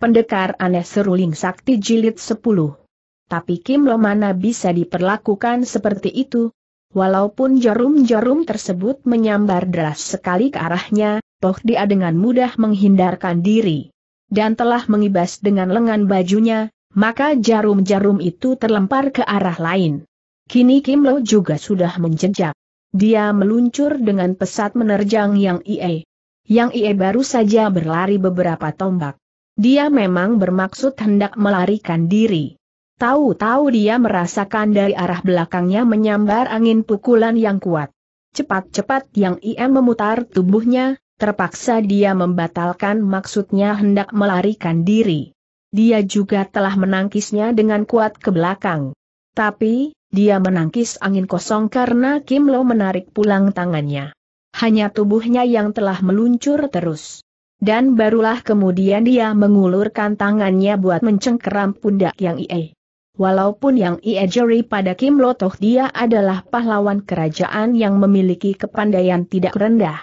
Pendekar aneh seruling sakti jilid 10. Tapi Kim Lo mana bisa diperlakukan seperti itu? Walaupun jarum-jarum tersebut menyambar deras sekali ke arahnya, toh dia dengan mudah menghindarkan diri. Dan telah mengibas dengan lengan bajunya, maka jarum-jarum itu terlempar ke arah lain. Kini Kim Lo juga sudah menjejak. Dia meluncur dengan pesat menerjang Yang Ie. Yang Ie baru saja berlari beberapa tombak. Dia memang bermaksud hendak melarikan diri. Tahu-tahu dia merasakan dari arah belakangnya menyambar angin pukulan yang kuat. Cepat-cepat yang IM memutar tubuhnya, terpaksa dia membatalkan maksudnya hendak melarikan diri. Dia juga telah menangkisnya dengan kuat ke belakang. Tapi, dia menangkis angin kosong karena Kim Lo menarik pulang tangannya. Hanya tubuhnya yang telah meluncur terus dan barulah kemudian dia mengulurkan tangannya buat mencengkeram pundak yang Ie. Walaupun yang Ie Jerry pada Kim Lotoh dia adalah pahlawan kerajaan yang memiliki kepandaian tidak rendah.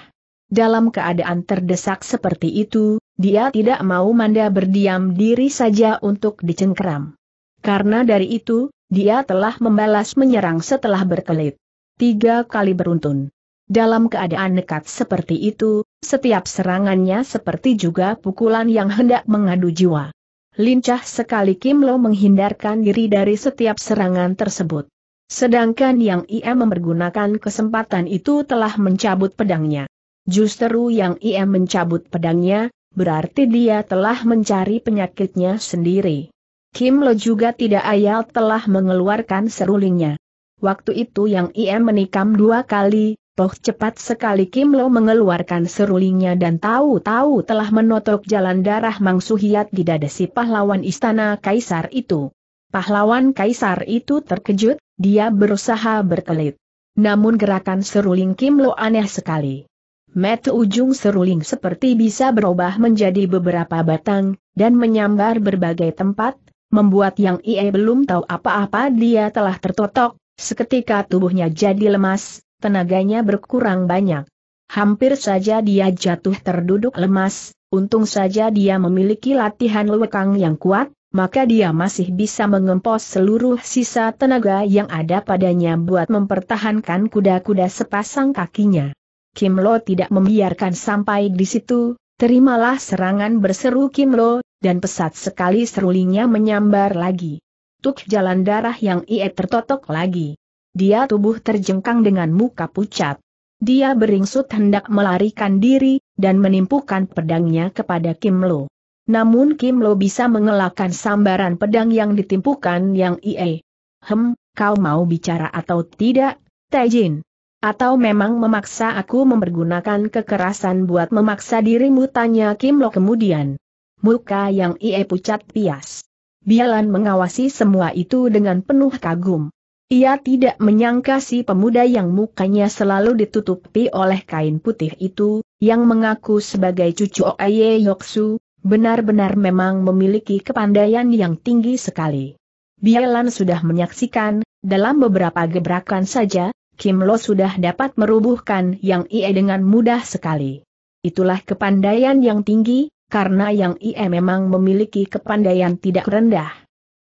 Dalam keadaan terdesak seperti itu, dia tidak mau manda berdiam diri saja untuk dicengkeram. Karena dari itu, dia telah membalas menyerang setelah berkelit. Tiga kali beruntun. Dalam keadaan nekat seperti itu, setiap serangannya seperti juga pukulan yang hendak mengadu jiwa. Lincah sekali Kim Lo menghindarkan diri dari setiap serangan tersebut. Sedangkan yang ia mempergunakan kesempatan itu telah mencabut pedangnya. Justru yang ia mencabut pedangnya, berarti dia telah mencari penyakitnya sendiri. Kim Lo juga tidak ayal telah mengeluarkan serulingnya. Waktu itu yang ia menikam dua kali, Poh cepat sekali Kim Lo mengeluarkan serulingnya dan tahu-tahu telah menotok jalan darah Mang Suhiat di dada si pahlawan istana kaisar itu. Pahlawan kaisar itu terkejut, dia berusaha berkelit. Namun gerakan seruling Kim Lo aneh sekali. Met ujung seruling seperti bisa berubah menjadi beberapa batang, dan menyambar berbagai tempat, membuat yang ia belum tahu apa-apa dia telah tertotok, seketika tubuhnya jadi lemas, tenaganya berkurang banyak. Hampir saja dia jatuh terduduk lemas, untung saja dia memiliki latihan lewekang yang kuat, maka dia masih bisa mengempos seluruh sisa tenaga yang ada padanya buat mempertahankan kuda-kuda sepasang kakinya. Kim Lo tidak membiarkan sampai di situ, terimalah serangan berseru Kim Lo, dan pesat sekali serulingnya menyambar lagi. Tuk jalan darah yang ia tertotok lagi dia tubuh terjengkang dengan muka pucat. Dia beringsut hendak melarikan diri, dan menimpukan pedangnya kepada Kim Lo. Namun Kim Lo bisa mengelakkan sambaran pedang yang ditimpukan yang ie. Hem, kau mau bicara atau tidak, Tejin? Atau memang memaksa aku mempergunakan kekerasan buat memaksa dirimu tanya Kim Lo kemudian. Muka yang ie pucat pias. Bialan mengawasi semua itu dengan penuh kagum. Ia tidak menyangka si pemuda yang mukanya selalu ditutupi oleh kain putih itu, yang mengaku sebagai cucu Oye Yoksu, benar-benar memang memiliki kepandaian yang tinggi sekali. Bielan sudah menyaksikan, dalam beberapa gebrakan saja, Kim Lo sudah dapat merubuhkan yang Ie dengan mudah sekali. Itulah kepandaian yang tinggi, karena yang Ie memang memiliki kepandaian tidak rendah.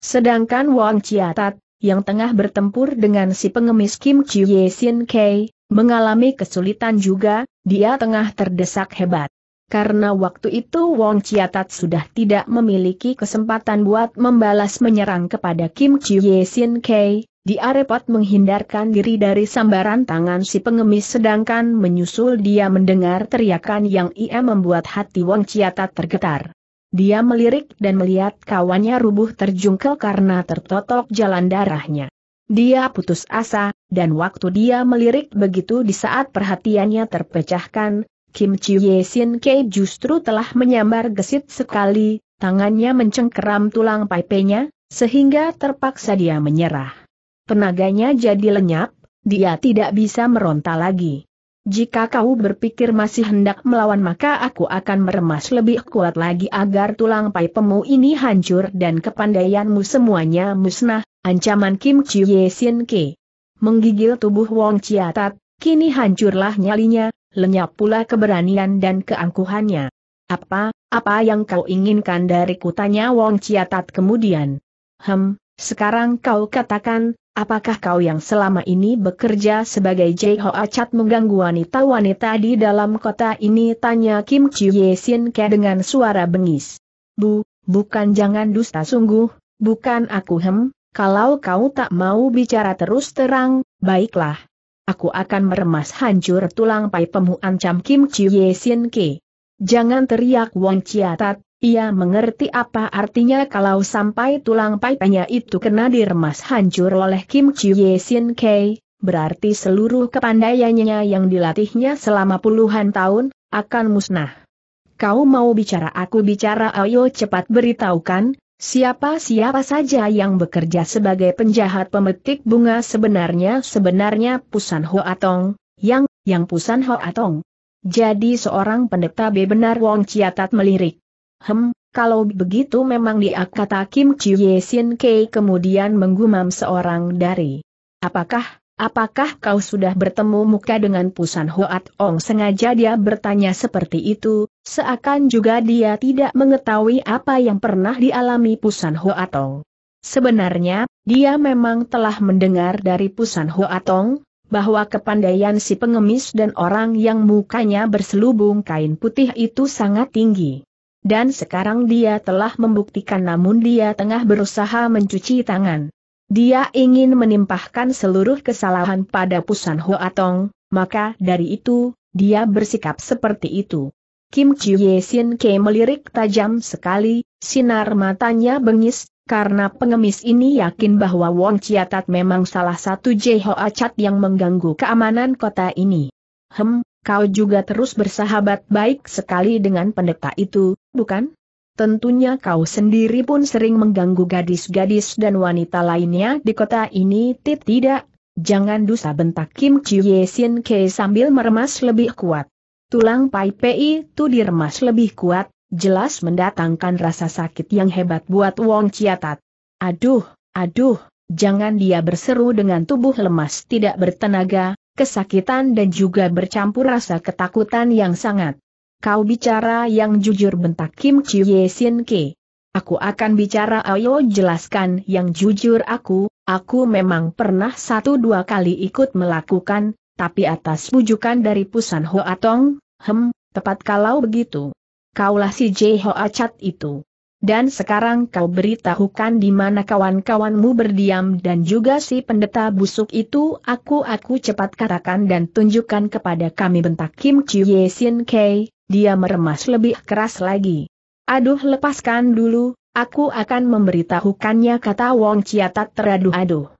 Sedangkan Wang Ciatat, yang tengah bertempur dengan si pengemis Kim Ye Sin Kei, mengalami kesulitan juga, dia tengah terdesak hebat. Karena waktu itu Wong Chiatat sudah tidak memiliki kesempatan buat membalas menyerang kepada Kim Ye Sin Kei, dia repot menghindarkan diri dari sambaran tangan si pengemis sedangkan menyusul dia mendengar teriakan yang ia membuat hati Wong Chiatat tergetar. Dia melirik dan melihat kawannya rubuh terjungkel karena tertotok jalan darahnya. Dia putus asa, dan waktu dia melirik begitu di saat perhatiannya terpecahkan, Kim Chi Ye Sin Kei justru telah menyambar gesit sekali, tangannya mencengkeram tulang pipenya, sehingga terpaksa dia menyerah. Tenaganya jadi lenyap, dia tidak bisa meronta lagi. Jika kau berpikir masih hendak melawan maka aku akan meremas lebih kuat lagi agar tulang pai pemu ini hancur dan kepandaianmu semuanya musnah, ancaman Kim Chiu Sin Ke. Menggigil tubuh Wong Chiatat, kini hancurlah nyalinya, lenyap pula keberanian dan keangkuhannya. Apa, apa yang kau inginkan dari kutanya Wong Chiatat kemudian. Hem, sekarang kau katakan, Apakah kau yang selama ini bekerja sebagai jeho acat mengganggu wanita-wanita di dalam kota ini? Tanya Kim Ye Sin Ke dengan suara bengis. Bu, bukan jangan dusta sungguh, bukan aku hem, kalau kau tak mau bicara terus terang, baiklah. Aku akan meremas hancur tulang pai pemu ancam Kim Ye Sin Ke. Jangan teriak Wang Chiatat, ia mengerti apa artinya kalau sampai tulang pahitnya itu kena diremas hancur oleh Kim Chiu Sin Kei, berarti seluruh kepandaiannya yang dilatihnya selama puluhan tahun, akan musnah. Kau mau bicara aku bicara ayo cepat beritahukan, Siapa-siapa saja yang bekerja sebagai penjahat pemetik bunga sebenarnya sebenarnya Pusan Ho Atong, yang, yang Pusan Ho Atong. Jadi seorang pendeta B benar Wong Chiatat melirik. Hem, kalau begitu memang dia kata Kim Ye Sin Kei kemudian menggumam seorang dari. Apakah, apakah kau sudah bertemu muka dengan Pusan Hoat Ong? Sengaja dia bertanya seperti itu, seakan juga dia tidak mengetahui apa yang pernah dialami Pusan Hoat Ong. Sebenarnya, dia memang telah mendengar dari Pusan Hoat Ong, bahwa kepandaian si pengemis dan orang yang mukanya berselubung kain putih itu sangat tinggi. Dan sekarang dia telah membuktikan namun dia tengah berusaha mencuci tangan. Dia ingin menimpahkan seluruh kesalahan pada Pusan Hoatong, maka dari itu, dia bersikap seperti itu. Kim Ye Sin Ke melirik tajam sekali, sinar matanya bengis, karena pengemis ini yakin bahwa Wong Chiatat memang salah satu Jehoa Chat yang mengganggu keamanan kota ini. Hem, Kau juga terus bersahabat baik sekali dengan pendeta itu, bukan? Tentunya kau sendiri pun sering mengganggu gadis-gadis dan wanita lainnya di kota ini tip tidak. Jangan dusa bentak Kim Chiye Sin Ke sambil meremas lebih kuat. Tulang Pai Pei itu diremas lebih kuat, jelas mendatangkan rasa sakit yang hebat buat Wong Chiatat. Aduh, aduh, jangan dia berseru dengan tubuh lemas tidak bertenaga, kesakitan dan juga bercampur rasa ketakutan yang sangat. Kau bicara yang jujur bentak Kim Chiye Sin Ke. Aku akan bicara ayo jelaskan yang jujur aku, aku memang pernah satu dua kali ikut melakukan, tapi atas bujukan dari Pusan Hoa Tong, hem, tepat kalau begitu. Kaulah si J Hoa Chat itu. Dan sekarang kau beritahukan di mana kawan-kawanmu berdiam dan juga si pendeta busuk itu aku-aku cepat katakan dan tunjukkan kepada kami bentak Kim Ye Sin Kei, dia meremas lebih keras lagi. Aduh lepaskan dulu, aku akan memberitahukannya kata Wong Chiatat teraduh-aduh.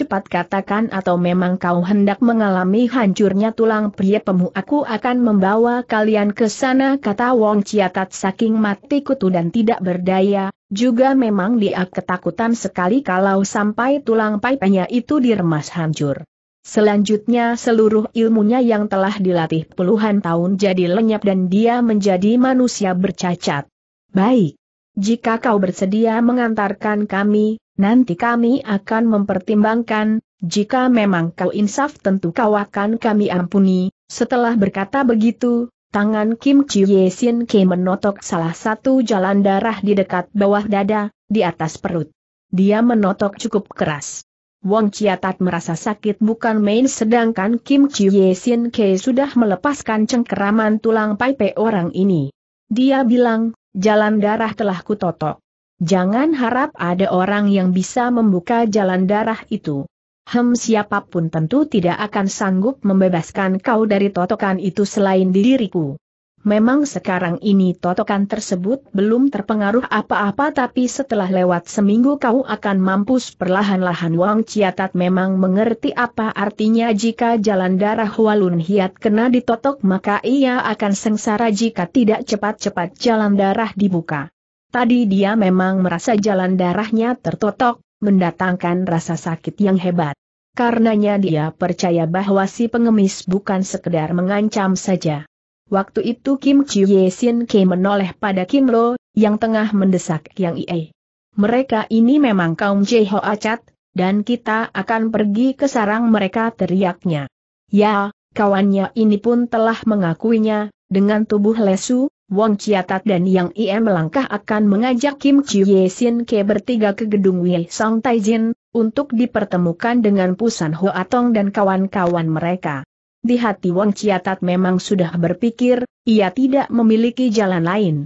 Cepat katakan atau memang kau hendak mengalami hancurnya tulang pria pemu aku akan membawa kalian ke sana kata Wong Ciatat saking mati kutu dan tidak berdaya, juga memang dia ketakutan sekali kalau sampai tulang pipanya itu diremas hancur. Selanjutnya seluruh ilmunya yang telah dilatih puluhan tahun jadi lenyap dan dia menjadi manusia bercacat. Baik. Jika kau bersedia mengantarkan kami, Nanti kami akan mempertimbangkan, jika memang kau insaf tentu kau akan kami ampuni. Setelah berkata begitu, tangan Kim Ye Sin Ke menotok salah satu jalan darah di dekat bawah dada, di atas perut. Dia menotok cukup keras. Wong Chiatat merasa sakit bukan main sedangkan Kim Ye Sin Ke sudah melepaskan cengkeraman tulang pipe orang ini. Dia bilang, jalan darah telah kutotok. Jangan harap ada orang yang bisa membuka jalan darah itu. Hem siapapun tentu tidak akan sanggup membebaskan kau dari totokan itu selain diriku. Memang sekarang ini totokan tersebut belum terpengaruh apa-apa tapi setelah lewat seminggu kau akan mampus perlahan-lahan Wang Ciatat memang mengerti apa artinya jika jalan darah Walun Hiat kena ditotok maka ia akan sengsara jika tidak cepat-cepat jalan darah dibuka. Tadi dia memang merasa jalan darahnya tertotok, mendatangkan rasa sakit yang hebat. Karenanya dia percaya bahwa si pengemis bukan sekedar mengancam saja. Waktu itu Kim Ye Sin Ke menoleh pada Kim Lo, yang tengah mendesak Yang Ie. Mereka ini memang kaum Jeho Acat, dan kita akan pergi ke sarang mereka teriaknya. Ya, kawannya ini pun telah mengakuinya, dengan tubuh lesu, Wong Ciatat dan Yang Ie melangkah akan mengajak Kim Chiu Sin Ke bertiga ke gedung Wei Song Taijin, untuk dipertemukan dengan Pusan Ho Atong dan kawan-kawan mereka. Di hati Wong Ciatat memang sudah berpikir, ia tidak memiliki jalan lain.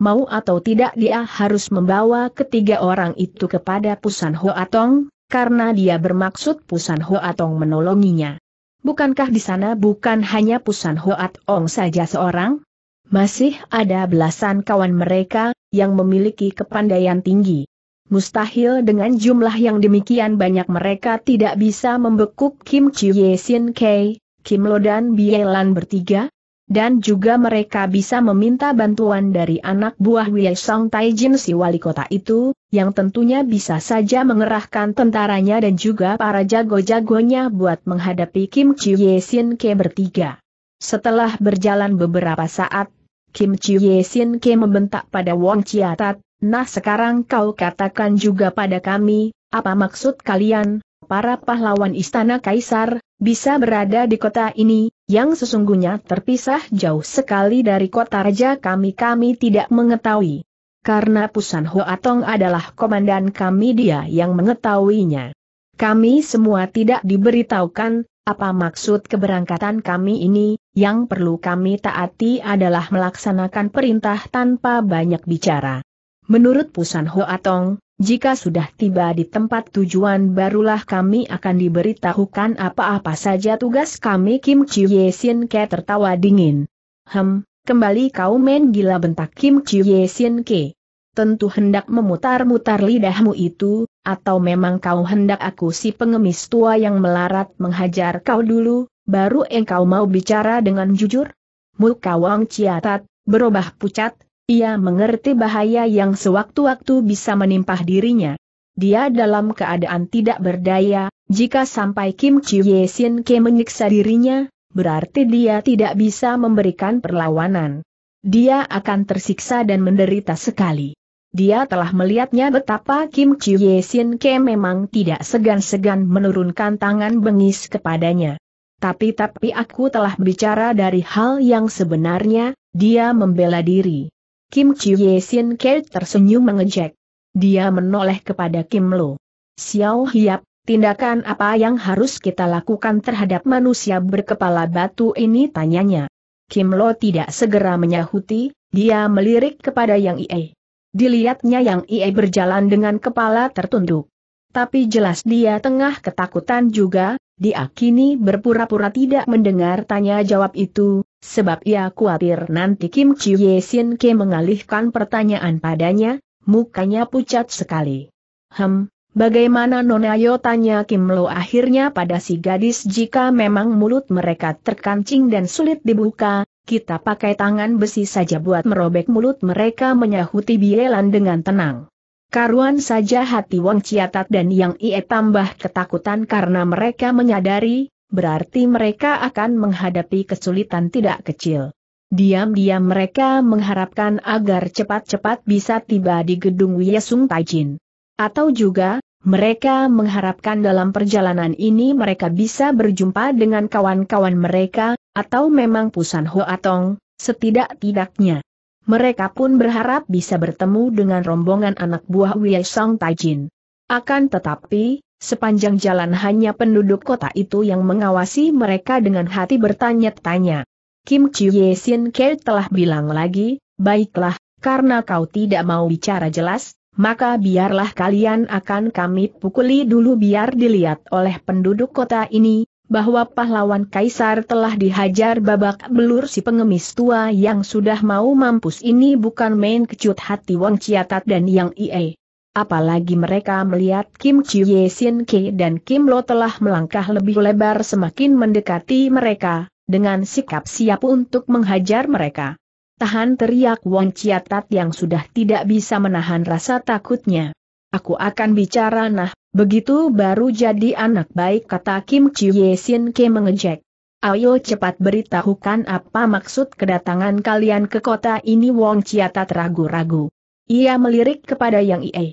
Mau atau tidak dia harus membawa ketiga orang itu kepada Pusan Ho Atong, karena dia bermaksud Pusan Ho Atong menolonginya. Bukankah di sana bukan hanya Pusan Ho Atong saja seorang? Masih ada belasan kawan mereka, yang memiliki kepandaian tinggi. Mustahil dengan jumlah yang demikian banyak mereka tidak bisa membekuk Kim Chiye Sin Kei, Kim Lo dan Bielan bertiga, dan juga mereka bisa meminta bantuan dari anak buah Wei Song Taijin si wali kota itu, yang tentunya bisa saja mengerahkan tentaranya dan juga para jago-jagonya buat menghadapi Kim Chiye Sin Kei bertiga. Setelah berjalan beberapa saat, Kim Chiu Sin Ke membentak pada Wong Chiatat, nah sekarang kau katakan juga pada kami, apa maksud kalian, para pahlawan istana kaisar, bisa berada di kota ini, yang sesungguhnya terpisah jauh sekali dari kota raja kami-kami tidak mengetahui. Karena Pusan Ho Atong adalah komandan kami dia yang mengetahuinya. Kami semua tidak diberitahukan, apa maksud keberangkatan kami ini, yang perlu kami taati adalah melaksanakan perintah tanpa banyak bicara. Menurut Pusan Hoatong, jika sudah tiba di tempat tujuan barulah kami akan diberitahukan apa-apa saja tugas kami Kim Chiu Sin Ke tertawa dingin. Hem, kembali kau main gila bentak Kim Chiu Sin Ke tentu hendak memutar-mutar lidahmu itu, atau memang kau hendak aku si pengemis tua yang melarat menghajar kau dulu, baru engkau mau bicara dengan jujur? Muka Wang Ciatat, berubah pucat, ia mengerti bahaya yang sewaktu-waktu bisa menimpah dirinya. Dia dalam keadaan tidak berdaya, jika sampai Kim Chiye Sin Ke menyiksa dirinya, berarti dia tidak bisa memberikan perlawanan dia akan tersiksa dan menderita sekali. Dia telah melihatnya betapa Kim Ye Sin Ke memang tidak segan-segan menurunkan tangan bengis kepadanya. Tapi-tapi aku telah bicara dari hal yang sebenarnya, dia membela diri. Kim Ye Sin Ke tersenyum mengejek. Dia menoleh kepada Kim Lo. Xiao Hiap, tindakan apa yang harus kita lakukan terhadap manusia berkepala batu ini tanyanya. Kim Lo tidak segera menyahuti, dia melirik kepada Yang Ie. Dilihatnya yang ia berjalan dengan kepala tertunduk. Tapi jelas dia tengah ketakutan juga, Diakini berpura-pura tidak mendengar tanya jawab itu, sebab ia khawatir nanti Kim Chiu Sin Ke mengalihkan pertanyaan padanya, mukanya pucat sekali. Hem, Bagaimana Nonayo tanya Kim Lo akhirnya pada si gadis jika memang mulut mereka terkancing dan sulit dibuka, kita pakai tangan besi saja buat merobek mulut mereka menyahuti Bielan dengan tenang. Karuan saja hati Wang Ciatat dan Yang Ie tambah ketakutan karena mereka menyadari, berarti mereka akan menghadapi kesulitan tidak kecil. Diam-diam mereka mengharapkan agar cepat-cepat bisa tiba di gedung Wiesung Taijin. Atau juga, mereka mengharapkan dalam perjalanan ini mereka bisa berjumpa dengan kawan-kawan mereka, atau memang Pusan Hoatong, setidak-tidaknya. Mereka pun berharap bisa bertemu dengan rombongan anak buah Wei Song Taijin. Akan tetapi, sepanjang jalan hanya penduduk kota itu yang mengawasi mereka dengan hati bertanya-tanya. Kim Chiu Sin Ke telah bilang lagi, baiklah, karena kau tidak mau bicara jelas, maka biarlah kalian akan kami pukuli dulu biar dilihat oleh penduduk kota ini, bahwa pahlawan kaisar telah dihajar babak belur si pengemis tua yang sudah mau mampus ini bukan main kecut hati Wang Ciatat dan Yang Ie. Apalagi mereka melihat Kim Ye Sin Ke dan Kim Lo telah melangkah lebih lebar semakin mendekati mereka, dengan sikap siap untuk menghajar mereka. Tahan teriak Wong Ciatat yang sudah tidak bisa menahan rasa takutnya. Aku akan bicara nah, begitu baru jadi anak baik kata Kim Chiye Sin Ke mengejek. Ayo cepat beritahukan apa maksud kedatangan kalian ke kota ini Wong Ciatat ragu-ragu. Ia melirik kepada Yang Ie.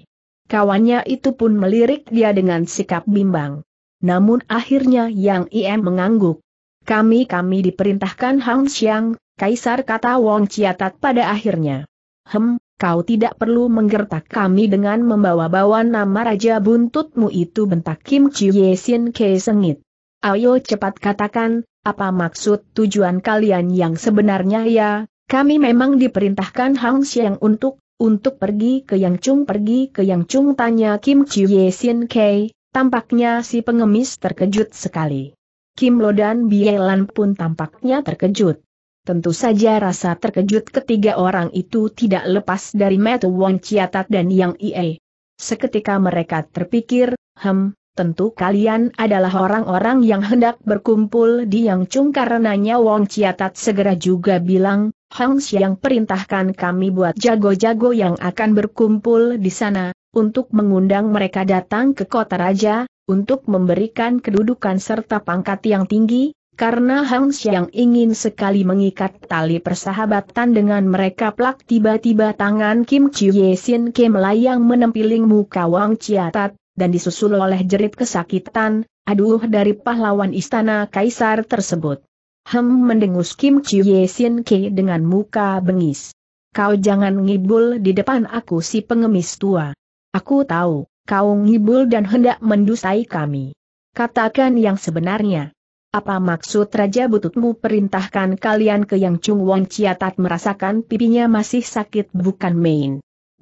Kawannya itu pun melirik dia dengan sikap bimbang. Namun akhirnya Yang Ie mengangguk. Kami-kami diperintahkan Hang Xiang, Kaisar kata Wong Ciatat pada akhirnya. Hem, kau tidak perlu menggertak kami dengan membawa-bawa nama Raja Buntutmu itu bentak Kim Chiye Sin Ke sengit. Ayo cepat katakan, apa maksud tujuan kalian yang sebenarnya ya, kami memang diperintahkan Hang Xiang untuk, untuk pergi ke Yang Chung pergi ke Yang Chung tanya Kim Chiye Sin Ke, tampaknya si pengemis terkejut sekali. Kim Lodan Bielan pun tampaknya terkejut. Tentu saja rasa terkejut ketiga orang itu tidak lepas dari Mata Wong Ciatat dan Yang Ie. Seketika mereka terpikir, hem, tentu kalian adalah orang-orang yang hendak berkumpul di Yang Chung karenanya Wong Ciatat segera juga bilang, Hong Xiang perintahkan kami buat jago-jago yang akan berkumpul di sana, untuk mengundang mereka datang ke kota raja, untuk memberikan kedudukan serta pangkat yang tinggi, karena Hang Xiang ingin sekali mengikat tali persahabatan dengan mereka plak tiba-tiba tangan Kim Ye Sin Ke melayang menempiling muka Wang Chiatat, dan disusul oleh jerit kesakitan, aduh dari pahlawan istana kaisar tersebut. Hem mendengus Kim Ye Sin Ke dengan muka bengis. Kau jangan ngibul di depan aku si pengemis tua. Aku tahu, kau ngibul dan hendak mendusai kami. Katakan yang sebenarnya. Apa maksud Raja Bututmu perintahkan kalian ke Yang Chung Wong Ciatat merasakan pipinya masih sakit bukan main.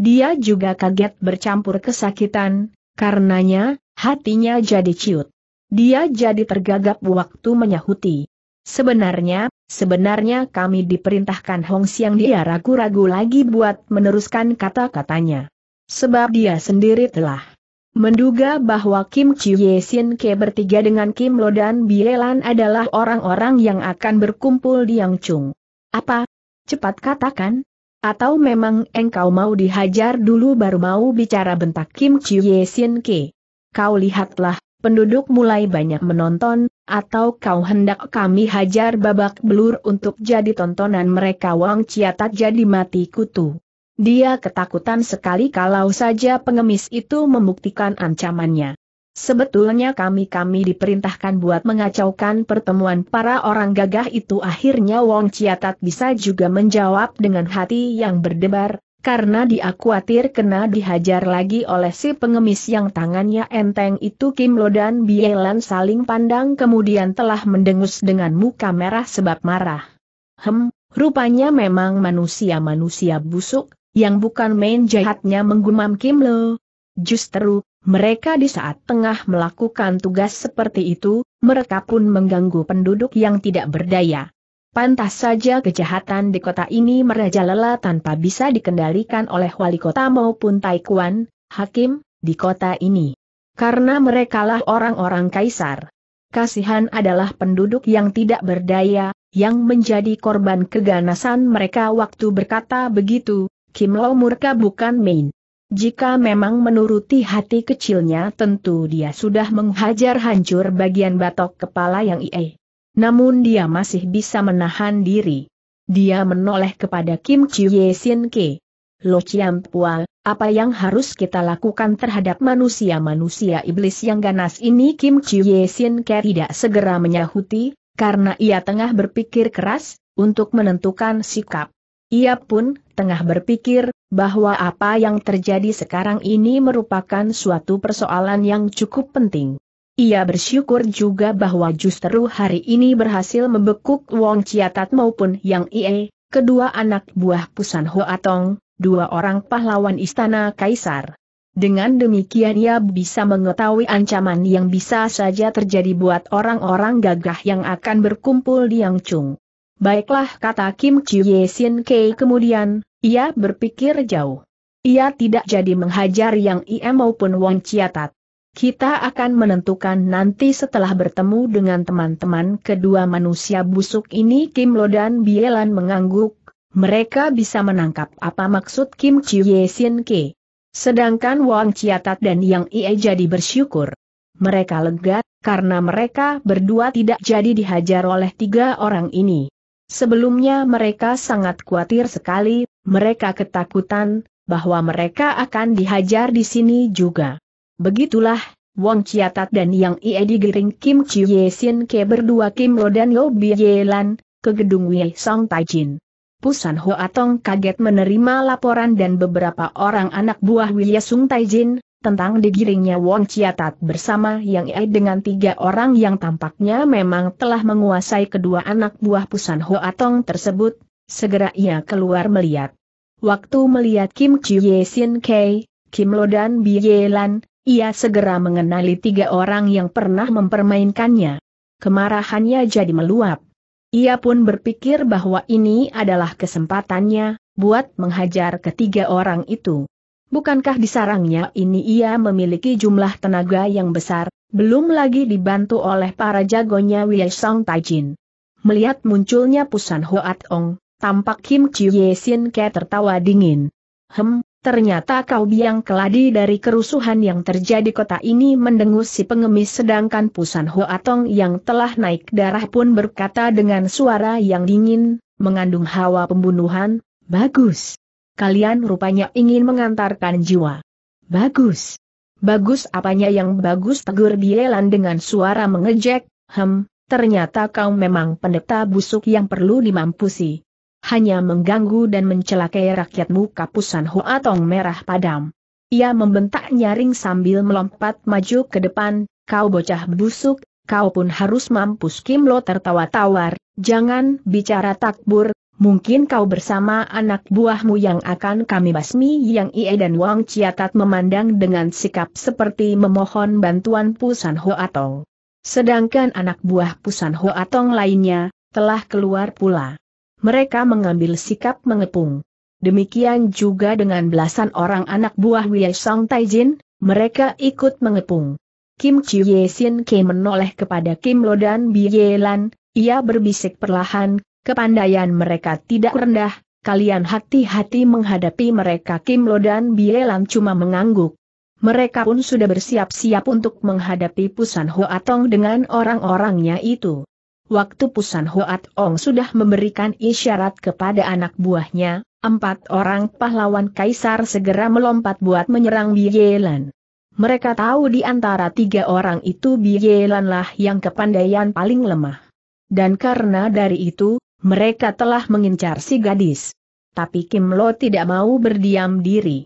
Dia juga kaget bercampur kesakitan, karenanya, hatinya jadi ciut. Dia jadi tergagap waktu menyahuti. Sebenarnya, sebenarnya kami diperintahkan Hong Xiang. dia ragu-ragu lagi buat meneruskan kata-katanya. Sebab dia sendiri telah menduga bahwa Kim Chie Sin Ke bertiga dengan Kim Lo dan Bielan adalah orang-orang yang akan berkumpul di Yang Chung. Apa? Cepat katakan. Atau memang engkau mau dihajar dulu baru mau bicara bentak Kim Chie Sin Ke? Kau lihatlah, penduduk mulai banyak menonton, atau kau hendak kami hajar babak belur untuk jadi tontonan mereka Wang Ciatat jadi mati kutu. Dia ketakutan sekali kalau saja pengemis itu membuktikan ancamannya. Sebetulnya kami-kami diperintahkan buat mengacaukan pertemuan para orang gagah itu akhirnya Wong Ciatat bisa juga menjawab dengan hati yang berdebar, karena dia khawatir kena dihajar lagi oleh si pengemis yang tangannya enteng itu Kim Lo dan Bielan saling pandang kemudian telah mendengus dengan muka merah sebab marah. Hem, Rupanya memang manusia-manusia busuk, yang bukan main jahatnya menggumam Kim Lo. Justru, mereka di saat tengah melakukan tugas seperti itu, mereka pun mengganggu penduduk yang tidak berdaya. Pantas saja kejahatan di kota ini merajalela tanpa bisa dikendalikan oleh wali kota maupun taikuan, hakim, di kota ini. Karena merekalah orang-orang kaisar. Kasihan adalah penduduk yang tidak berdaya, yang menjadi korban keganasan mereka waktu berkata begitu, Kim Lo murka bukan main. Jika memang menuruti hati kecilnya tentu dia sudah menghajar hancur bagian batok kepala yang ie. Namun dia masih bisa menahan diri. Dia menoleh kepada Kim Chiu Ye Sin Ke. Lo Chiam Pual, apa yang harus kita lakukan terhadap manusia-manusia iblis yang ganas ini Kim Chiu Ye Sin Ke tidak segera menyahuti, karena ia tengah berpikir keras, untuk menentukan sikap. Ia pun tengah berpikir bahwa apa yang terjadi sekarang ini merupakan suatu persoalan yang cukup penting. Ia bersyukur juga bahwa justru hari ini berhasil membekuk Wong Ciatat maupun Yang Ie, kedua anak buah Pusan Hoatong, dua orang pahlawan istana kaisar. Dengan demikian ia bisa mengetahui ancaman yang bisa saja terjadi buat orang-orang gagah yang akan berkumpul di Yang Chung. Baiklah kata Kim Chiu Sin Kei kemudian, ia berpikir jauh. Ia tidak jadi menghajar yang Ie maupun Wong Chiatat. Kita akan menentukan nanti setelah bertemu dengan teman-teman kedua manusia busuk ini Kim Lo dan Bielan mengangguk, mereka bisa menangkap apa maksud Kim Chiu Sin Ke. Sedangkan Wang Chiatat dan Yang Ie jadi bersyukur. Mereka lega, karena mereka berdua tidak jadi dihajar oleh tiga orang ini. Sebelumnya mereka sangat khawatir sekali, mereka ketakutan, bahwa mereka akan dihajar di sini juga. Begitulah, Wong Chiatat dan Yang Ie digiring Kim Ye Sin Ke berdua Kim Lo dan Yo Ye Lan, ke gedung Wei Song Taijin. Pusan Hoa Tong kaget menerima laporan dan beberapa orang anak buah Wei Sung Taijin, tentang digiringnya Wong Ciatat bersama Yang E dengan tiga orang yang tampaknya memang telah menguasai kedua anak buah Pusan Hoatong tersebut, segera ia keluar melihat. Waktu melihat Kim Ye Sin Kei, Kim Lo dan Ye Lan, ia segera mengenali tiga orang yang pernah mempermainkannya. Kemarahannya jadi meluap. Ia pun berpikir bahwa ini adalah kesempatannya, buat menghajar ketiga orang itu. Bukankah di sarangnya ini ia memiliki jumlah tenaga yang besar, belum lagi dibantu oleh para jagonya Wei Song Taijin. Melihat munculnya Pusan Hoat Ong, tampak Kim Chiu Sin Ke tertawa dingin. Hem, ternyata kau biang keladi dari kerusuhan yang terjadi kota ini mendengus si pengemis sedangkan Pusan Hoat Ong yang telah naik darah pun berkata dengan suara yang dingin, mengandung hawa pembunuhan, bagus kalian rupanya ingin mengantarkan jiwa. Bagus. Bagus apanya yang bagus tegur Dielan dengan suara mengejek, hem, ternyata kau memang pendeta busuk yang perlu dimampusi. Hanya mengganggu dan mencelakai rakyatmu kapusan Hoatong merah padam. Ia membentak nyaring sambil melompat maju ke depan, kau bocah busuk, kau pun harus mampus Kim Lo tertawa tawar, jangan bicara takbur, Mungkin kau bersama anak buahmu yang akan kami basmi yang Ie dan Wang Ciatat memandang dengan sikap seperti memohon bantuan Pusan Ho Hoatong. Sedangkan anak buah Pusan Ho Hoatong lainnya, telah keluar pula. Mereka mengambil sikap mengepung. Demikian juga dengan belasan orang anak buah Wei Song Taijin, mereka ikut mengepung. Kim Chiu Ye Sin Ke menoleh kepada Kim Lo dan Bielan, ia berbisik perlahan, Kepandaian mereka tidak rendah, kalian hati-hati menghadapi mereka Kim Lo dan Bielan cuma mengangguk. Mereka pun sudah bersiap-siap untuk menghadapi Pusan Hoatong dengan orang-orangnya itu. Waktu Pusan Hoatong sudah memberikan isyarat kepada anak buahnya, empat orang pahlawan kaisar segera melompat buat menyerang Bielan. Mereka tahu di antara tiga orang itu Bielanlah yang kepandaian paling lemah. Dan karena dari itu, mereka telah mengincar si gadis. Tapi Kim Lo tidak mau berdiam diri.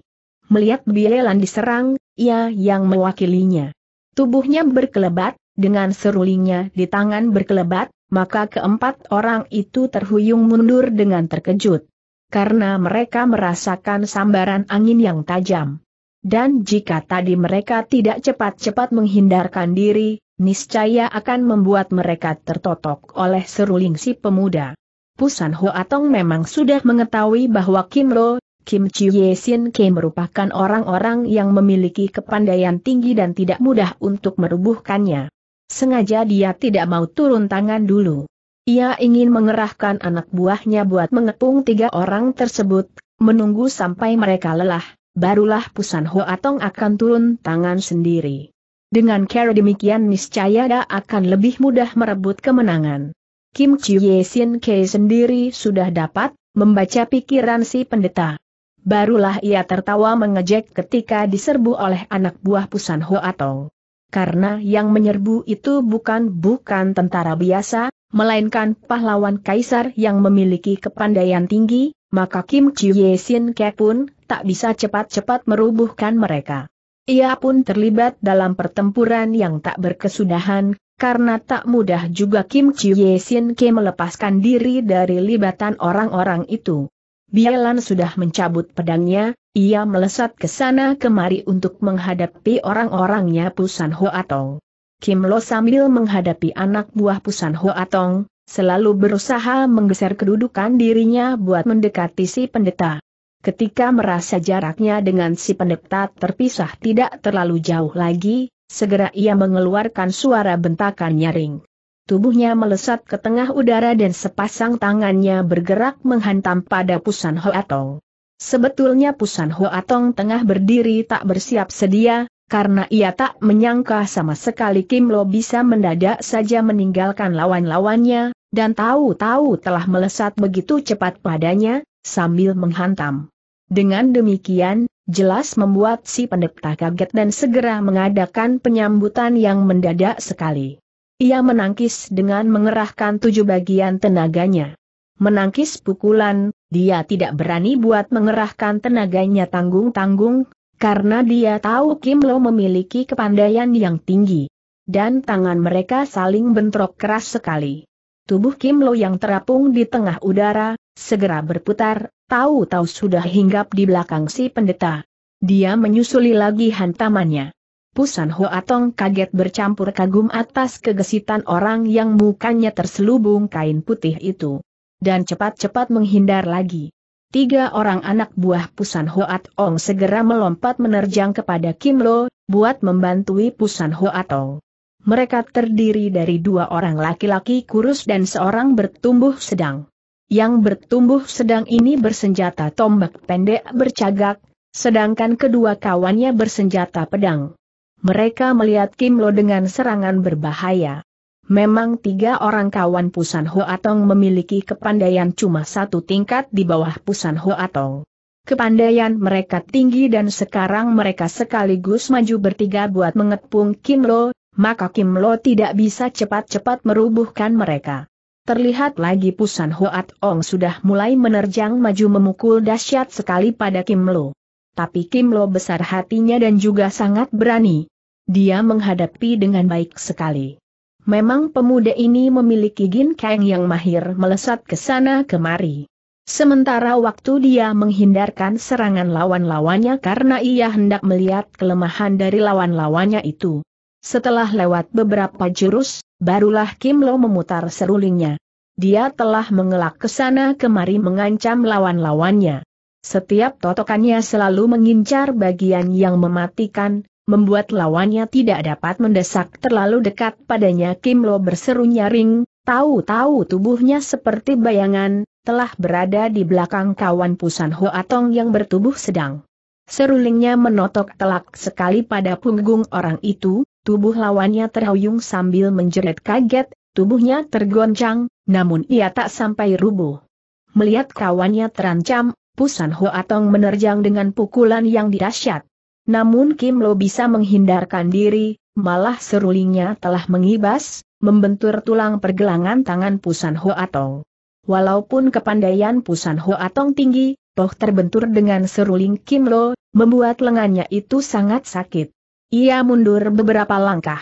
Melihat Bielan diserang, ia yang mewakilinya. Tubuhnya berkelebat, dengan serulingnya di tangan berkelebat, maka keempat orang itu terhuyung mundur dengan terkejut. Karena mereka merasakan sambaran angin yang tajam. Dan jika tadi mereka tidak cepat-cepat menghindarkan diri, niscaya akan membuat mereka tertotok oleh seruling si pemuda. Pusan Hoatong memang sudah mengetahui bahwa Kim Ro, Kim Chi Sin Ke merupakan orang-orang yang memiliki kepandaian tinggi dan tidak mudah untuk merubuhkannya. Sengaja dia tidak mau turun tangan dulu. Ia ingin mengerahkan anak buahnya buat mengepung tiga orang tersebut, menunggu sampai mereka lelah, barulah Pusan Hoatong akan turun tangan sendiri. Dengan cara demikian niscaya dia akan lebih mudah merebut kemenangan. Kim Chie Sin Kei sendiri sudah dapat membaca pikiran si pendeta. Barulah ia tertawa mengejek ketika diserbu oleh anak buah Pusan Ho Atong. Karena yang menyerbu itu bukan-bukan tentara biasa, melainkan pahlawan kaisar yang memiliki kepandaian tinggi, maka Kim Chie Sin Kei pun tak bisa cepat-cepat merubuhkan mereka. Ia pun terlibat dalam pertempuran yang tak berkesudahan, karena tak mudah juga Kim Ye Sin Ke melepaskan diri dari libatan orang-orang itu. Bielan sudah mencabut pedangnya, ia melesat ke sana kemari untuk menghadapi orang-orangnya Pusan Ho Atong. Kim Lo sambil menghadapi anak buah Pusan Ho Atong, selalu berusaha menggeser kedudukan dirinya buat mendekati si pendeta. Ketika merasa jaraknya dengan si pendeta terpisah tidak terlalu jauh lagi, Segera ia mengeluarkan suara bentakan nyaring. Tubuhnya melesat ke tengah udara dan sepasang tangannya bergerak menghantam pada Pusan Hoatong. Sebetulnya Pusan Hoatong tengah berdiri tak bersiap sedia, karena ia tak menyangka sama sekali Kim Lo bisa mendadak saja meninggalkan lawan-lawannya, dan tahu-tahu telah melesat begitu cepat padanya, sambil menghantam. Dengan demikian, jelas membuat si pendeta kaget dan segera mengadakan penyambutan yang mendadak sekali. Ia menangkis dengan mengerahkan tujuh bagian tenaganya. Menangkis pukulan, dia tidak berani buat mengerahkan tenaganya tanggung-tanggung, karena dia tahu Kim Lo memiliki kepandaian yang tinggi. Dan tangan mereka saling bentrok keras sekali. Tubuh Kim Lo yang terapung di tengah udara, segera berputar, tahu-tahu sudah hinggap di belakang si pendeta. Dia menyusuli lagi hantamannya. Pusan Hoatong kaget bercampur kagum atas kegesitan orang yang mukanya terselubung kain putih itu. Dan cepat-cepat menghindar lagi. Tiga orang anak buah Pusan Hoatong segera melompat menerjang kepada Kim Lo, buat membantui Pusan Hoatong. Mereka terdiri dari dua orang laki-laki kurus dan seorang bertumbuh sedang yang bertumbuh sedang ini bersenjata tombak pendek bercagak, sedangkan kedua kawannya bersenjata pedang. Mereka melihat Kim Lo dengan serangan berbahaya. Memang tiga orang kawan Pusan Ho Atong memiliki kepandaian cuma satu tingkat di bawah Pusan Ho Atong. Kepandaian mereka tinggi dan sekarang mereka sekaligus maju bertiga buat mengepung Kim Lo, maka Kim Lo tidak bisa cepat-cepat merubuhkan mereka. Terlihat lagi Pusan Hoat Ong sudah mulai menerjang maju memukul dahsyat sekali pada Kim Lo. Tapi Kim Lo besar hatinya dan juga sangat berani. Dia menghadapi dengan baik sekali. Memang pemuda ini memiliki Gin Kang yang mahir melesat ke sana kemari. Sementara waktu dia menghindarkan serangan lawan-lawannya karena ia hendak melihat kelemahan dari lawan-lawannya itu. Setelah lewat beberapa jurus, Barulah Kim Lo memutar serulingnya. Dia telah mengelak ke sana kemari mengancam lawan-lawannya. Setiap totokannya selalu mengincar bagian yang mematikan, membuat lawannya tidak dapat mendesak terlalu dekat padanya Kim Lo berseru nyaring, tahu-tahu tubuhnya seperti bayangan, telah berada di belakang kawan Pusan Hoatong yang bertubuh sedang. Serulingnya menotok telak sekali pada punggung orang itu, Tubuh lawannya terhuyung sambil menjerit kaget, tubuhnya tergoncang, namun ia tak sampai rubuh. Melihat kawannya terancam, Pusan Hoatong menerjang dengan pukulan yang dirasyat. Namun Kim Lo bisa menghindarkan diri, malah serulingnya telah mengibas, membentur tulang pergelangan tangan Pusan Hoatong. Walaupun kepandaian Pusan Hoatong tinggi, toh terbentur dengan seruling Kim Lo, membuat lengannya itu sangat sakit. Ia mundur beberapa langkah.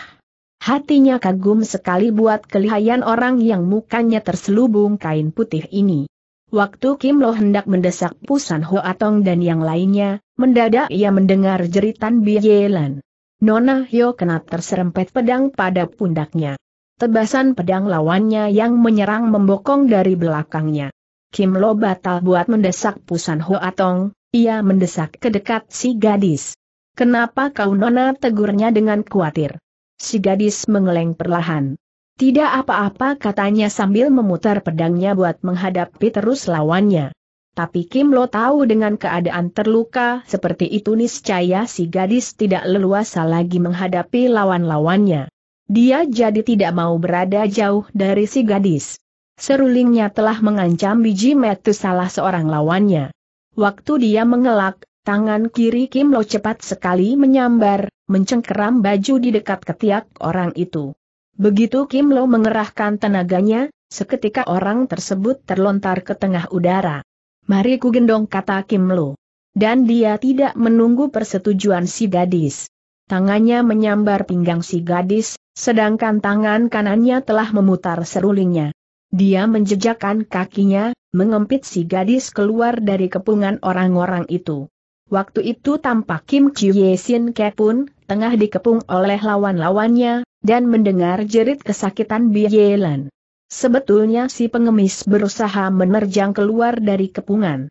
Hatinya kagum sekali buat kelihayan orang yang mukanya terselubung kain putih ini. Waktu Kim Lo hendak mendesak Pusan Ho Atong dan yang lainnya, mendadak ia mendengar jeritan Yelan. Nona Hyo kena terserempet pedang pada pundaknya. Tebasan pedang lawannya yang menyerang membokong dari belakangnya. Kim Lo batal buat mendesak Pusan Ho Atong, ia mendesak ke dekat si gadis. Kenapa kau nona tegurnya dengan khawatir? Si gadis mengeleng perlahan. Tidak apa-apa katanya sambil memutar pedangnya buat menghadapi terus lawannya. Tapi Kim Lo tahu dengan keadaan terluka seperti itu niscaya si gadis tidak leluasa lagi menghadapi lawan-lawannya. Dia jadi tidak mau berada jauh dari si gadis. Serulingnya telah mengancam biji metu salah seorang lawannya. Waktu dia mengelak, Tangan kiri Kim Lo cepat sekali menyambar, mencengkeram baju di dekat ketiak orang itu. Begitu Kim Lo mengerahkan tenaganya, seketika orang tersebut terlontar ke tengah udara. Mari ku gendong kata Kim Lo. Dan dia tidak menunggu persetujuan si gadis. Tangannya menyambar pinggang si gadis, sedangkan tangan kanannya telah memutar serulingnya. Dia menjejakkan kakinya, mengempit si gadis keluar dari kepungan orang-orang itu. Waktu itu tampak Kim Chie Sin Ke pun, tengah dikepung oleh lawan-lawannya, dan mendengar jerit kesakitan Bielan. Sebetulnya si pengemis berusaha menerjang keluar dari kepungan.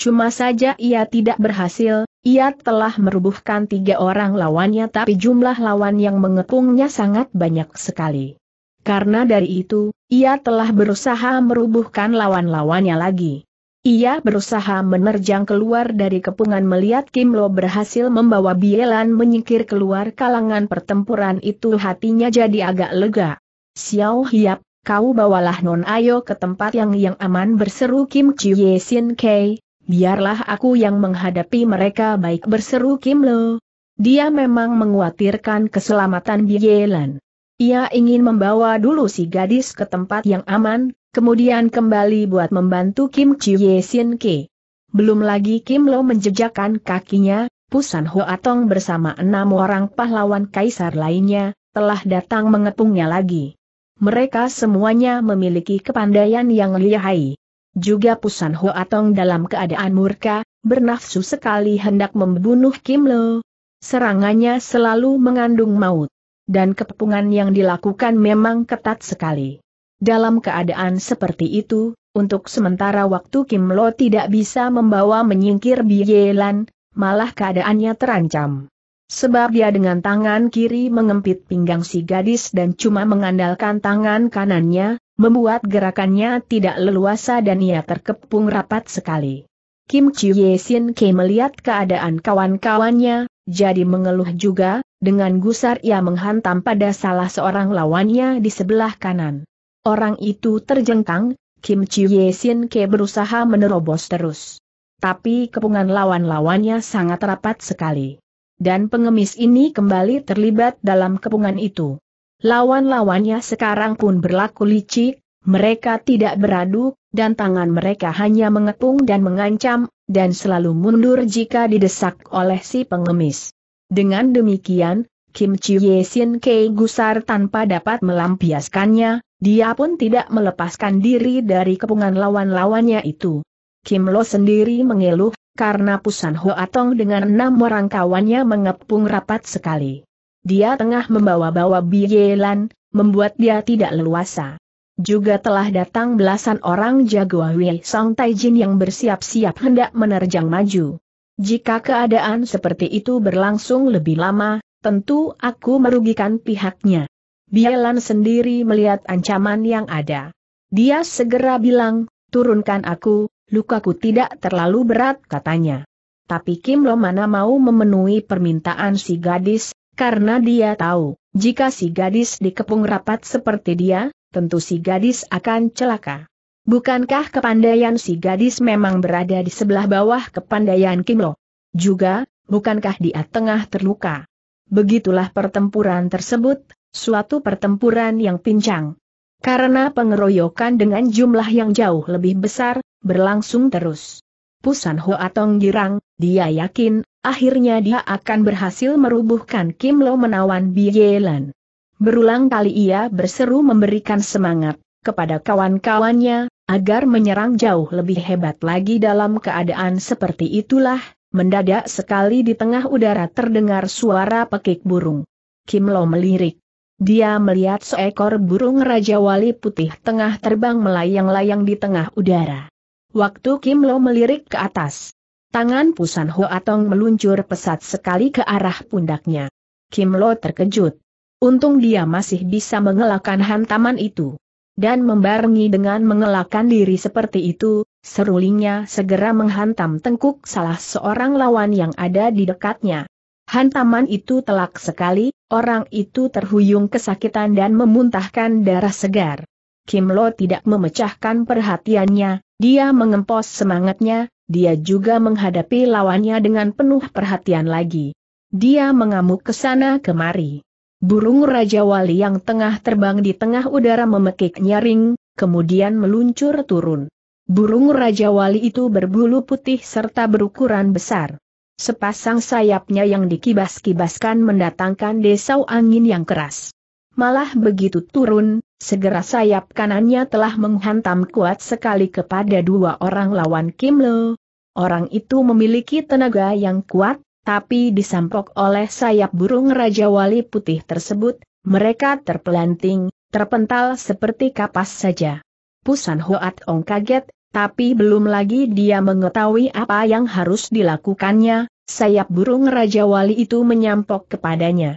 Cuma saja ia tidak berhasil, ia telah merubuhkan tiga orang lawannya tapi jumlah lawan yang mengepungnya sangat banyak sekali. Karena dari itu, ia telah berusaha merubuhkan lawan-lawannya lagi. Ia berusaha menerjang keluar dari kepungan melihat Kim Lo berhasil membawa Bielan menyingkir keluar kalangan pertempuran itu hatinya jadi agak lega. Xiao Hiap, kau bawalah non ayo ke tempat yang yang aman berseru Kim Chie Sin Kei, biarlah aku yang menghadapi mereka baik berseru Kim Lo. Dia memang menguatirkan keselamatan Bielan. Ia ingin membawa dulu si gadis ke tempat yang aman, kemudian kembali buat membantu Kim Chiye Sin Ke. Belum lagi Kim Lo menjejakkan kakinya, Pusan Ho Atong bersama enam orang pahlawan kaisar lainnya, telah datang mengepungnya lagi. Mereka semuanya memiliki kepandaian yang lihai. Juga Pusan Ho Atong dalam keadaan murka, bernafsu sekali hendak membunuh Kim Lo. Serangannya selalu mengandung maut. Dan kepungan yang dilakukan memang ketat sekali. Dalam keadaan seperti itu, untuk sementara waktu Kim Lo tidak bisa membawa menyingkir Bielan, malah keadaannya terancam. Sebab dia dengan tangan kiri mengempit pinggang si gadis dan cuma mengandalkan tangan kanannya, membuat gerakannya tidak leluasa dan ia terkepung rapat sekali. Kim Chiu Ye Sin Ke melihat keadaan kawan-kawannya, jadi mengeluh juga, dengan gusar ia menghantam pada salah seorang lawannya di sebelah kanan. Orang itu terjengkang, Kim Chiye Sin Ke berusaha menerobos terus. Tapi kepungan lawan-lawannya sangat rapat sekali. Dan pengemis ini kembali terlibat dalam kepungan itu. Lawan-lawannya sekarang pun berlaku licik, mereka tidak beradu, dan tangan mereka hanya mengepung dan mengancam, dan selalu mundur jika didesak oleh si pengemis. Dengan demikian, Kim Ye Sin Kei gusar tanpa dapat melampiaskannya, dia pun tidak melepaskan diri dari kepungan lawan-lawannya itu. Kim Lo sendiri mengeluh, karena Pusan Ho Atong dengan enam orang kawannya mengepung rapat sekali. Dia tengah membawa-bawa Bielan, membuat dia tidak leluasa. Juga telah datang belasan orang jagoan Wei Song Taijin yang bersiap-siap hendak menerjang maju. Jika keadaan seperti itu berlangsung lebih lama, tentu aku merugikan pihaknya. Bielan sendiri melihat ancaman yang ada. Dia segera bilang, turunkan aku, lukaku tidak terlalu berat katanya. Tapi Kim Lo mana mau memenuhi permintaan si gadis, karena dia tahu, jika si gadis dikepung rapat seperti dia, tentu si gadis akan celaka. Bukankah kepandaian si gadis memang berada di sebelah bawah kepandaian Kim Lo? Juga, bukankah dia tengah terluka? Begitulah pertempuran tersebut, Suatu pertempuran yang pincang. Karena pengeroyokan dengan jumlah yang jauh lebih besar, berlangsung terus. Pusan Ho Atong girang, dia yakin, akhirnya dia akan berhasil merubuhkan Kim Lo menawan Bielan. Berulang kali ia berseru memberikan semangat kepada kawan-kawannya, agar menyerang jauh lebih hebat lagi dalam keadaan seperti itulah, mendadak sekali di tengah udara terdengar suara pekik burung. Kim Lo melirik, dia melihat seekor burung Raja Wali putih tengah terbang melayang-layang di tengah udara. Waktu Kim Lo melirik ke atas, tangan Pusan Hoatong meluncur pesat sekali ke arah pundaknya. Kim Lo terkejut. Untung dia masih bisa mengelakkan hantaman itu. Dan membarengi dengan mengelakkan diri seperti itu, serulingnya segera menghantam tengkuk salah seorang lawan yang ada di dekatnya. Hantaman itu telak sekali, orang itu terhuyung kesakitan dan memuntahkan darah segar. Kim Lo tidak memecahkan perhatiannya, dia mengempos semangatnya, dia juga menghadapi lawannya dengan penuh perhatian lagi. Dia mengamuk ke sana kemari. Burung Raja Wali yang tengah terbang di tengah udara memekik nyaring, kemudian meluncur turun. Burung Raja Wali itu berbulu putih serta berukuran besar. Sepasang sayapnya yang dikibas-kibaskan mendatangkan desau angin yang keras. Malah begitu turun, segera sayap kanannya telah menghantam kuat sekali kepada dua orang lawan Kim Lo. Orang itu memiliki tenaga yang kuat, tapi disampok oleh sayap burung Raja Wali Putih tersebut, mereka terpelanting, terpental seperti kapas saja. Pusan Hoat Ong kaget, tapi belum lagi dia mengetahui apa yang harus dilakukannya, sayap burung Raja Wali itu menyampok kepadanya.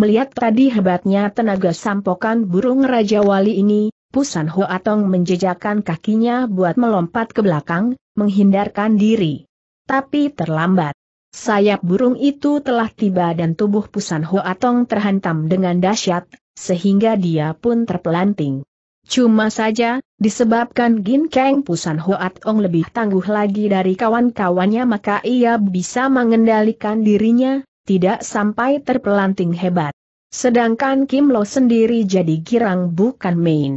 Melihat tadi hebatnya tenaga sampokan burung Raja Wali ini, Pusan Hoatong menjejakkan kakinya buat melompat ke belakang, menghindarkan diri. Tapi terlambat. Sayap burung itu telah tiba dan tubuh Pusan Hoatong terhantam dengan dahsyat, sehingga dia pun terpelanting. Cuma saja, disebabkan Gin Kang Pusan Hoat Ong lebih tangguh lagi dari kawan-kawannya maka ia bisa mengendalikan dirinya, tidak sampai terpelanting hebat. Sedangkan Kim Lo sendiri jadi girang bukan main.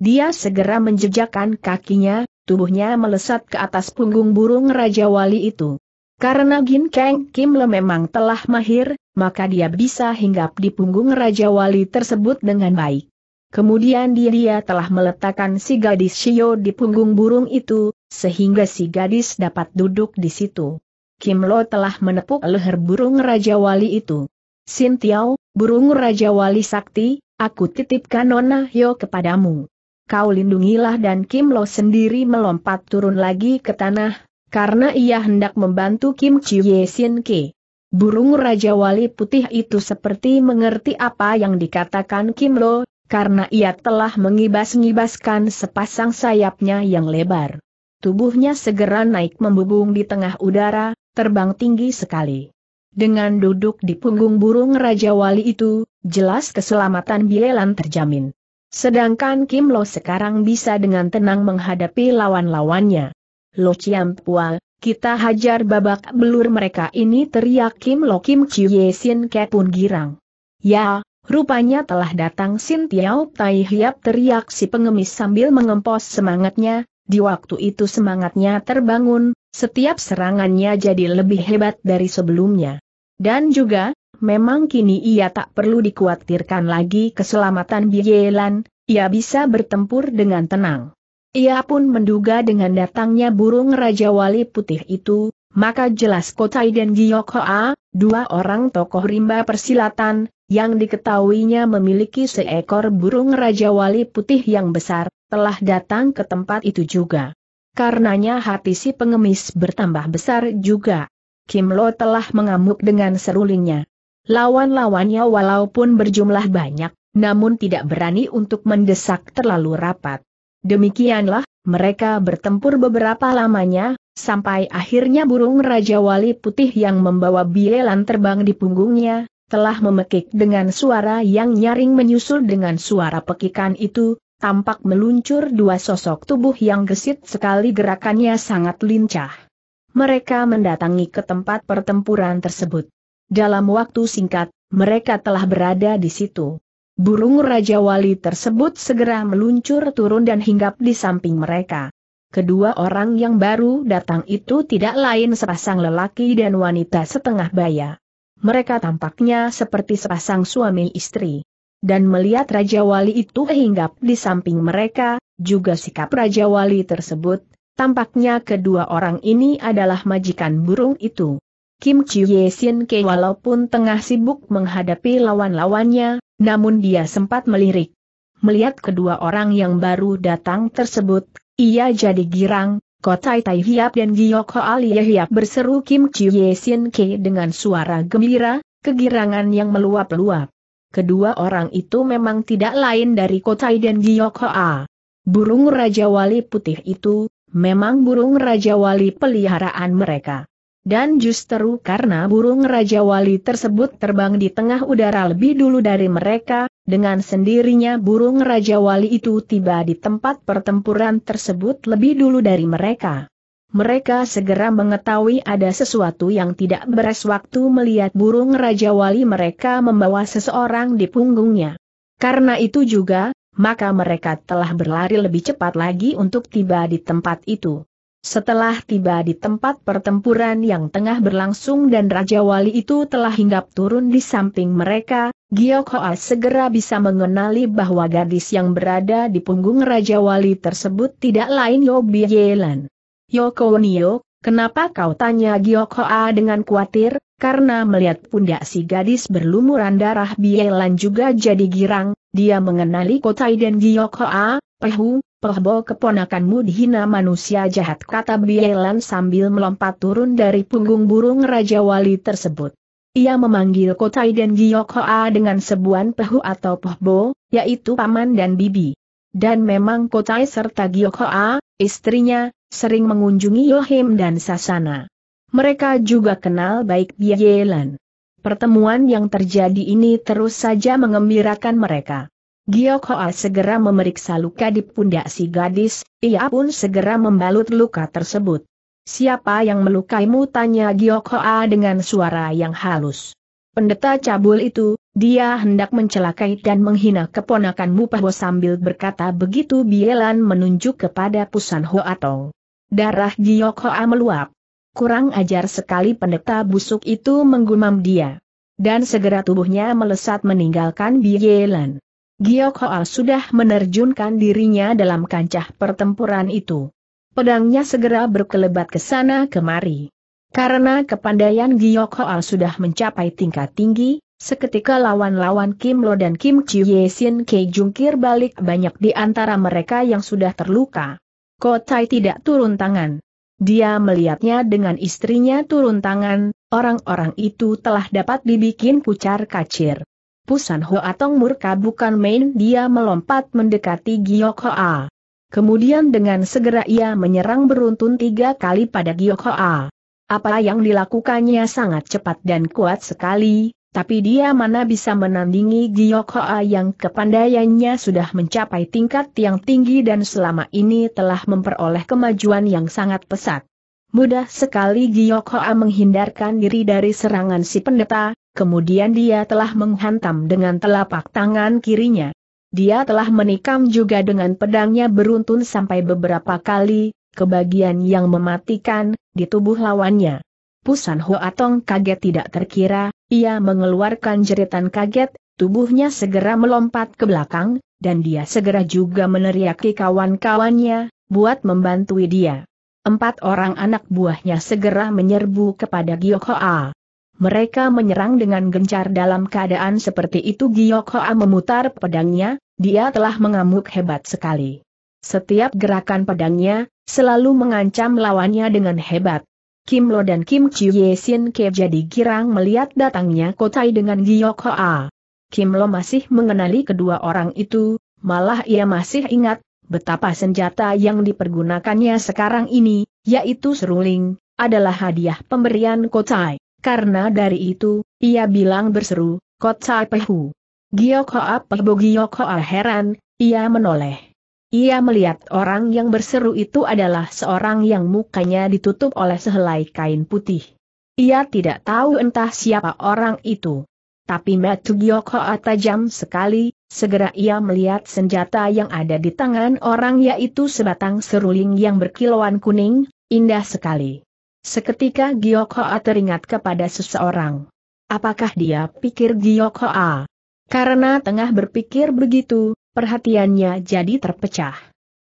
Dia segera menjejakkan kakinya, tubuhnya melesat ke atas punggung burung Raja Wali itu. Karena Gin Kang Kim Lo memang telah mahir, maka dia bisa hinggap di punggung Raja Wali tersebut dengan baik. Kemudian dia telah meletakkan si gadis Shio di punggung burung itu, sehingga si gadis dapat duduk di situ. Kim Lo telah menepuk leher burung Raja Wali itu. Sin Tiao, burung Raja Wali Sakti, aku titipkan Nona Hyo kepadamu. Kau lindungilah dan Kim Lo sendiri melompat turun lagi ke tanah, karena ia hendak membantu Kim Chiu Ye Sin Ke. Burung Raja Wali Putih itu seperti mengerti apa yang dikatakan Kim Lo, karena ia telah mengibas-ngibaskan sepasang sayapnya yang lebar. Tubuhnya segera naik membubung di tengah udara, terbang tinggi sekali. Dengan duduk di punggung burung Raja Wali itu, jelas keselamatan Bielan terjamin. Sedangkan Kim Lo sekarang bisa dengan tenang menghadapi lawan-lawannya. Lo Chiam Pua, kita hajar babak belur mereka ini teriak Kim Lo Kim Chiu Ye Sin Ke pun girang. Ya, Rupanya telah datang Sin Tiao Tai Hiap teriak si pengemis sambil mengempos semangatnya, di waktu itu semangatnya terbangun, setiap serangannya jadi lebih hebat dari sebelumnya. Dan juga, memang kini ia tak perlu dikhawatirkan lagi keselamatan Bielan, ia bisa bertempur dengan tenang. Ia pun menduga dengan datangnya burung Raja Wali Putih itu, maka jelas Kotai dan Giyokhoa, dua orang tokoh rimba persilatan, yang diketahuinya memiliki seekor burung Raja Wali Putih yang besar, telah datang ke tempat itu juga. Karenanya hati si pengemis bertambah besar juga. Kim Lo telah mengamuk dengan serulingnya. Lawan-lawannya walaupun berjumlah banyak, namun tidak berani untuk mendesak terlalu rapat. Demikianlah, mereka bertempur beberapa lamanya, sampai akhirnya burung Raja Wali Putih yang membawa bielan terbang di punggungnya, telah memekik dengan suara yang nyaring menyusul dengan suara pekikan itu, tampak meluncur dua sosok tubuh yang gesit sekali gerakannya sangat lincah. Mereka mendatangi ke tempat pertempuran tersebut. Dalam waktu singkat, mereka telah berada di situ. Burung Raja Wali tersebut segera meluncur turun dan hinggap di samping mereka. Kedua orang yang baru datang itu tidak lain sepasang lelaki dan wanita setengah baya mereka tampaknya seperti sepasang suami istri. Dan melihat Raja Wali itu hinggap di samping mereka, juga sikap Raja Wali tersebut, tampaknya kedua orang ini adalah majikan burung itu. Kim Chiye Sin Ke walaupun tengah sibuk menghadapi lawan-lawannya, namun dia sempat melirik. Melihat kedua orang yang baru datang tersebut, ia jadi girang, Kotai Tai Hiap dan Giyok Hoa Aliyah Hiap berseru Kim Ye Sin Ke dengan suara gembira, kegirangan yang meluap-luap. Kedua orang itu memang tidak lain dari Kotai dan Ho A. Burung Raja Wali Putih itu, memang burung Raja Wali peliharaan mereka. Dan justru karena burung Raja Wali tersebut terbang di tengah udara lebih dulu dari mereka, dengan sendirinya burung Raja Wali itu tiba di tempat pertempuran tersebut lebih dulu dari mereka. Mereka segera mengetahui ada sesuatu yang tidak beres waktu melihat burung Raja Wali mereka membawa seseorang di punggungnya. Karena itu juga, maka mereka telah berlari lebih cepat lagi untuk tiba di tempat itu. Setelah tiba di tempat pertempuran yang tengah berlangsung dan Raja Wali itu telah hinggap turun di samping mereka, Gio Hoa segera bisa mengenali bahwa gadis yang berada di punggung Raja Wali tersebut tidak lain Yobi Yelan. Yoko Nio, kenapa kau tanya Gio Hoa dengan khawatir, karena melihat pundak si gadis berlumuran darah Bielan juga jadi girang, dia mengenali Kotai dan Gio Hoa, Pehu, Pehbo keponakanmu dihina manusia jahat kata Bielan sambil melompat turun dari punggung burung Raja Wali tersebut. Ia memanggil Kotai dan Giyokhoa dengan sebuan Pehu atau Pohbo, yaitu paman dan bibi. Dan memang Kotai serta Giyokhoa, istrinya, sering mengunjungi Yohim dan Sasana. Mereka juga kenal baik Biyelan. Pertemuan yang terjadi ini terus saja mengembirakan mereka. Giyokhoa segera memeriksa luka di pundak si gadis, ia pun segera membalut luka tersebut. Siapa yang melukaimu? Tanya Giok Hoa dengan suara yang halus. Pendeta cabul itu, dia hendak mencelakai dan menghina keponakanmu Paho sambil berkata begitu Bielan menunjuk kepada Pusan Hoa Tong. Darah Giok Hoa meluap. Kurang ajar sekali pendeta busuk itu menggumam dia. Dan segera tubuhnya melesat meninggalkan Bielan. Giok Hoa sudah menerjunkan dirinya dalam kancah pertempuran itu pedangnya segera berkelebat ke sana kemari. Karena kepandaian Giyok Hoal sudah mencapai tingkat tinggi, seketika lawan-lawan Kim Lo dan Kim Chiu Sin Kei jungkir balik banyak di antara mereka yang sudah terluka. Ko Tai tidak turun tangan. Dia melihatnya dengan istrinya turun tangan, orang-orang itu telah dapat dibikin pucar kacir. Pusan Ho Atong murka bukan main dia melompat mendekati Giyok Hoa. Kemudian dengan segera ia menyerang beruntun tiga kali pada Gyokhoa. Apa yang dilakukannya sangat cepat dan kuat sekali, tapi dia mana bisa menandingi Gyokhoa yang kepandaiannya sudah mencapai tingkat yang tinggi dan selama ini telah memperoleh kemajuan yang sangat pesat. Mudah sekali Gyokhoa menghindarkan diri dari serangan si pendeta, kemudian dia telah menghantam dengan telapak tangan kirinya. Dia telah menikam juga dengan pedangnya beruntun sampai beberapa kali, ke bagian yang mematikan, di tubuh lawannya. Pusan Hoatong kaget tidak terkira, ia mengeluarkan jeritan kaget, tubuhnya segera melompat ke belakang, dan dia segera juga meneriaki kawan-kawannya, buat membantu dia. Empat orang anak buahnya segera menyerbu kepada Giyok Hoa. Mereka menyerang dengan gencar dalam keadaan seperti itu Giyok Hoa memutar pedangnya, dia telah mengamuk hebat sekali. Setiap gerakan pedangnya, selalu mengancam lawannya dengan hebat. Kim Lo dan Kim Chiu ye Sin Ke jadi girang melihat datangnya Kotai dengan Giyok Hoa. Kim Lo masih mengenali kedua orang itu, malah ia masih ingat, betapa senjata yang dipergunakannya sekarang ini, yaitu seruling, adalah hadiah pemberian Kotai. Karena dari itu, ia bilang berseru, "Kot Pehu. Giok Hoa Pehu Giok Hoa heran, ia menoleh. Ia melihat orang yang berseru itu adalah seorang yang mukanya ditutup oleh sehelai kain putih. Ia tidak tahu entah siapa orang itu. Tapi Matu Gyokoa tajam sekali, segera ia melihat senjata yang ada di tangan orang yaitu sebatang seruling yang berkilauan kuning, indah sekali. Seketika Giok Hoa teringat kepada seseorang. Apakah dia pikir Giok Hoa? Karena tengah berpikir begitu, perhatiannya jadi terpecah.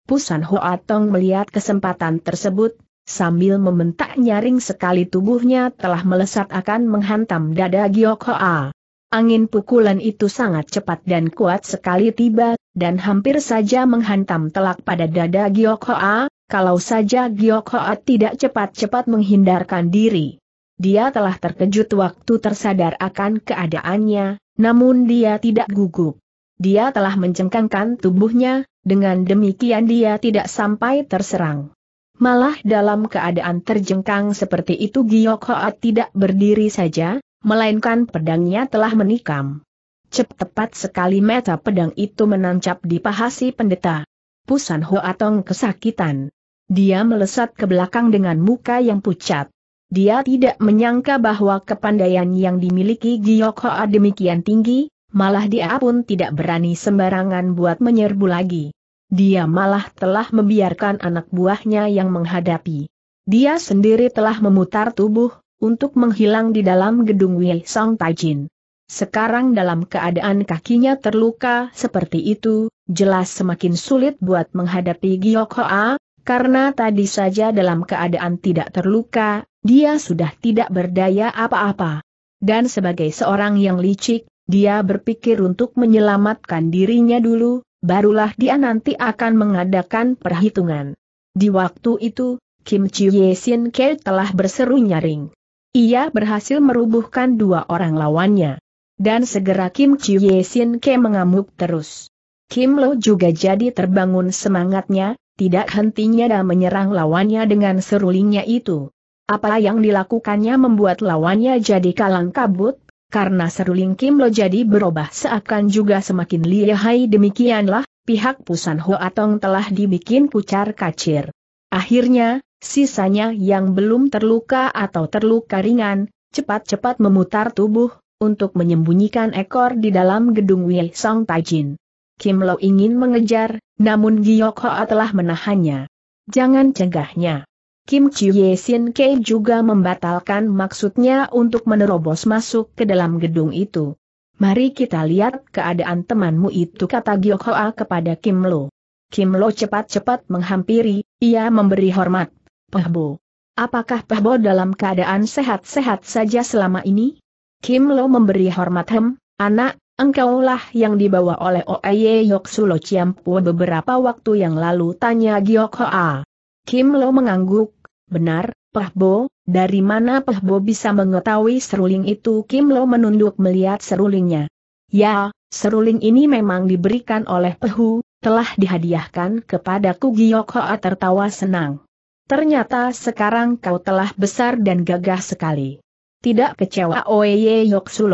Pusan Hoa Tong melihat kesempatan tersebut, sambil membentak nyaring sekali tubuhnya telah melesat akan menghantam dada Giok Hoa. Angin pukulan itu sangat cepat dan kuat sekali tiba, dan hampir saja menghantam telak pada dada Giok Hoa, kalau saja Giok Hoat tidak cepat-cepat menghindarkan diri. Dia telah terkejut waktu tersadar akan keadaannya, namun dia tidak gugup. Dia telah mencengkangkan tubuhnya, dengan demikian dia tidak sampai terserang. Malah dalam keadaan terjengkang seperti itu Giok Hoat tidak berdiri saja, melainkan pedangnya telah menikam. Cepat sekali mata pedang itu menancap di pahasi pendeta. Pusan Hoatong kesakitan. Dia melesat ke belakang dengan muka yang pucat. Dia tidak menyangka bahwa kepandaian yang dimiliki Giyok Hoa demikian tinggi, malah dia pun tidak berani sembarangan buat menyerbu lagi. Dia malah telah membiarkan anak buahnya yang menghadapi. Dia sendiri telah memutar tubuh, untuk menghilang di dalam gedung Wei Song Tajin. Sekarang dalam keadaan kakinya terluka seperti itu, jelas semakin sulit buat menghadapi Giyok Hoa, karena tadi saja dalam keadaan tidak terluka, dia sudah tidak berdaya apa-apa. Dan sebagai seorang yang licik, dia berpikir untuk menyelamatkan dirinya dulu, barulah dia nanti akan mengadakan perhitungan. Di waktu itu, Kim Chi Sin Ke telah berseru nyaring. Ia berhasil merubuhkan dua orang lawannya. Dan segera Kim Chi Sin Ke mengamuk terus. Kim Lo juga jadi terbangun semangatnya, tidak hentinya dan menyerang lawannya dengan serulingnya itu. Apa yang dilakukannya membuat lawannya jadi kalang kabut, karena seruling Kim Lo jadi berubah seakan juga semakin lihai demikianlah, pihak Pusan Ho Atong telah dibikin kucar kacir. Akhirnya, sisanya yang belum terluka atau terluka ringan, cepat-cepat memutar tubuh, untuk menyembunyikan ekor di dalam gedung Wei Song Tajin. Kim Lo ingin mengejar, namun Giyok Hoa telah menahannya. Jangan cegahnya. Kim Chiu Ye Sin Kei juga membatalkan maksudnya untuk menerobos masuk ke dalam gedung itu. Mari kita lihat keadaan temanmu itu kata Giyok Hoa kepada Kim Lo. Kim Lo cepat-cepat menghampiri, ia memberi hormat. Pahbo. Apakah Pahbo dalam keadaan sehat-sehat saja selama ini? Kim Lo memberi hormat hem, anak, Engkaulah yang dibawa oleh Oye Yok Sulo Ciampu beberapa waktu yang lalu tanya Giok Hoa. Kim Lo mengangguk, benar, Bo, dari mana Bo bisa mengetahui seruling itu Kim Lo menunduk melihat serulingnya. Ya, seruling ini memang diberikan oleh Pehu, telah dihadiahkan kepadaku Giok Hoa tertawa senang. Ternyata sekarang kau telah besar dan gagah sekali. Tidak kecewa Oye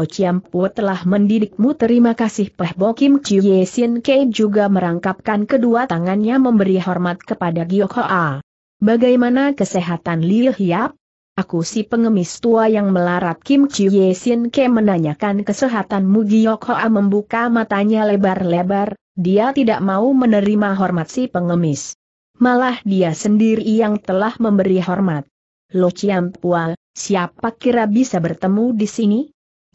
Chiam Pu telah mendidikmu terima kasih Peh Chiu Ye Sin Ke juga merangkapkan kedua tangannya memberi hormat kepada Giyok Hoa. Bagaimana kesehatan Liu Hiap? Aku si pengemis tua yang melarat Kim Ye Sin Ke menanyakan kesehatanmu Giyok Hoa membuka matanya lebar-lebar, dia tidak mau menerima hormat si pengemis. Malah dia sendiri yang telah memberi hormat. Lo Chiam Pua, Siapa kira bisa bertemu di sini?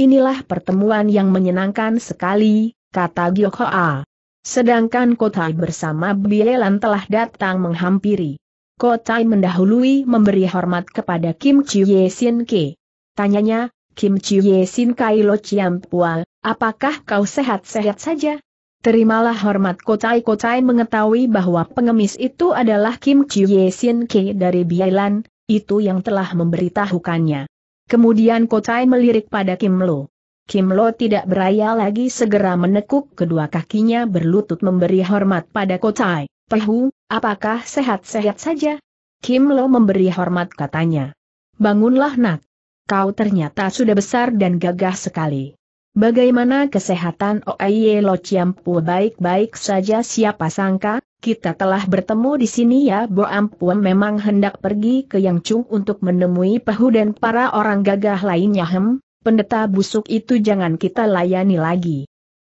Inilah pertemuan yang menyenangkan sekali, kata Gyokoa. Sedangkan Kotai bersama Bielan telah datang menghampiri. Kotai mendahului memberi hormat kepada Kim Chiye Sin Ke. Tanyanya, Kim Chiye Sin Kai Lo Chiam Pual, apakah kau sehat-sehat saja? Terimalah hormat Kotai Kotai mengetahui bahwa pengemis itu adalah Kim Chiye Sin Ke dari Bielan, itu yang telah memberitahukannya. Kemudian Kotai melirik pada Kim Lo. Kim Lo tidak beraya lagi segera menekuk kedua kakinya berlutut memberi hormat pada Kotai. Tehu, apakah sehat-sehat saja? Kim Lo memberi hormat katanya. Bangunlah nak. Kau ternyata sudah besar dan gagah sekali. Bagaimana kesehatan Oye Lo Chiampu baik-baik saja siapa sangka, kita telah bertemu di sini ya Bo Ampun memang hendak pergi ke Yang Chung untuk menemui Pahu dan para orang gagah lainnya hem, pendeta busuk itu jangan kita layani lagi.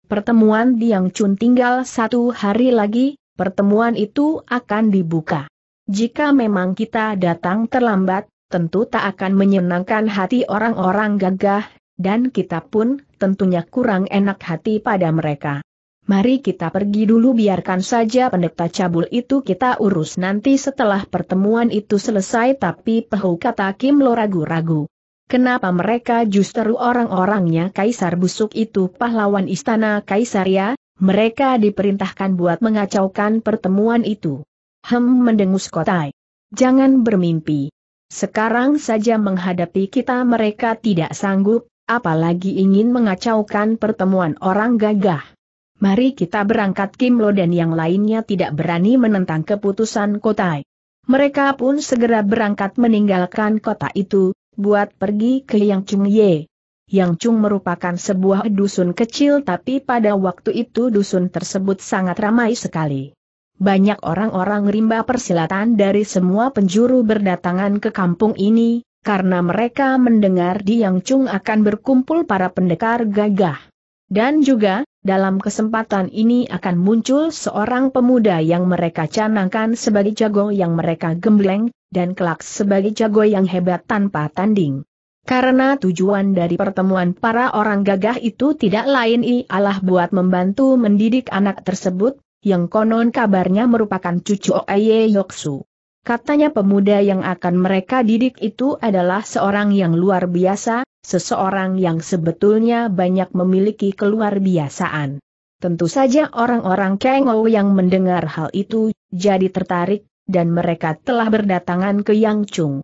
Pertemuan di Yang Chung tinggal satu hari lagi, pertemuan itu akan dibuka. Jika memang kita datang terlambat, tentu tak akan menyenangkan hati orang-orang gagah, dan kita pun tentunya kurang enak hati pada mereka. Mari kita pergi dulu biarkan saja pendeta cabul itu kita urus nanti setelah pertemuan itu selesai tapi pehu kata Kim lo ragu-ragu. Kenapa mereka justru orang-orangnya kaisar busuk itu pahlawan istana kaisar ya, mereka diperintahkan buat mengacaukan pertemuan itu. Hem mendengus kotai. Jangan bermimpi. Sekarang saja menghadapi kita mereka tidak sanggup, apalagi ingin mengacaukan pertemuan orang gagah. Mari kita berangkat Kim Lo dan yang lainnya tidak berani menentang keputusan Kotai. Mereka pun segera berangkat meninggalkan kota itu, buat pergi ke Yang Chung Ye. Yang Chung merupakan sebuah dusun kecil tapi pada waktu itu dusun tersebut sangat ramai sekali. Banyak orang-orang rimba persilatan dari semua penjuru berdatangan ke kampung ini, karena mereka mendengar di Yang Chung akan berkumpul para pendekar gagah. Dan juga, dalam kesempatan ini akan muncul seorang pemuda yang mereka canangkan sebagai jago yang mereka gembleng, dan kelak sebagai jago yang hebat tanpa tanding. Karena tujuan dari pertemuan para orang gagah itu tidak lain ialah buat membantu mendidik anak tersebut, yang konon kabarnya merupakan cucu Oeye Yoksu. Katanya pemuda yang akan mereka didik itu adalah seorang yang luar biasa, seseorang yang sebetulnya banyak memiliki keluar biasaan. Tentu saja orang-orang Kengou yang mendengar hal itu, jadi tertarik, dan mereka telah berdatangan ke Yang Chung.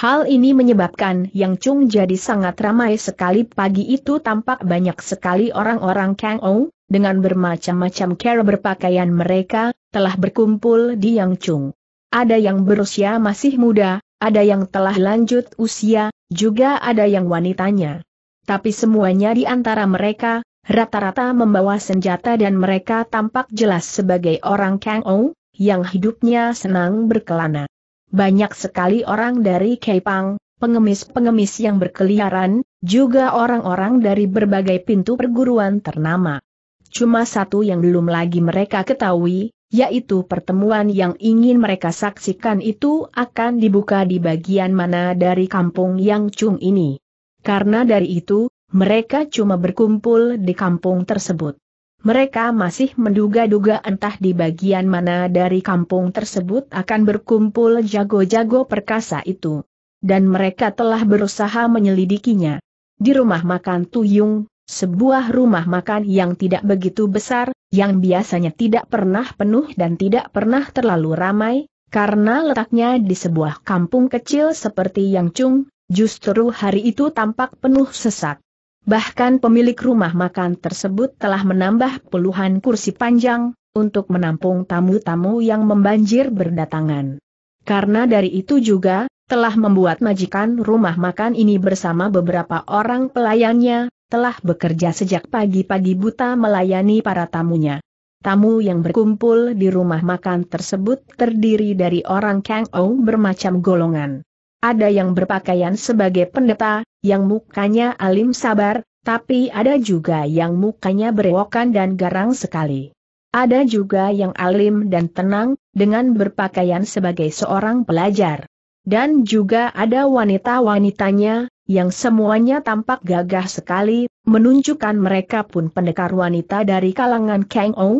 Hal ini menyebabkan Yang Chung jadi sangat ramai sekali pagi itu tampak banyak sekali orang-orang Kang dengan bermacam-macam cara berpakaian mereka, telah berkumpul di Yang Chung. Ada yang berusia masih muda, ada yang telah lanjut usia, juga ada yang wanitanya. Tapi semuanya di antara mereka, rata-rata membawa senjata dan mereka tampak jelas sebagai orang Kang Ou, yang hidupnya senang berkelana. Banyak sekali orang dari Kepang, pengemis-pengemis yang berkeliaran, juga orang-orang dari berbagai pintu perguruan ternama. Cuma satu yang belum lagi mereka ketahui, yaitu pertemuan yang ingin mereka saksikan itu akan dibuka di bagian mana dari kampung Yang Chung ini. Karena dari itu, mereka cuma berkumpul di kampung tersebut. Mereka masih menduga-duga entah di bagian mana dari kampung tersebut akan berkumpul jago-jago perkasa itu. Dan mereka telah berusaha menyelidikinya. Di rumah makan Tuyung, sebuah rumah makan yang tidak begitu besar, yang biasanya tidak pernah penuh dan tidak pernah terlalu ramai, karena letaknya di sebuah kampung kecil seperti Yang Yangchung, justru hari itu tampak penuh sesak. Bahkan pemilik rumah makan tersebut telah menambah puluhan kursi panjang, untuk menampung tamu-tamu yang membanjir berdatangan. Karena dari itu juga, telah membuat majikan rumah makan ini bersama beberapa orang pelayannya, telah bekerja sejak pagi-pagi buta melayani para tamunya. Tamu yang berkumpul di rumah makan tersebut terdiri dari orang Kang Ou bermacam golongan. Ada yang berpakaian sebagai pendeta, yang mukanya alim sabar, tapi ada juga yang mukanya berewokan dan garang sekali. Ada juga yang alim dan tenang, dengan berpakaian sebagai seorang pelajar. Dan juga ada wanita-wanitanya, yang semuanya tampak gagah sekali, menunjukkan mereka pun pendekar wanita dari kalangan Kang Ong.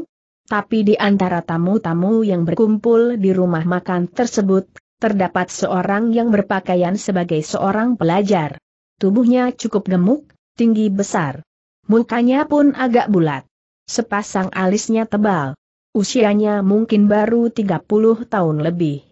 Tapi di antara tamu-tamu yang berkumpul di rumah makan tersebut, terdapat seorang yang berpakaian sebagai seorang pelajar. Tubuhnya cukup gemuk, tinggi besar. Mukanya pun agak bulat. Sepasang alisnya tebal. Usianya mungkin baru 30 tahun lebih.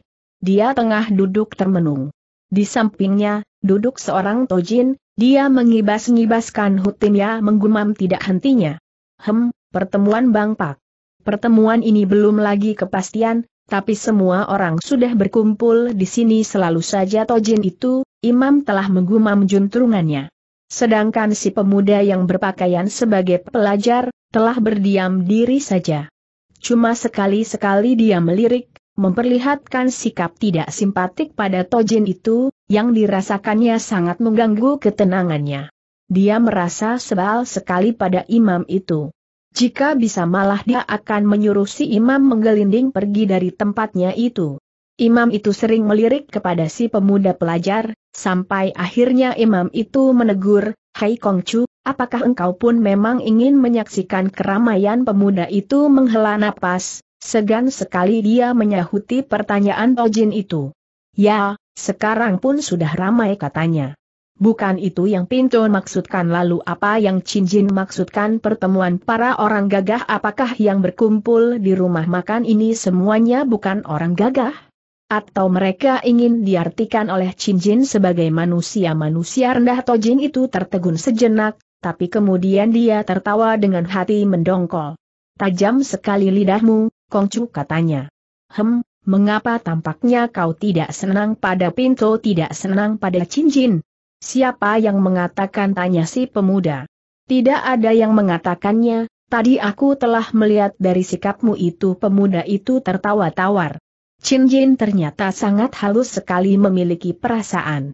Dia tengah duduk termenung. Di sampingnya, duduk seorang tojin, dia mengibas-ngibaskan hutimnya menggumam tidak hentinya. Hem, pertemuan Bang Pak. Pertemuan ini belum lagi kepastian, tapi semua orang sudah berkumpul di sini selalu saja Tojin itu, imam telah menggumam juntrungannya. Sedangkan si pemuda yang berpakaian sebagai pelajar, telah berdiam diri saja. Cuma sekali-sekali dia melirik, memperlihatkan sikap tidak simpatik pada Tojin itu, yang dirasakannya sangat mengganggu ketenangannya. Dia merasa sebal sekali pada imam itu. Jika bisa malah dia akan menyuruh si imam menggelinding pergi dari tempatnya itu. Imam itu sering melirik kepada si pemuda pelajar, sampai akhirnya imam itu menegur, Hai Kongcu, apakah engkau pun memang ingin menyaksikan keramaian pemuda itu menghela napas, Segan sekali dia menyahuti pertanyaan Tojin itu. Ya, sekarang pun sudah ramai katanya. Bukan itu yang Pinto maksudkan lalu apa yang Cinjin maksudkan pertemuan para orang gagah apakah yang berkumpul di rumah makan ini semuanya bukan orang gagah? Atau mereka ingin diartikan oleh Cinjin sebagai manusia-manusia rendah Tojin itu tertegun sejenak, tapi kemudian dia tertawa dengan hati mendongkol. Tajam sekali lidahmu, Kongcu katanya. Hem, mengapa tampaknya kau tidak senang pada pintu tidak senang pada cincin? Siapa yang mengatakan tanya si pemuda? Tidak ada yang mengatakannya, tadi aku telah melihat dari sikapmu itu pemuda itu tertawa tawar. Cincin ternyata sangat halus sekali memiliki perasaan.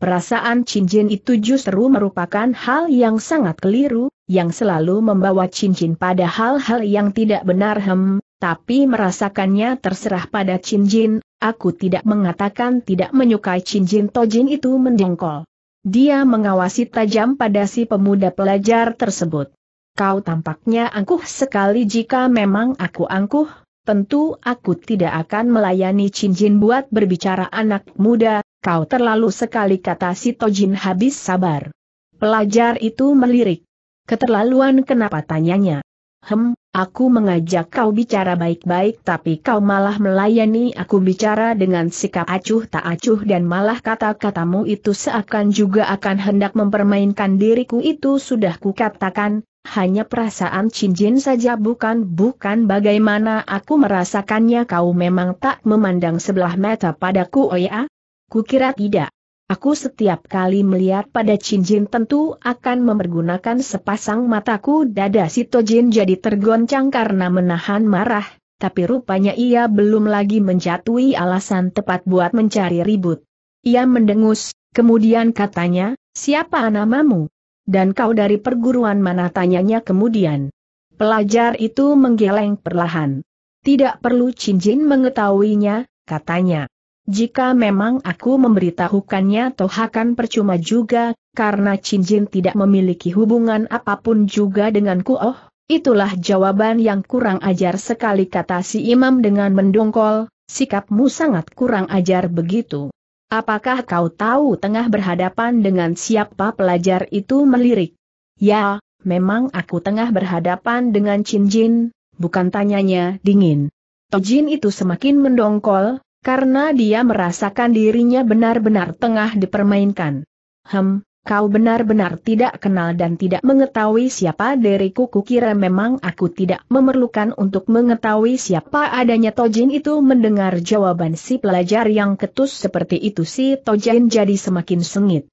Perasaan cincin itu justru merupakan hal yang sangat keliru, yang selalu membawa cincin pada hal-hal yang tidak benar hem, tapi merasakannya terserah pada Chin Jin, aku tidak mengatakan tidak menyukai Chin Jin Tojin itu mendengkol. Dia mengawasi tajam pada si pemuda pelajar tersebut. Kau tampaknya angkuh sekali jika memang aku angkuh, tentu aku tidak akan melayani Chin Jin buat berbicara anak muda, kau terlalu sekali kata si Tojin habis sabar. Pelajar itu melirik. Keterlaluan kenapa tanyanya? Hem, aku mengajak kau bicara baik-baik tapi kau malah melayani aku bicara dengan sikap acuh tak acuh dan malah kata-katamu itu seakan juga akan hendak mempermainkan diriku itu sudah kukatakan, hanya perasaan cincin saja bukan-bukan bagaimana aku merasakannya kau memang tak memandang sebelah mata padaku oh ya? Kukira tidak. Aku setiap kali melihat pada cincin tentu akan mempergunakan sepasang mataku dada si Tojin jadi tergoncang karena menahan marah, tapi rupanya ia belum lagi menjatuhi alasan tepat buat mencari ribut. Ia mendengus, kemudian katanya, siapa namamu? Dan kau dari perguruan mana tanyanya kemudian. Pelajar itu menggeleng perlahan. Tidak perlu cincin mengetahuinya, katanya. Jika memang aku memberitahukannya toh akan percuma juga, karena Cinjin tidak memiliki hubungan apapun juga denganku oh, itulah jawaban yang kurang ajar sekali kata si imam dengan mendongkol, sikapmu sangat kurang ajar begitu. Apakah kau tahu tengah berhadapan dengan siapa pelajar itu melirik? Ya, memang aku tengah berhadapan dengan Cinjin, bukan tanyanya dingin. Tojin itu semakin mendongkol, karena dia merasakan dirinya benar-benar tengah dipermainkan. Hem, kau benar-benar tidak kenal dan tidak mengetahui siapa diriku kukira memang aku tidak memerlukan untuk mengetahui siapa adanya Tojin itu mendengar jawaban si pelajar yang ketus seperti itu si Tojin jadi semakin sengit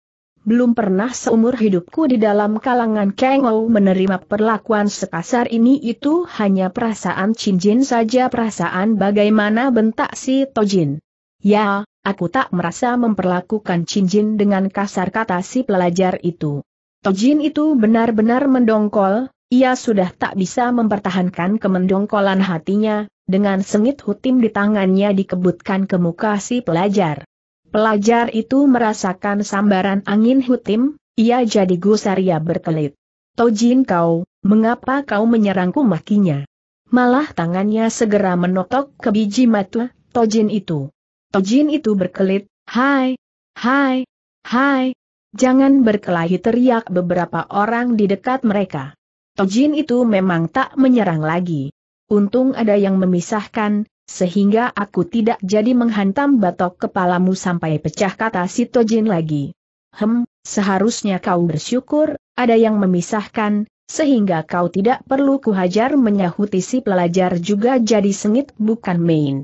belum pernah seumur hidupku di dalam kalangan Kengou menerima perlakuan sekasar ini itu hanya perasaan cincin saja perasaan bagaimana bentak si Tojin. Ya, aku tak merasa memperlakukan cincin dengan kasar kata si pelajar itu. Tojin itu benar-benar mendongkol, ia sudah tak bisa mempertahankan kemendongkolan hatinya, dengan sengit hutim di tangannya dikebutkan ke muka si pelajar. Pelajar itu merasakan sambaran angin hutim, ia jadi gusar ia berkelit. Tojin kau, mengapa kau menyerangku makinya? Malah tangannya segera menotok ke biji mata Tojin itu. Tojin itu berkelit, hai, hai, hai, jangan berkelahi teriak beberapa orang di dekat mereka. Tojin itu memang tak menyerang lagi. Untung ada yang memisahkan, sehingga aku tidak jadi menghantam batok kepalamu sampai pecah kata si Tojin lagi. Hem, seharusnya kau bersyukur, ada yang memisahkan, sehingga kau tidak perlu kuhajar menyahuti si pelajar juga jadi sengit bukan main.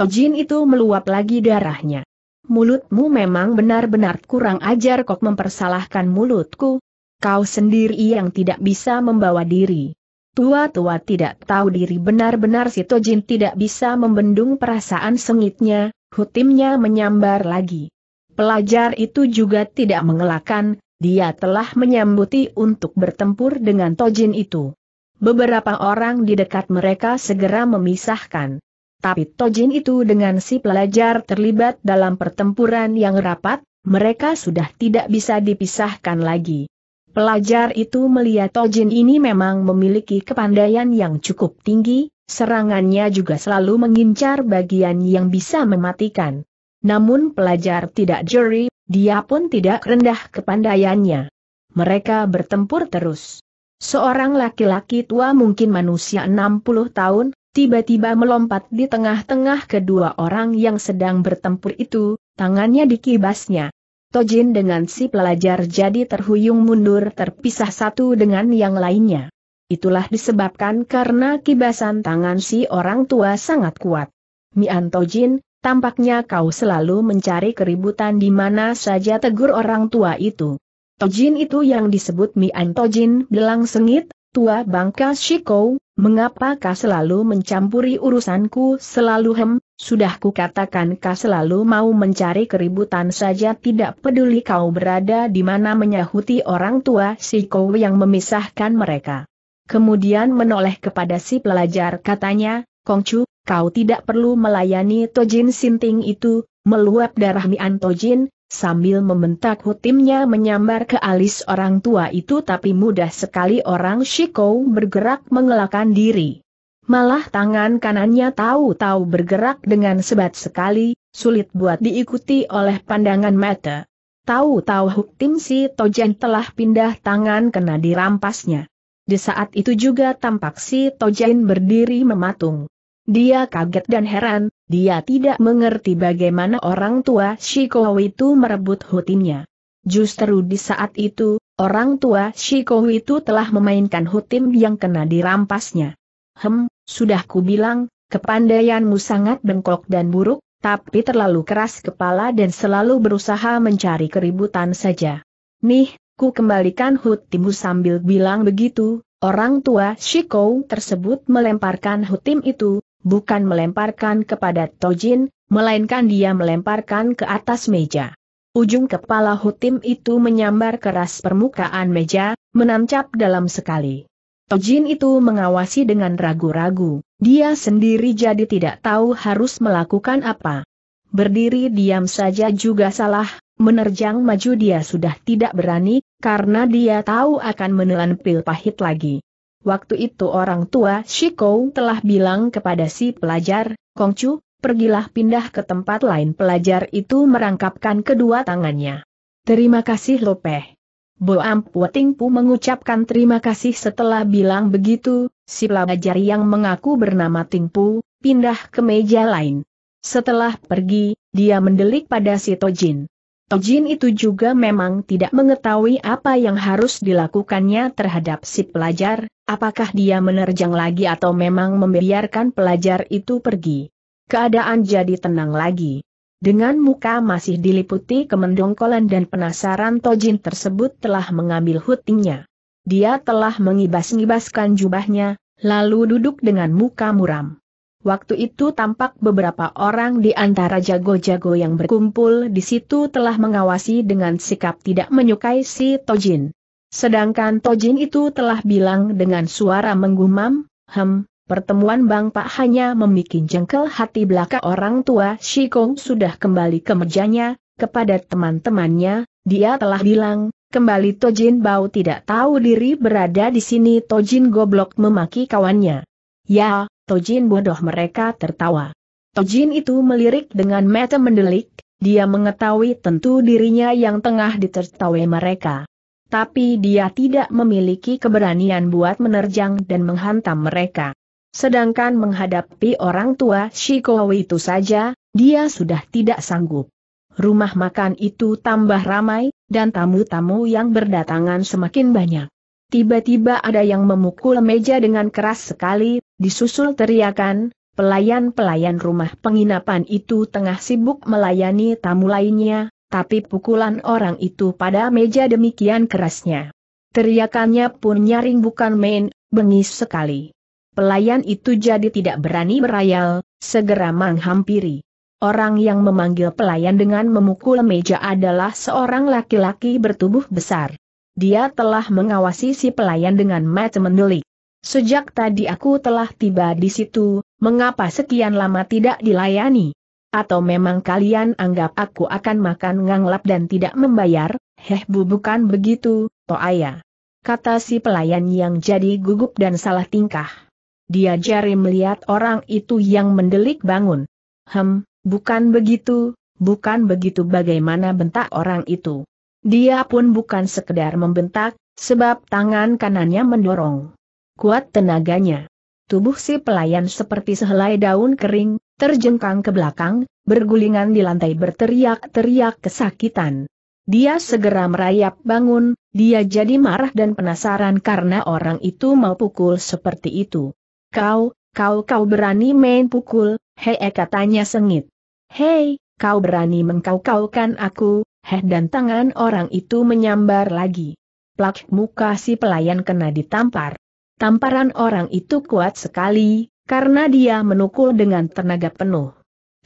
Tojin itu meluap lagi darahnya. Mulutmu memang benar-benar kurang ajar kok mempersalahkan mulutku. Kau sendiri yang tidak bisa membawa diri. Tua-tua tidak tahu diri benar-benar si Tojin tidak bisa membendung perasaan sengitnya, hutimnya menyambar lagi. Pelajar itu juga tidak mengelakkan, dia telah menyambuti untuk bertempur dengan Tojin itu. Beberapa orang di dekat mereka segera memisahkan. Tapi Tojin itu dengan si pelajar terlibat dalam pertempuran yang rapat, mereka sudah tidak bisa dipisahkan lagi. Pelajar itu melihat Tojin ini memang memiliki kepandaian yang cukup tinggi, serangannya juga selalu mengincar bagian yang bisa mematikan. Namun pelajar tidak jeri, dia pun tidak rendah kepandaiannya. Mereka bertempur terus. Seorang laki-laki tua mungkin manusia 60 tahun, tiba-tiba melompat di tengah-tengah kedua orang yang sedang bertempur itu, tangannya di kibasnya. Tojin dengan si pelajar jadi terhuyung mundur terpisah satu dengan yang lainnya. Itulah disebabkan karena kibasan tangan si orang tua sangat kuat. Mian Tojin, tampaknya kau selalu mencari keributan di mana saja tegur orang tua itu. Tojin itu yang disebut Mian Tojin bilang sengit, tua bangka Shiko, mengapakah selalu mencampuri urusanku selalu hem, sudah kukatakan kau selalu mau mencari keributan saja tidak peduli kau berada di mana menyahuti orang tua si kau yang memisahkan mereka. Kemudian menoleh kepada si pelajar katanya, Kongcu, kau tidak perlu melayani Tojin Sinting itu, meluap darah Mian Tojin, sambil membentak hutimnya menyambar ke alis orang tua itu tapi mudah sekali orang Shiko bergerak mengelakkan diri. Malah tangan kanannya tahu-tahu bergerak dengan sebat sekali, sulit buat diikuti oleh pandangan mata. Tahu-tahu Huk Tim Si Tojen telah pindah tangan kena dirampasnya. Di saat itu juga tampak si Tojen berdiri mematung. Dia kaget dan heran, dia tidak mengerti bagaimana orang tua Shikow itu merebut hutimnya. Justru di saat itu, orang tua Shikow itu telah memainkan hutim yang kena dirampasnya. Hem, sudah ku bilang, kepandaianmu sangat bengkok dan buruk, tapi terlalu keras kepala dan selalu berusaha mencari keributan saja. Nih, ku kembalikan hutimu sambil bilang begitu, orang tua Shiko tersebut melemparkan hutim itu, bukan melemparkan kepada Tojin, melainkan dia melemparkan ke atas meja. Ujung kepala hutim itu menyambar keras permukaan meja, menancap dalam sekali. Tojin itu mengawasi dengan ragu-ragu, dia sendiri jadi tidak tahu harus melakukan apa. Berdiri diam saja juga salah, menerjang maju dia sudah tidak berani, karena dia tahu akan menelan pil pahit lagi. Waktu itu orang tua Shiko telah bilang kepada si pelajar, Kongcu, pergilah pindah ke tempat lain pelajar itu merangkapkan kedua tangannya. Terima kasih Lopeh. Boam Puatingpu mengucapkan terima kasih setelah bilang begitu, si pelajar yang mengaku bernama Tingpu, pindah ke meja lain. Setelah pergi, dia mendelik pada si Tojin. Tojin itu juga memang tidak mengetahui apa yang harus dilakukannya terhadap si pelajar, apakah dia menerjang lagi atau memang membiarkan pelajar itu pergi. Keadaan jadi tenang lagi. Dengan muka masih diliputi kemendongkolan dan penasaran Tojin tersebut telah mengambil hutingnya. Dia telah mengibas-ngibaskan jubahnya, lalu duduk dengan muka muram. Waktu itu tampak beberapa orang di antara jago-jago yang berkumpul di situ telah mengawasi dengan sikap tidak menyukai si Tojin. Sedangkan Tojin itu telah bilang dengan suara menggumam, Hem, Pertemuan Bang Pak hanya membuat jengkel hati belaka orang tua Shikong sudah kembali ke mejanya, kepada teman-temannya, dia telah bilang, kembali Tojin Bau tidak tahu diri berada di sini Tojin goblok memaki kawannya. Ya, Tojin bodoh mereka tertawa. Tojin itu melirik dengan mata mendelik, dia mengetahui tentu dirinya yang tengah ditertawai mereka. Tapi dia tidak memiliki keberanian buat menerjang dan menghantam mereka. Sedangkan menghadapi orang tua Shikowo itu saja, dia sudah tidak sanggup. Rumah makan itu tambah ramai, dan tamu-tamu yang berdatangan semakin banyak. Tiba-tiba ada yang memukul meja dengan keras sekali, disusul teriakan, pelayan-pelayan rumah penginapan itu tengah sibuk melayani tamu lainnya, tapi pukulan orang itu pada meja demikian kerasnya. Teriakannya pun nyaring bukan main, bengis sekali. Pelayan itu jadi tidak berani merayal, segera menghampiri. Orang yang memanggil pelayan dengan memukul meja adalah seorang laki-laki bertubuh besar. Dia telah mengawasi si pelayan dengan mata mendelik. Sejak tadi aku telah tiba di situ, mengapa sekian lama tidak dilayani? Atau memang kalian anggap aku akan makan nganglap dan tidak membayar? Heh bu bukan begitu, ayah. Kata si pelayan yang jadi gugup dan salah tingkah. Dia jari melihat orang itu yang mendelik bangun. Hem, bukan begitu, bukan begitu bagaimana bentak orang itu. Dia pun bukan sekedar membentak, sebab tangan kanannya mendorong. Kuat tenaganya. Tubuh si pelayan seperti sehelai daun kering, terjengkang ke belakang, bergulingan di lantai berteriak-teriak kesakitan. Dia segera merayap bangun, dia jadi marah dan penasaran karena orang itu mau pukul seperti itu. Kau, kau kau berani main pukul, hei katanya sengit. Hei, kau berani mengkau-kaukan aku, heh dan tangan orang itu menyambar lagi. Plak muka si pelayan kena ditampar. Tamparan orang itu kuat sekali, karena dia menukul dengan tenaga penuh.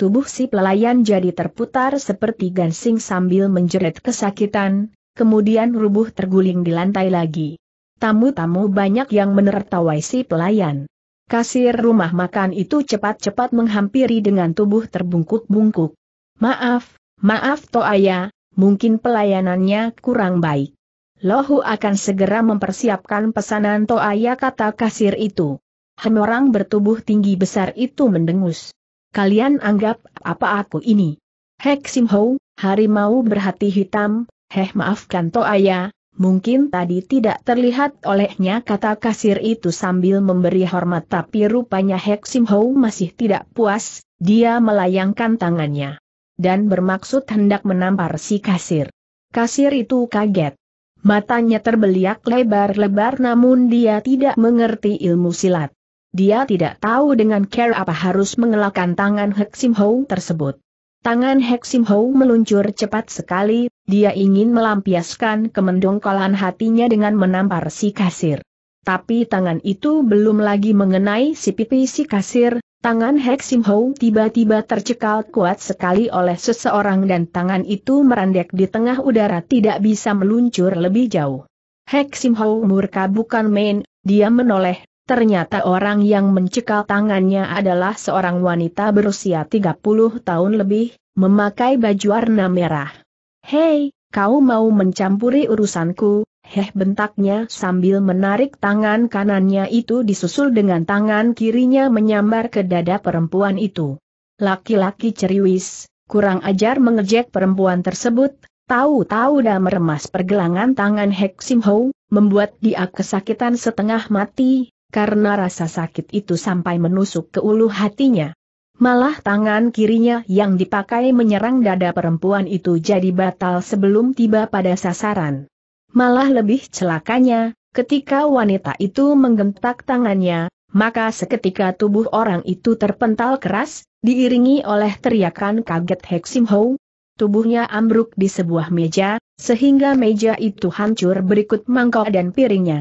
Tubuh si pelayan jadi terputar seperti gansing sambil menjerit kesakitan, kemudian rubuh terguling di lantai lagi. Tamu-tamu banyak yang menertawai si pelayan. Kasir rumah makan itu cepat-cepat menghampiri dengan tubuh terbungkuk-bungkuk. Maaf, maaf Toaya, mungkin pelayanannya kurang baik. Lohu akan segera mempersiapkan pesanan Toaya kata kasir itu. Hem orang bertubuh tinggi besar itu mendengus. Kalian anggap apa aku ini? Hek Simho, harimau berhati hitam, heh maafkan Toaya, Mungkin tadi tidak terlihat olehnya kata kasir itu sambil memberi hormat tapi rupanya Hek Sim masih tidak puas, dia melayangkan tangannya. Dan bermaksud hendak menampar si kasir. Kasir itu kaget. Matanya terbeliak lebar-lebar namun dia tidak mengerti ilmu silat. Dia tidak tahu dengan care apa harus mengelakkan tangan Hek Sim tersebut. Tangan Heksim Hou meluncur cepat sekali, dia ingin melampiaskan kemendongkolan hatinya dengan menampar si kasir. Tapi tangan itu belum lagi mengenai si pipi si kasir, tangan Heksim Hou tiba-tiba tercekal kuat sekali oleh seseorang dan tangan itu merendek di tengah udara tidak bisa meluncur lebih jauh. Heksim Hou murka bukan main, dia menoleh Ternyata orang yang mencekal tangannya adalah seorang wanita berusia 30 tahun lebih, memakai baju warna merah. Hei, kau mau mencampuri urusanku, heh bentaknya sambil menarik tangan kanannya itu disusul dengan tangan kirinya menyambar ke dada perempuan itu. Laki-laki ceriwis, kurang ajar mengejek perempuan tersebut, tahu-tahu dah meremas pergelangan tangan Hek ho membuat dia kesakitan setengah mati, karena rasa sakit itu sampai menusuk ke ulu hatinya. Malah tangan kirinya yang dipakai menyerang dada perempuan itu jadi batal sebelum tiba pada sasaran. Malah lebih celakanya, ketika wanita itu menggentak tangannya, maka seketika tubuh orang itu terpental keras, diiringi oleh teriakan kaget Heksim Ho. Tubuhnya ambruk di sebuah meja, sehingga meja itu hancur berikut mangkok dan piringnya.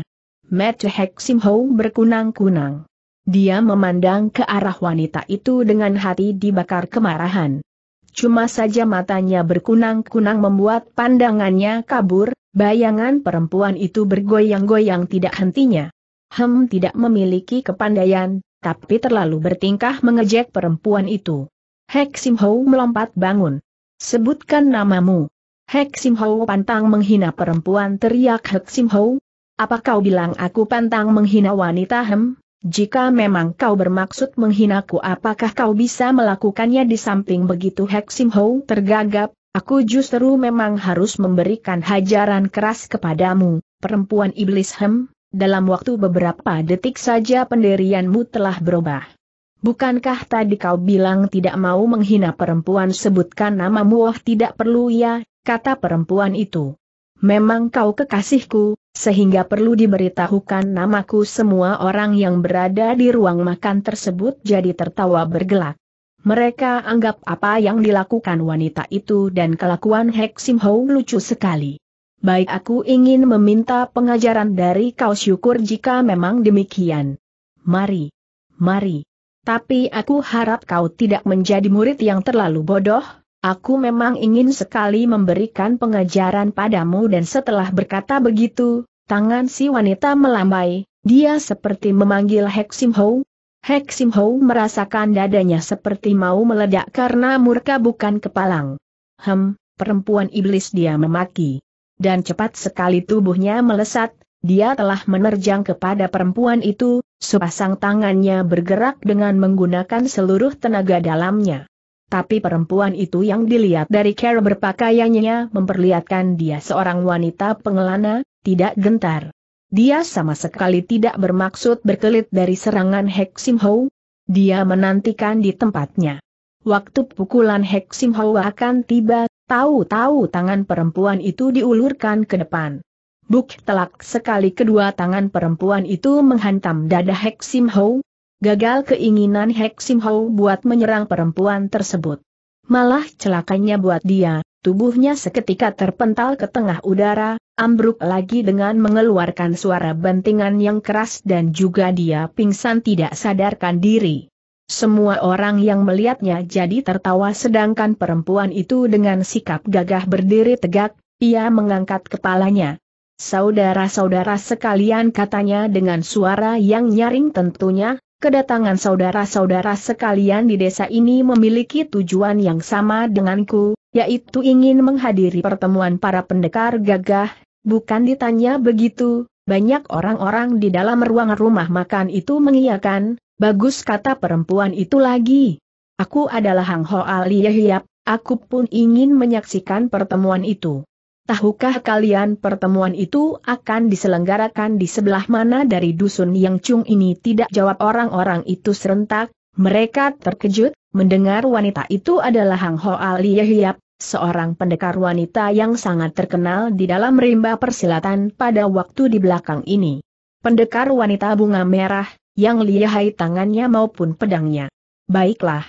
Mata Hek Sim Ho berkunang-kunang. Dia memandang ke arah wanita itu dengan hati dibakar kemarahan. Cuma saja matanya berkunang-kunang membuat pandangannya kabur, bayangan perempuan itu bergoyang-goyang tidak hentinya. Hem tidak memiliki kepandaian, tapi terlalu bertingkah mengejek perempuan itu. Hek Sim Ho melompat bangun. Sebutkan namamu. Hek Sim Ho pantang menghina perempuan teriak Hek Sim Ho, apa kau bilang aku pantang menghina wanita hem? Jika memang kau bermaksud menghinaku apakah kau bisa melakukannya di samping begitu Heksim Ho tergagap, aku justru memang harus memberikan hajaran keras kepadamu, perempuan iblis hem, dalam waktu beberapa detik saja pendirianmu telah berubah. Bukankah tadi kau bilang tidak mau menghina perempuan sebutkan namamu oh tidak perlu ya, kata perempuan itu memang kau kekasihku, sehingga perlu diberitahukan namaku semua orang yang berada di ruang makan tersebut jadi tertawa bergelak. Mereka anggap apa yang dilakukan wanita itu dan kelakuan Hek Sim lucu sekali. Baik aku ingin meminta pengajaran dari kau syukur jika memang demikian. Mari. Mari. Tapi aku harap kau tidak menjadi murid yang terlalu bodoh, Aku memang ingin sekali memberikan pengajaran padamu dan setelah berkata begitu, tangan si wanita melambai, dia seperti memanggil Hek Sim Ho. Hek Ho merasakan dadanya seperti mau meledak karena murka bukan kepalang. Hem, perempuan iblis dia memaki. Dan cepat sekali tubuhnya melesat, dia telah menerjang kepada perempuan itu, sepasang tangannya bergerak dengan menggunakan seluruh tenaga dalamnya. Tapi perempuan itu yang dilihat dari cara berpakaiannya memperlihatkan dia seorang wanita pengelana, tidak gentar. Dia sama sekali tidak bermaksud berkelit dari serangan Hek Sim Ho. Dia menantikan di tempatnya. Waktu pukulan Hek Sim Ho akan tiba, tahu-tahu tangan perempuan itu diulurkan ke depan. Buk telak sekali kedua tangan perempuan itu menghantam dada Hek Sim Ho, gagal keinginan Hek Hau buat menyerang perempuan tersebut. Malah celakanya buat dia, tubuhnya seketika terpental ke tengah udara, ambruk lagi dengan mengeluarkan suara bantingan yang keras dan juga dia pingsan tidak sadarkan diri. Semua orang yang melihatnya jadi tertawa sedangkan perempuan itu dengan sikap gagah berdiri tegak, ia mengangkat kepalanya. Saudara-saudara sekalian katanya dengan suara yang nyaring tentunya, kedatangan saudara-saudara sekalian di desa ini memiliki tujuan yang sama denganku, yaitu ingin menghadiri pertemuan para pendekar gagah, bukan ditanya begitu, banyak orang-orang di dalam ruang rumah makan itu mengiyakan, bagus kata perempuan itu lagi. Aku adalah Hang Ho Ali Yahyap, aku pun ingin menyaksikan pertemuan itu. Tahukah kalian pertemuan itu akan diselenggarakan di sebelah mana dari dusun yang cung ini tidak jawab orang-orang itu serentak, mereka terkejut, mendengar wanita itu adalah Hang Ho Ali Yahyap, seorang pendekar wanita yang sangat terkenal di dalam rimba persilatan pada waktu di belakang ini. Pendekar wanita bunga merah, yang lihai tangannya maupun pedangnya. Baiklah.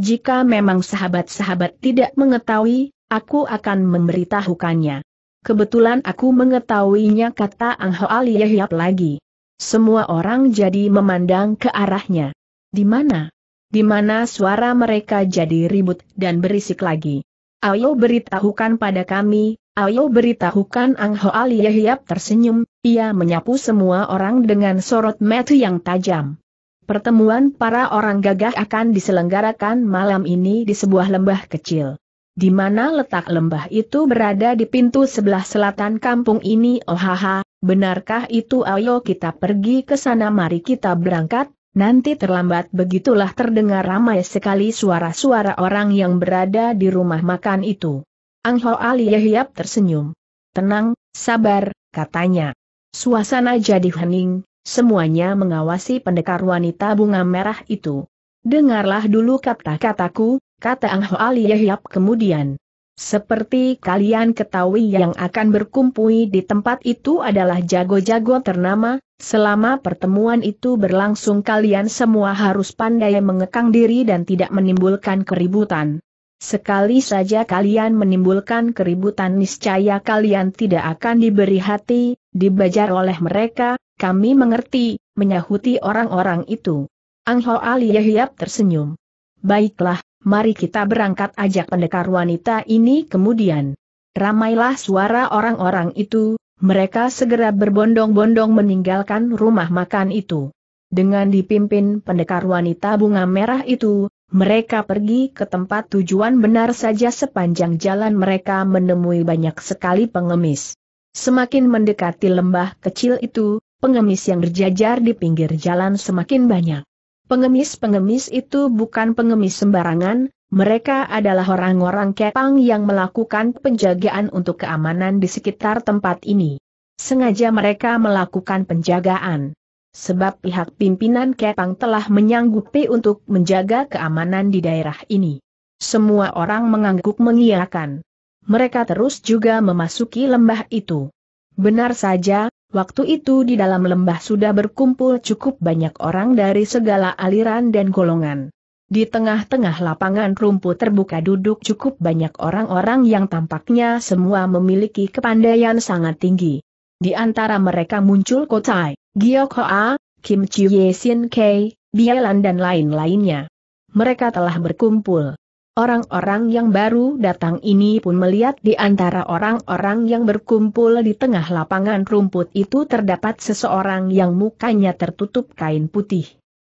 Jika memang sahabat-sahabat tidak mengetahui, aku akan memberitahukannya. Kebetulan aku mengetahuinya kata Ang Ho Liyahyap lagi. Semua orang jadi memandang ke arahnya. Di mana? Di mana suara mereka jadi ribut dan berisik lagi. Ayo beritahukan pada kami, ayo beritahukan Ang Ho Liyahyap tersenyum, ia menyapu semua orang dengan sorot mata yang tajam. Pertemuan para orang gagah akan diselenggarakan malam ini di sebuah lembah kecil di mana letak lembah itu berada di pintu sebelah selatan kampung ini. Oh haha, benarkah itu? Ayo kita pergi ke sana, mari kita berangkat. Nanti terlambat begitulah terdengar ramai sekali suara-suara orang yang berada di rumah makan itu. Ang Ho Ali Yahyap tersenyum. Tenang, sabar, katanya. Suasana jadi hening, semuanya mengawasi pendekar wanita bunga merah itu. Dengarlah dulu kata-kataku, kata Ang Ho Liyahyap kemudian. Seperti kalian ketahui yang akan berkumpul di tempat itu adalah jago-jago ternama, selama pertemuan itu berlangsung kalian semua harus pandai mengekang diri dan tidak menimbulkan keributan. Sekali saja kalian menimbulkan keributan niscaya kalian tidak akan diberi hati, dibajar oleh mereka, kami mengerti, menyahuti orang-orang itu. Ang Ho Ali Yahyap tersenyum. Baiklah, mari kita berangkat ajak pendekar wanita ini kemudian. Ramailah suara orang-orang itu, mereka segera berbondong-bondong meninggalkan rumah makan itu. Dengan dipimpin pendekar wanita bunga merah itu, mereka pergi ke tempat tujuan benar saja sepanjang jalan mereka menemui banyak sekali pengemis. Semakin mendekati lembah kecil itu, pengemis yang berjajar di pinggir jalan semakin banyak. Pengemis-pengemis itu bukan pengemis sembarangan, mereka adalah orang-orang kepang yang melakukan penjagaan untuk keamanan di sekitar tempat ini. Sengaja mereka melakukan penjagaan. Sebab pihak pimpinan kepang telah menyanggupi untuk menjaga keamanan di daerah ini. Semua orang mengangguk mengiyakan. Mereka terus juga memasuki lembah itu. Benar saja, Waktu itu di dalam lembah sudah berkumpul cukup banyak orang dari segala aliran dan golongan. Di tengah-tengah lapangan rumput terbuka duduk cukup banyak orang-orang yang tampaknya semua memiliki kepandaian sangat tinggi. Di antara mereka muncul Kotai, Giok Hoa, Kim Chiu Ye Sin Kei, Bielan dan lain-lainnya. Mereka telah berkumpul. Orang-orang yang baru datang ini pun melihat di antara orang-orang yang berkumpul di tengah lapangan rumput itu terdapat seseorang yang mukanya tertutup kain putih.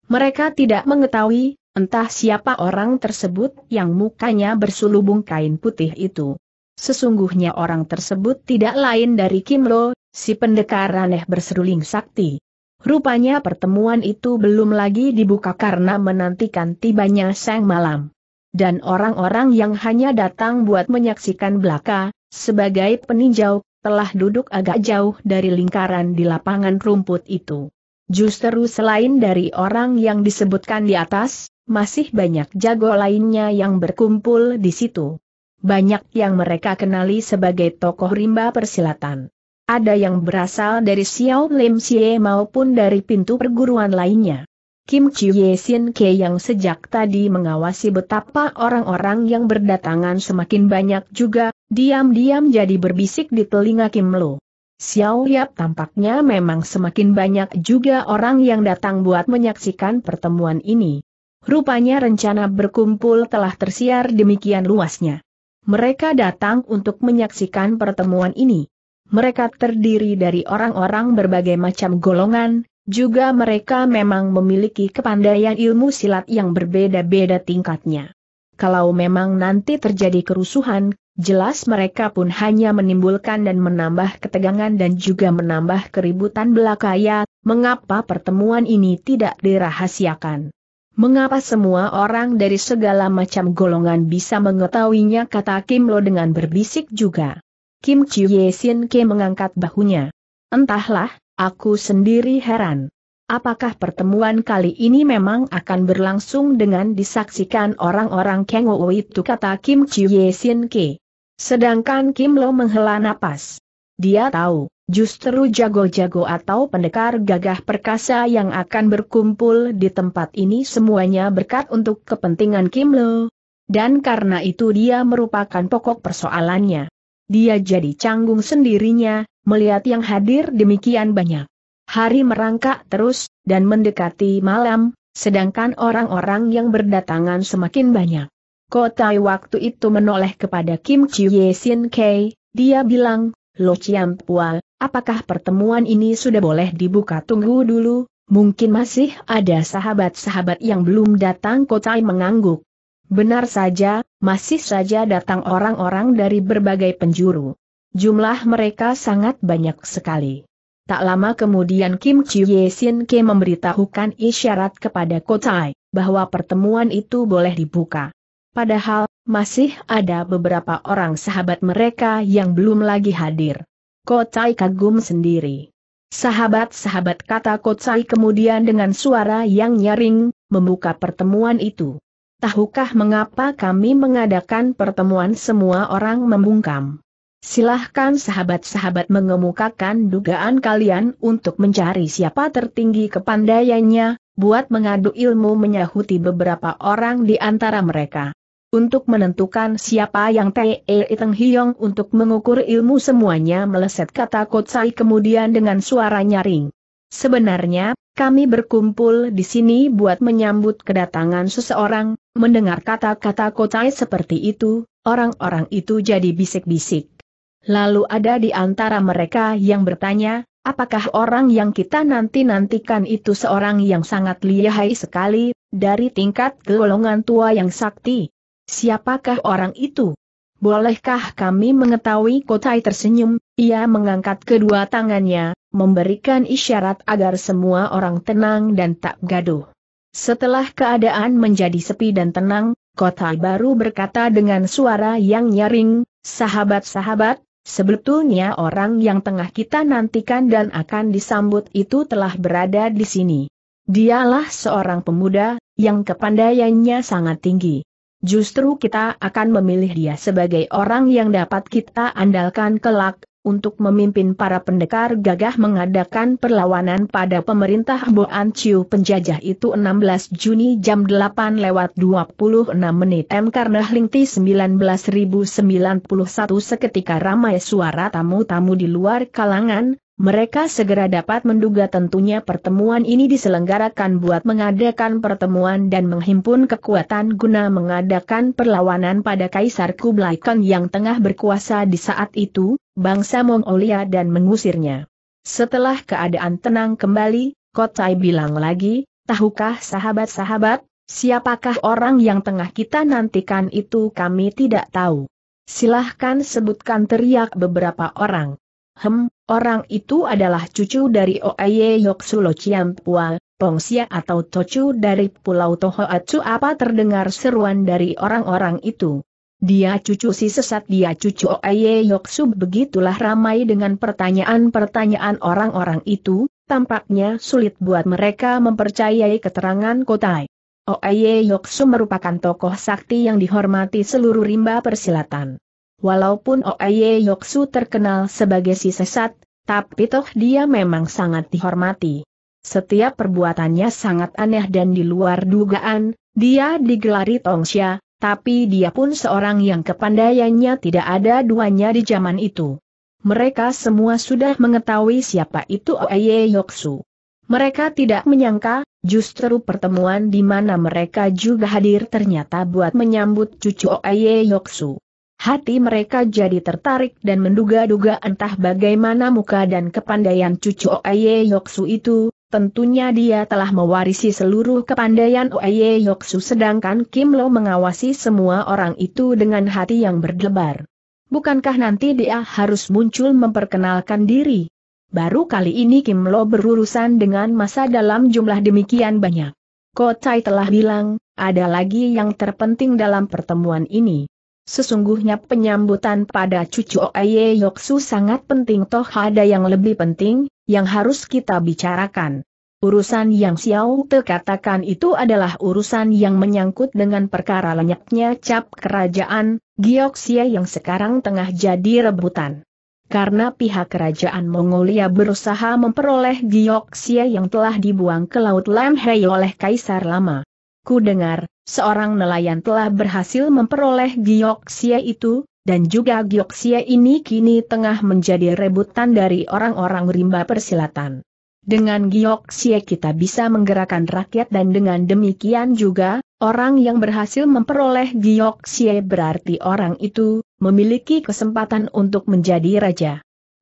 Mereka tidak mengetahui, entah siapa orang tersebut yang mukanya berselubung kain putih itu. Sesungguhnya orang tersebut tidak lain dari Kimlo, si pendekar aneh berseruling sakti. Rupanya pertemuan itu belum lagi dibuka karena menantikan tibanya sang malam dan orang-orang yang hanya datang buat menyaksikan belaka, sebagai peninjau, telah duduk agak jauh dari lingkaran di lapangan rumput itu. Justru selain dari orang yang disebutkan di atas, masih banyak jago lainnya yang berkumpul di situ. Banyak yang mereka kenali sebagai tokoh rimba persilatan. Ada yang berasal dari Xiao Lim Xie maupun dari pintu perguruan lainnya. Kim Chie Sin Ke yang sejak tadi mengawasi betapa orang-orang yang berdatangan semakin banyak juga, diam-diam jadi berbisik di telinga Kim Lo. Xiao Yap tampaknya memang semakin banyak juga orang yang datang buat menyaksikan pertemuan ini. Rupanya rencana berkumpul telah tersiar demikian luasnya. Mereka datang untuk menyaksikan pertemuan ini. Mereka terdiri dari orang-orang berbagai macam golongan, juga mereka memang memiliki kepandaian ilmu silat yang berbeda-beda tingkatnya. Kalau memang nanti terjadi kerusuhan, jelas mereka pun hanya menimbulkan dan menambah ketegangan dan juga menambah keributan belakaya, mengapa pertemuan ini tidak dirahasiakan. Mengapa semua orang dari segala macam golongan bisa mengetahuinya kata Kim Lo dengan berbisik juga. Kim Chiu Ye Sin Ke mengangkat bahunya. Entahlah, Aku sendiri heran. Apakah pertemuan kali ini memang akan berlangsung dengan disaksikan orang-orang Kang Wu itu kata Kim Ye Sin Ke. Sedangkan Kim Lo menghela napas. Dia tahu, justru jago-jago atau pendekar gagah perkasa yang akan berkumpul di tempat ini semuanya berkat untuk kepentingan Kim Lo. Dan karena itu dia merupakan pokok persoalannya dia jadi canggung sendirinya, melihat yang hadir demikian banyak. Hari merangkak terus, dan mendekati malam, sedangkan orang-orang yang berdatangan semakin banyak. Kotai waktu itu menoleh kepada Kim Ye Sin Kei, dia bilang, Lo Chiam Pua, apakah pertemuan ini sudah boleh dibuka tunggu dulu, mungkin masih ada sahabat-sahabat yang belum datang Kotai mengangguk. Benar saja, masih saja datang orang-orang dari berbagai penjuru. Jumlah mereka sangat banyak sekali. Tak lama kemudian Kim Chiu Ye Sin Ke memberitahukan isyarat kepada Kotai, bahwa pertemuan itu boleh dibuka. Padahal, masih ada beberapa orang sahabat mereka yang belum lagi hadir. Kotai kagum sendiri. Sahabat-sahabat kata Kotai kemudian dengan suara yang nyaring, membuka pertemuan itu tahukah mengapa kami mengadakan pertemuan semua orang membungkam? Silahkan sahabat-sahabat mengemukakan dugaan kalian untuk mencari siapa tertinggi kepandaiannya, buat mengadu ilmu menyahuti beberapa orang di antara mereka. Untuk menentukan siapa yang Tei Teng Hiong untuk mengukur ilmu semuanya meleset kata Kotsai kemudian dengan suara nyaring. Sebenarnya, kami berkumpul di sini buat menyambut kedatangan seseorang, Mendengar kata-kata Kotai seperti itu, orang-orang itu jadi bisik-bisik. Lalu ada di antara mereka yang bertanya, apakah orang yang kita nanti-nantikan itu seorang yang sangat lihai sekali, dari tingkat golongan tua yang sakti? Siapakah orang itu? Bolehkah kami mengetahui Kotai tersenyum, ia mengangkat kedua tangannya, memberikan isyarat agar semua orang tenang dan tak gaduh. Setelah keadaan menjadi sepi dan tenang, kota baru berkata dengan suara yang nyaring, sahabat-sahabat, sebetulnya orang yang tengah kita nantikan dan akan disambut itu telah berada di sini. Dialah seorang pemuda, yang kepandaiannya sangat tinggi. Justru kita akan memilih dia sebagai orang yang dapat kita andalkan kelak, untuk memimpin para pendekar gagah mengadakan perlawanan pada pemerintah Boan Chiu penjajah itu 16 Juni jam 8 lewat 26 menit M. Karena Lingti 1991 seketika ramai suara tamu-tamu di luar kalangan, mereka segera dapat menduga tentunya pertemuan ini diselenggarakan buat mengadakan pertemuan dan menghimpun kekuatan guna mengadakan perlawanan pada Kaisar Kublai Khan yang tengah berkuasa di saat itu, bangsa Mongolia dan mengusirnya. Setelah keadaan tenang kembali, Kotai bilang lagi, tahukah sahabat-sahabat, siapakah orang yang tengah kita nantikan itu kami tidak tahu. Silahkan sebutkan teriak beberapa orang. Hem, orang itu adalah cucu dari Oeye Yoksulo Ciampua, Pongsia atau Tocu dari Pulau Tohoatsu apa terdengar seruan dari orang-orang itu. Dia cucu si sesat dia cucu Oye Yoksub begitulah ramai dengan pertanyaan-pertanyaan orang-orang itu, tampaknya sulit buat mereka mempercayai keterangan Kotai. Oye Yoksub merupakan tokoh sakti yang dihormati seluruh rimba persilatan. Walaupun Oye Yoksu terkenal sebagai si sesat, tapi toh dia memang sangat dihormati. Setiap perbuatannya sangat aneh dan di luar dugaan, dia digelari Tongxia tapi dia pun seorang yang kepandaiannya tidak ada duanya di zaman itu. Mereka semua sudah mengetahui siapa itu Oye Yoksu. Mereka tidak menyangka, justru pertemuan di mana mereka juga hadir ternyata buat menyambut cucu Oye Yoksu. Hati mereka jadi tertarik dan menduga-duga entah bagaimana muka dan kepandaian cucu Oye Yoksu itu, Tentunya dia telah mewarisi seluruh kepandaian Oye Yoksu sedangkan Kim Lo mengawasi semua orang itu dengan hati yang berdebar. Bukankah nanti dia harus muncul memperkenalkan diri? Baru kali ini Kim Lo berurusan dengan masa dalam jumlah demikian banyak. Kotai telah bilang, ada lagi yang terpenting dalam pertemuan ini. Sesungguhnya penyambutan pada cucu Oye Yoksu sangat penting toh ada yang lebih penting, yang harus kita bicarakan. Urusan yang Xiao Te katakan itu adalah urusan yang menyangkut dengan perkara lenyapnya cap kerajaan, Gioksia yang sekarang tengah jadi rebutan. Karena pihak kerajaan Mongolia berusaha memperoleh Gioksia yang telah dibuang ke Laut Lamhei oleh Kaisar Lama. Ku dengar, seorang nelayan telah berhasil memperoleh Gioksia itu, dan juga Gyoxie ini kini tengah menjadi rebutan dari orang-orang rimba persilatan. Dengan Gyoxie kita bisa menggerakkan rakyat dan dengan demikian juga, orang yang berhasil memperoleh Gyoxie berarti orang itu, memiliki kesempatan untuk menjadi raja.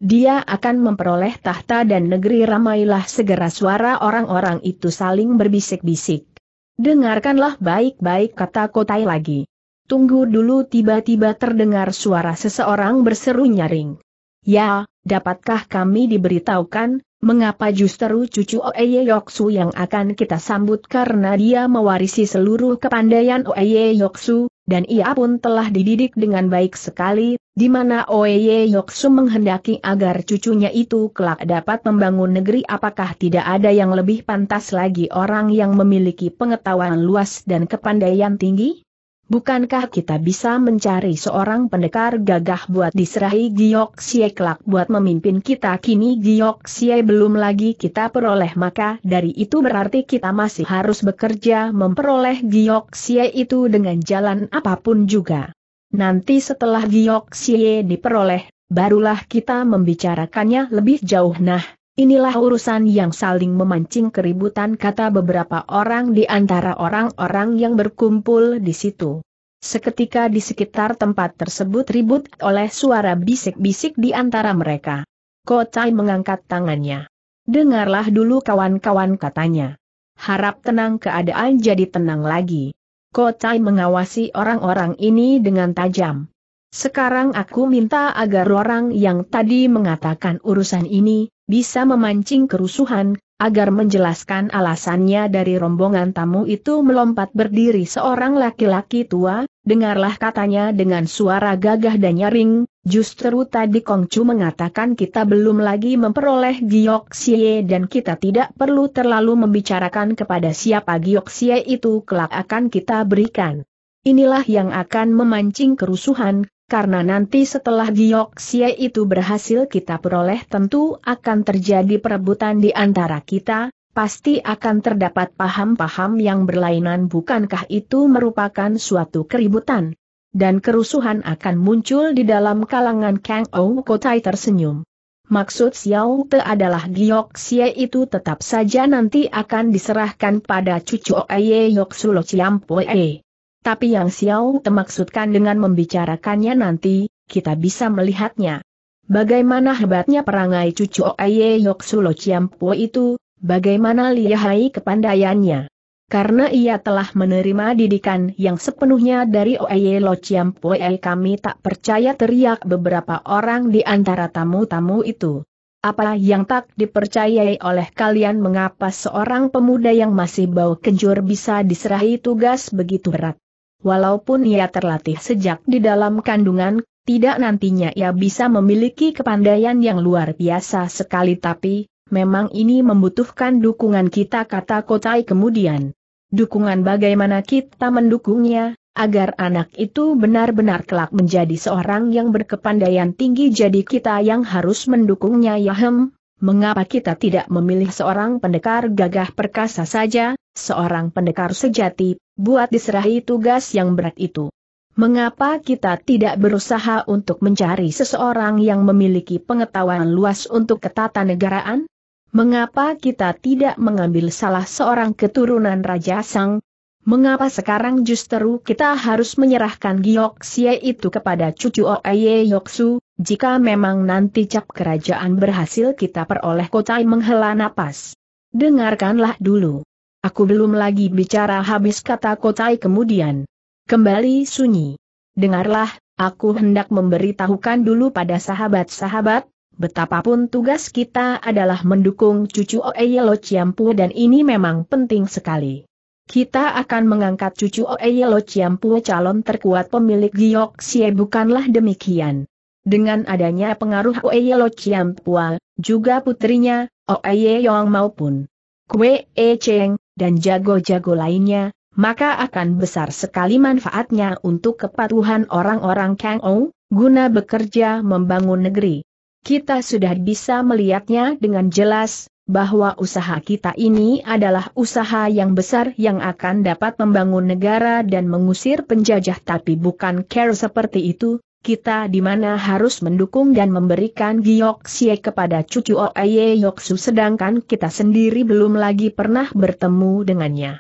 Dia akan memperoleh tahta dan negeri ramailah segera suara orang-orang itu saling berbisik-bisik. Dengarkanlah baik-baik kata Kotai lagi. Tunggu dulu tiba-tiba terdengar suara seseorang berseru nyaring. Ya, dapatkah kami diberitahukan, mengapa justru cucu Oeye Yoksu yang akan kita sambut karena dia mewarisi seluruh kepandaian Oeye Yoksu, dan ia pun telah dididik dengan baik sekali, di mana Oeye Yoksu menghendaki agar cucunya itu kelak dapat membangun negeri apakah tidak ada yang lebih pantas lagi orang yang memiliki pengetahuan luas dan kepandaian tinggi? Bukankah kita bisa mencari seorang pendekar gagah buat diserahi Giok Sie kelak buat memimpin kita kini Giok Sie belum lagi kita peroleh maka dari itu berarti kita masih harus bekerja memperoleh Giok Sie itu dengan jalan apapun juga. Nanti setelah Giok Sie diperoleh, barulah kita membicarakannya lebih jauh nah Inilah urusan yang saling memancing keributan kata beberapa orang di antara orang-orang yang berkumpul di situ. Seketika di sekitar tempat tersebut ribut oleh suara bisik-bisik di antara mereka. Kocai mengangkat tangannya. Dengarlah dulu kawan-kawan katanya. Harap tenang keadaan jadi tenang lagi. Kocai mengawasi orang-orang ini dengan tajam. Sekarang aku minta agar orang yang tadi mengatakan urusan ini, bisa memancing kerusuhan, agar menjelaskan alasannya dari rombongan tamu itu melompat berdiri seorang laki-laki tua, dengarlah katanya dengan suara gagah dan nyaring, justru tadi Kongcu mengatakan kita belum lagi memperoleh Gioksie dan kita tidak perlu terlalu membicarakan kepada siapa Gioksie itu kelak akan kita berikan. Inilah yang akan memancing kerusuhan, karena nanti setelah giok Xie itu berhasil kita peroleh tentu akan terjadi perebutan di antara kita, pasti akan terdapat paham-paham yang berlainan bukankah itu merupakan suatu keributan. Dan kerusuhan akan muncul di dalam kalangan Kang Ou Kotai tersenyum. Maksud Xiao Te adalah Giok Xie itu tetap saja nanti akan diserahkan pada cucu Oye Yok Sulo Ciampoe. Tapi yang Xiao maksudkan dengan membicarakannya nanti, kita bisa melihatnya. Bagaimana hebatnya perangai cucu Yok Sulo Chiampo itu, bagaimana lihai kepandaiannya. Karena ia telah menerima didikan yang sepenuhnya dari Oaye Lo Chiampo eh, kami tak percaya teriak beberapa orang di antara tamu-tamu itu. Apa yang tak dipercayai oleh kalian mengapa seorang pemuda yang masih bau kencur bisa diserahi tugas begitu berat? walaupun ia terlatih sejak di dalam kandungan, tidak nantinya ia bisa memiliki kepandaian yang luar biasa sekali tapi, memang ini membutuhkan dukungan kita kata Kotai kemudian. Dukungan bagaimana kita mendukungnya, agar anak itu benar-benar kelak menjadi seorang yang berkepandaian tinggi jadi kita yang harus mendukungnya ya hem. mengapa kita tidak memilih seorang pendekar gagah perkasa saja, seorang pendekar sejati, buat diserahi tugas yang berat itu. Mengapa kita tidak berusaha untuk mencari seseorang yang memiliki pengetahuan luas untuk ketatanegaraan? Mengapa kita tidak mengambil salah seorang keturunan Raja Sang? Mengapa sekarang justru kita harus menyerahkan Giok Xie itu kepada cucu Oeye Yoksu, jika memang nanti cap kerajaan berhasil kita peroleh kota menghela napas? Dengarkanlah dulu. Aku belum lagi bicara habis kata Kotai kemudian. Kembali sunyi. Dengarlah, aku hendak memberitahukan dulu pada sahabat-sahabat, betapapun tugas kita adalah mendukung cucu Oeyelo Ciampu dan ini memang penting sekali. Kita akan mengangkat cucu Oeyelo Ciampu calon terkuat pemilik Giok Sie bukanlah demikian. Dengan adanya pengaruh Oeyelo Ciampua, juga putrinya, Oeye Yong maupun Kue E Cheng, dan jago-jago lainnya, maka akan besar sekali manfaatnya untuk kepatuhan orang-orang Kang Ou, guna bekerja membangun negeri. Kita sudah bisa melihatnya dengan jelas, bahwa usaha kita ini adalah usaha yang besar yang akan dapat membangun negara dan mengusir penjajah tapi bukan care seperti itu, kita di mana harus mendukung dan memberikan giok Giyoksie kepada cucu Oeye Yoksu sedangkan kita sendiri belum lagi pernah bertemu dengannya.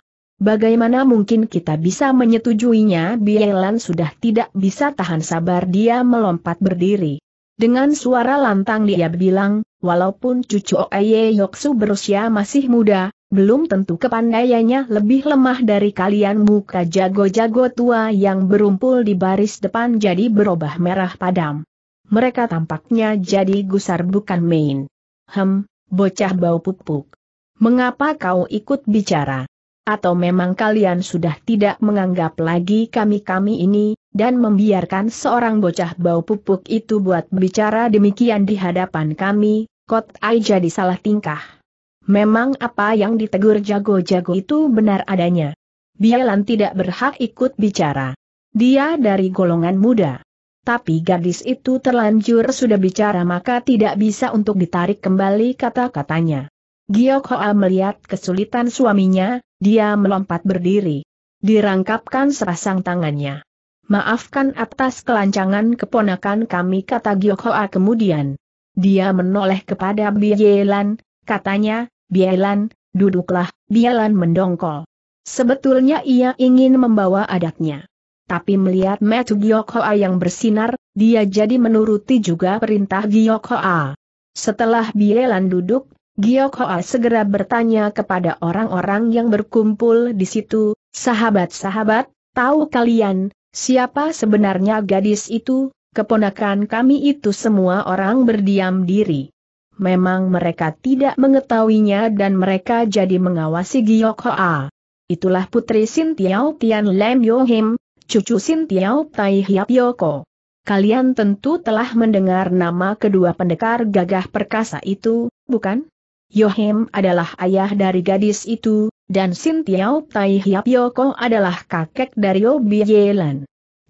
Bagaimana mungkin kita bisa menyetujuinya Bielan sudah tidak bisa tahan sabar dia melompat berdiri. Dengan suara lantang dia bilang, walaupun cucu Oeye Yoksu berusia masih muda, belum tentu kepandaiannya lebih lemah dari kalian muka jago-jago tua yang berumpul di baris depan jadi berubah merah padam. Mereka tampaknya jadi gusar bukan main. Hem, bocah bau pupuk. Mengapa kau ikut bicara? Atau memang kalian sudah tidak menganggap lagi kami-kami ini, dan membiarkan seorang bocah bau pupuk itu buat bicara demikian di hadapan kami, kot ai jadi salah tingkah. Memang apa yang ditegur jago-jago itu benar adanya. Bielan tidak berhak ikut bicara. Dia dari golongan muda. Tapi gadis itu terlanjur sudah bicara maka tidak bisa untuk ditarik kembali kata-katanya. Giok Hoa melihat kesulitan suaminya, dia melompat berdiri. Dirangkapkan serasang tangannya. Maafkan atas kelancangan keponakan kami kata Giok Hoa kemudian. Dia menoleh kepada Bielan, katanya, Bielan, duduklah, Bielan mendongkol. Sebetulnya ia ingin membawa adatnya, Tapi melihat metu Gyokhoa yang bersinar, dia jadi menuruti juga perintah Gyokhoa. Setelah Bielan duduk, Gyokhoa segera bertanya kepada orang-orang yang berkumpul di situ, sahabat-sahabat, tahu kalian, siapa sebenarnya gadis itu, keponakan kami itu semua orang berdiam diri memang mereka tidak mengetahuinya dan mereka jadi mengawasi Giyok Hoa. Itulah putri Sintiao Tian Lem Yohim, cucu Sintiao Tai Hiap Yoko. Kalian tentu telah mendengar nama kedua pendekar gagah perkasa itu, bukan? Yohim adalah ayah dari gadis itu, dan Sintiao Tai Hiap Yoko adalah kakek dari Obi Yelan.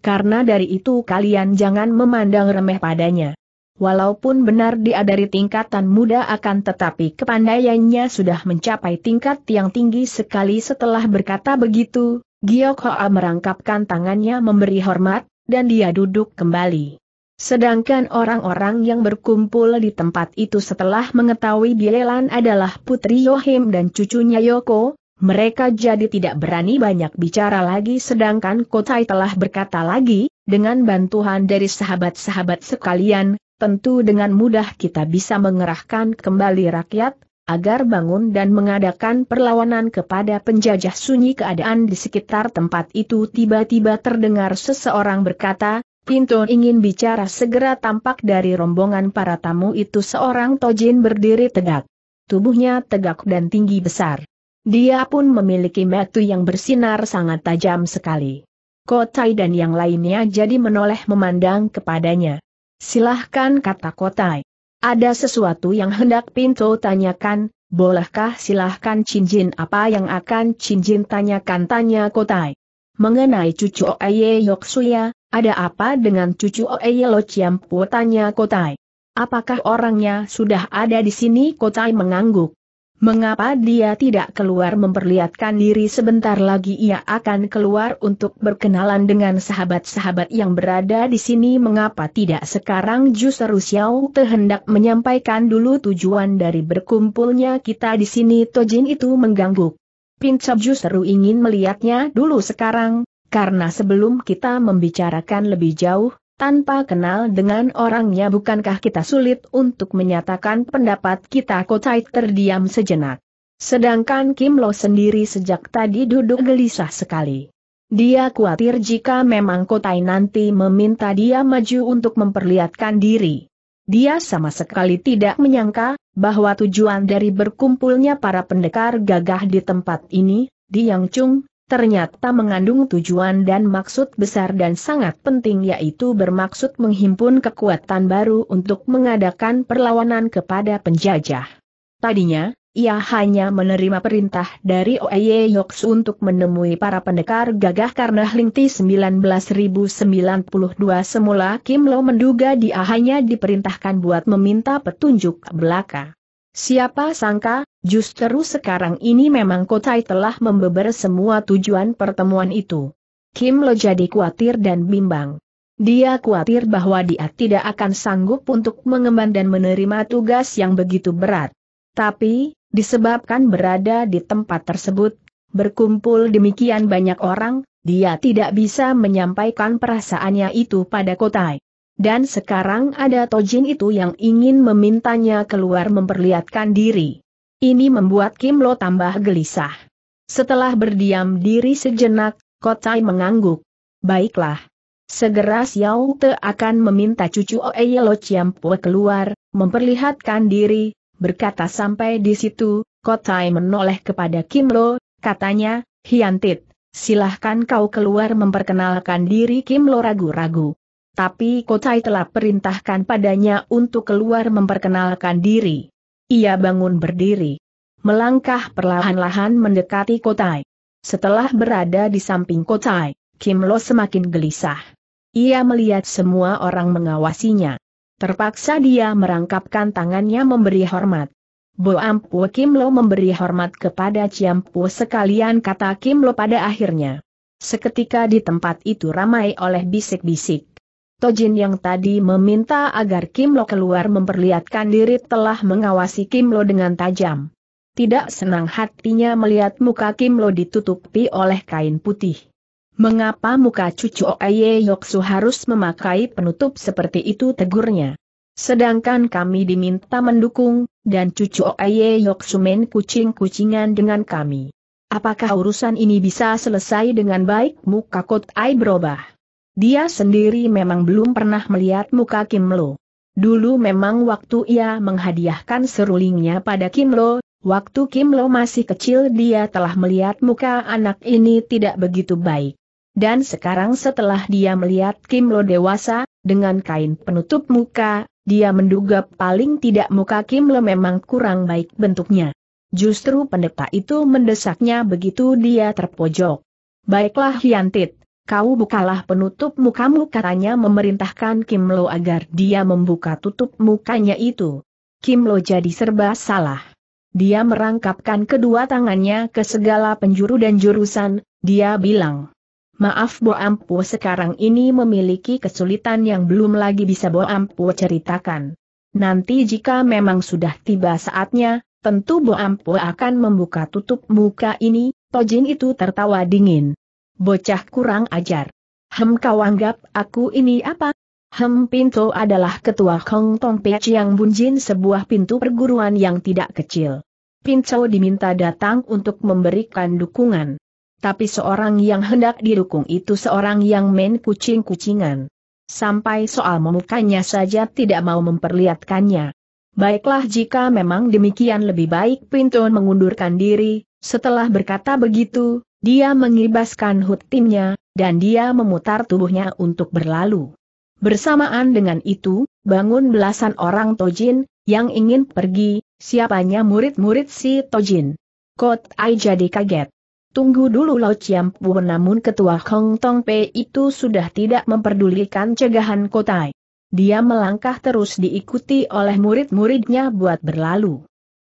Karena dari itu kalian jangan memandang remeh padanya. Walaupun benar dia dari tingkatan muda akan tetapi kepandaiannya sudah mencapai tingkat yang tinggi sekali setelah berkata begitu, Giok Hoa merangkapkan tangannya memberi hormat, dan dia duduk kembali. Sedangkan orang-orang yang berkumpul di tempat itu setelah mengetahui Bielan adalah putri Yohim dan cucunya Yoko, mereka jadi tidak berani banyak bicara lagi sedangkan Kotai telah berkata lagi, dengan bantuan dari sahabat-sahabat sekalian, tentu dengan mudah kita bisa mengerahkan kembali rakyat, agar bangun dan mengadakan perlawanan kepada penjajah sunyi keadaan di sekitar tempat itu tiba-tiba terdengar seseorang berkata, Pinto ingin bicara segera tampak dari rombongan para tamu itu seorang tojin berdiri tegak. Tubuhnya tegak dan tinggi besar. Dia pun memiliki metu yang bersinar sangat tajam sekali. Kotai dan yang lainnya jadi menoleh memandang kepadanya. Silahkan kata Kotai. Ada sesuatu yang hendak Pinto tanyakan, bolehkah silahkan cincin apa yang akan cincin tanyakan tanya Kotai. Mengenai cucu Oeye Yoksuya, ada apa dengan cucu Oeye Lociampu tanya Kotai. Apakah orangnya sudah ada di sini Kotai mengangguk. Mengapa dia tidak keluar memperlihatkan diri sebentar lagi ia akan keluar untuk berkenalan dengan sahabat-sahabat yang berada di sini mengapa tidak sekarang justru Xiao Te hendak menyampaikan dulu tujuan dari berkumpulnya kita di sini Tojin itu mengganggu. Pincap justru ingin melihatnya dulu sekarang, karena sebelum kita membicarakan lebih jauh, tanpa kenal dengan orangnya bukankah kita sulit untuk menyatakan pendapat kita Kotai terdiam sejenak. Sedangkan Kim Lo sendiri sejak tadi duduk gelisah sekali. Dia khawatir jika memang Kotai nanti meminta dia maju untuk memperlihatkan diri. Dia sama sekali tidak menyangka, bahwa tujuan dari berkumpulnya para pendekar gagah di tempat ini, di Yang Chung, ternyata mengandung tujuan dan maksud besar dan sangat penting yaitu bermaksud menghimpun kekuatan baru untuk mengadakan perlawanan kepada penjajah. Tadinya, ia hanya menerima perintah dari Oeye Yoks untuk menemui para pendekar gagah karena Hlingti 1992 semula Kim Lo menduga dia hanya diperintahkan buat meminta petunjuk belaka. Siapa sangka, Justru sekarang ini memang Kotai telah membeber semua tujuan pertemuan itu. Kim Lo jadi khawatir dan bimbang. Dia khawatir bahwa dia tidak akan sanggup untuk mengemban dan menerima tugas yang begitu berat. Tapi, disebabkan berada di tempat tersebut, berkumpul demikian banyak orang, dia tidak bisa menyampaikan perasaannya itu pada Kotai. Dan sekarang ada Tojin itu yang ingin memintanya keluar memperlihatkan diri. Ini membuat Kim Lo tambah gelisah. Setelah berdiam diri sejenak, Kotai mengangguk. Baiklah. Segera Xiao Te akan meminta cucu Oe Lo Chiampue keluar, memperlihatkan diri, berkata sampai di situ, Kotai menoleh kepada Kim Lo, katanya, Hiantit, silahkan kau keluar memperkenalkan diri Kim Lo ragu-ragu. Tapi Kotai telah perintahkan padanya untuk keluar memperkenalkan diri. Ia bangun berdiri. Melangkah perlahan-lahan mendekati Kotai. Setelah berada di samping Kotai, Kim Lo semakin gelisah. Ia melihat semua orang mengawasinya. Terpaksa dia merangkapkan tangannya memberi hormat. Bo Ampu Kim Lo memberi hormat kepada Chiam Pu sekalian kata Kim Lo pada akhirnya. Seketika di tempat itu ramai oleh bisik-bisik. Tojin yang tadi meminta agar Kim Lo keluar memperlihatkan diri telah mengawasi Kim Lo dengan tajam. Tidak senang hatinya melihat muka Kim Lo ditutupi oleh kain putih. Mengapa muka cucu Oye Yoksu harus memakai penutup seperti itu tegurnya? Sedangkan kami diminta mendukung, dan cucu Oye Yoksu main kucing-kucingan dengan kami. Apakah urusan ini bisa selesai dengan baik? Muka Kot Ai berubah. Dia sendiri memang belum pernah melihat muka Kim Lo. Dulu memang waktu ia menghadiahkan serulingnya pada Kim Lo, waktu Kim Lo masih kecil dia telah melihat muka anak ini tidak begitu baik. Dan sekarang setelah dia melihat Kim Lo dewasa, dengan kain penutup muka, dia menduga paling tidak muka Kim Lo memang kurang baik bentuknya. Justru pendeta itu mendesaknya begitu dia terpojok. Baiklah Hyantit kau bukalah penutup mukamu katanya memerintahkan Kim Lo agar dia membuka tutup mukanya itu. Kim Lo jadi serba salah. Dia merangkapkan kedua tangannya ke segala penjuru dan jurusan, dia bilang. Maaf Bo Ampu sekarang ini memiliki kesulitan yang belum lagi bisa Bo Ampu ceritakan. Nanti jika memang sudah tiba saatnya, tentu Bo Ampu akan membuka tutup muka ini, Tojin itu tertawa dingin. Bocah kurang ajar. Hem kau anggap aku ini apa? Hem Pinto adalah ketua Hong Tong Pech yang bunjin sebuah pintu perguruan yang tidak kecil. Pinto diminta datang untuk memberikan dukungan. Tapi seorang yang hendak didukung itu seorang yang main kucing-kucingan. Sampai soal memukanya saja tidak mau memperlihatkannya. Baiklah jika memang demikian lebih baik Pinto mengundurkan diri, setelah berkata begitu, dia mengibaskan hut timnya, dan dia memutar tubuhnya untuk berlalu. Bersamaan dengan itu, bangun belasan orang Tojin, yang ingin pergi, siapanya murid-murid si Tojin. Kot Ai jadi kaget. Tunggu dulu laut Chiam Pu namun ketua Hong Tong Pei itu sudah tidak memperdulikan cegahan Kotai. Dia melangkah terus diikuti oleh murid-muridnya buat berlalu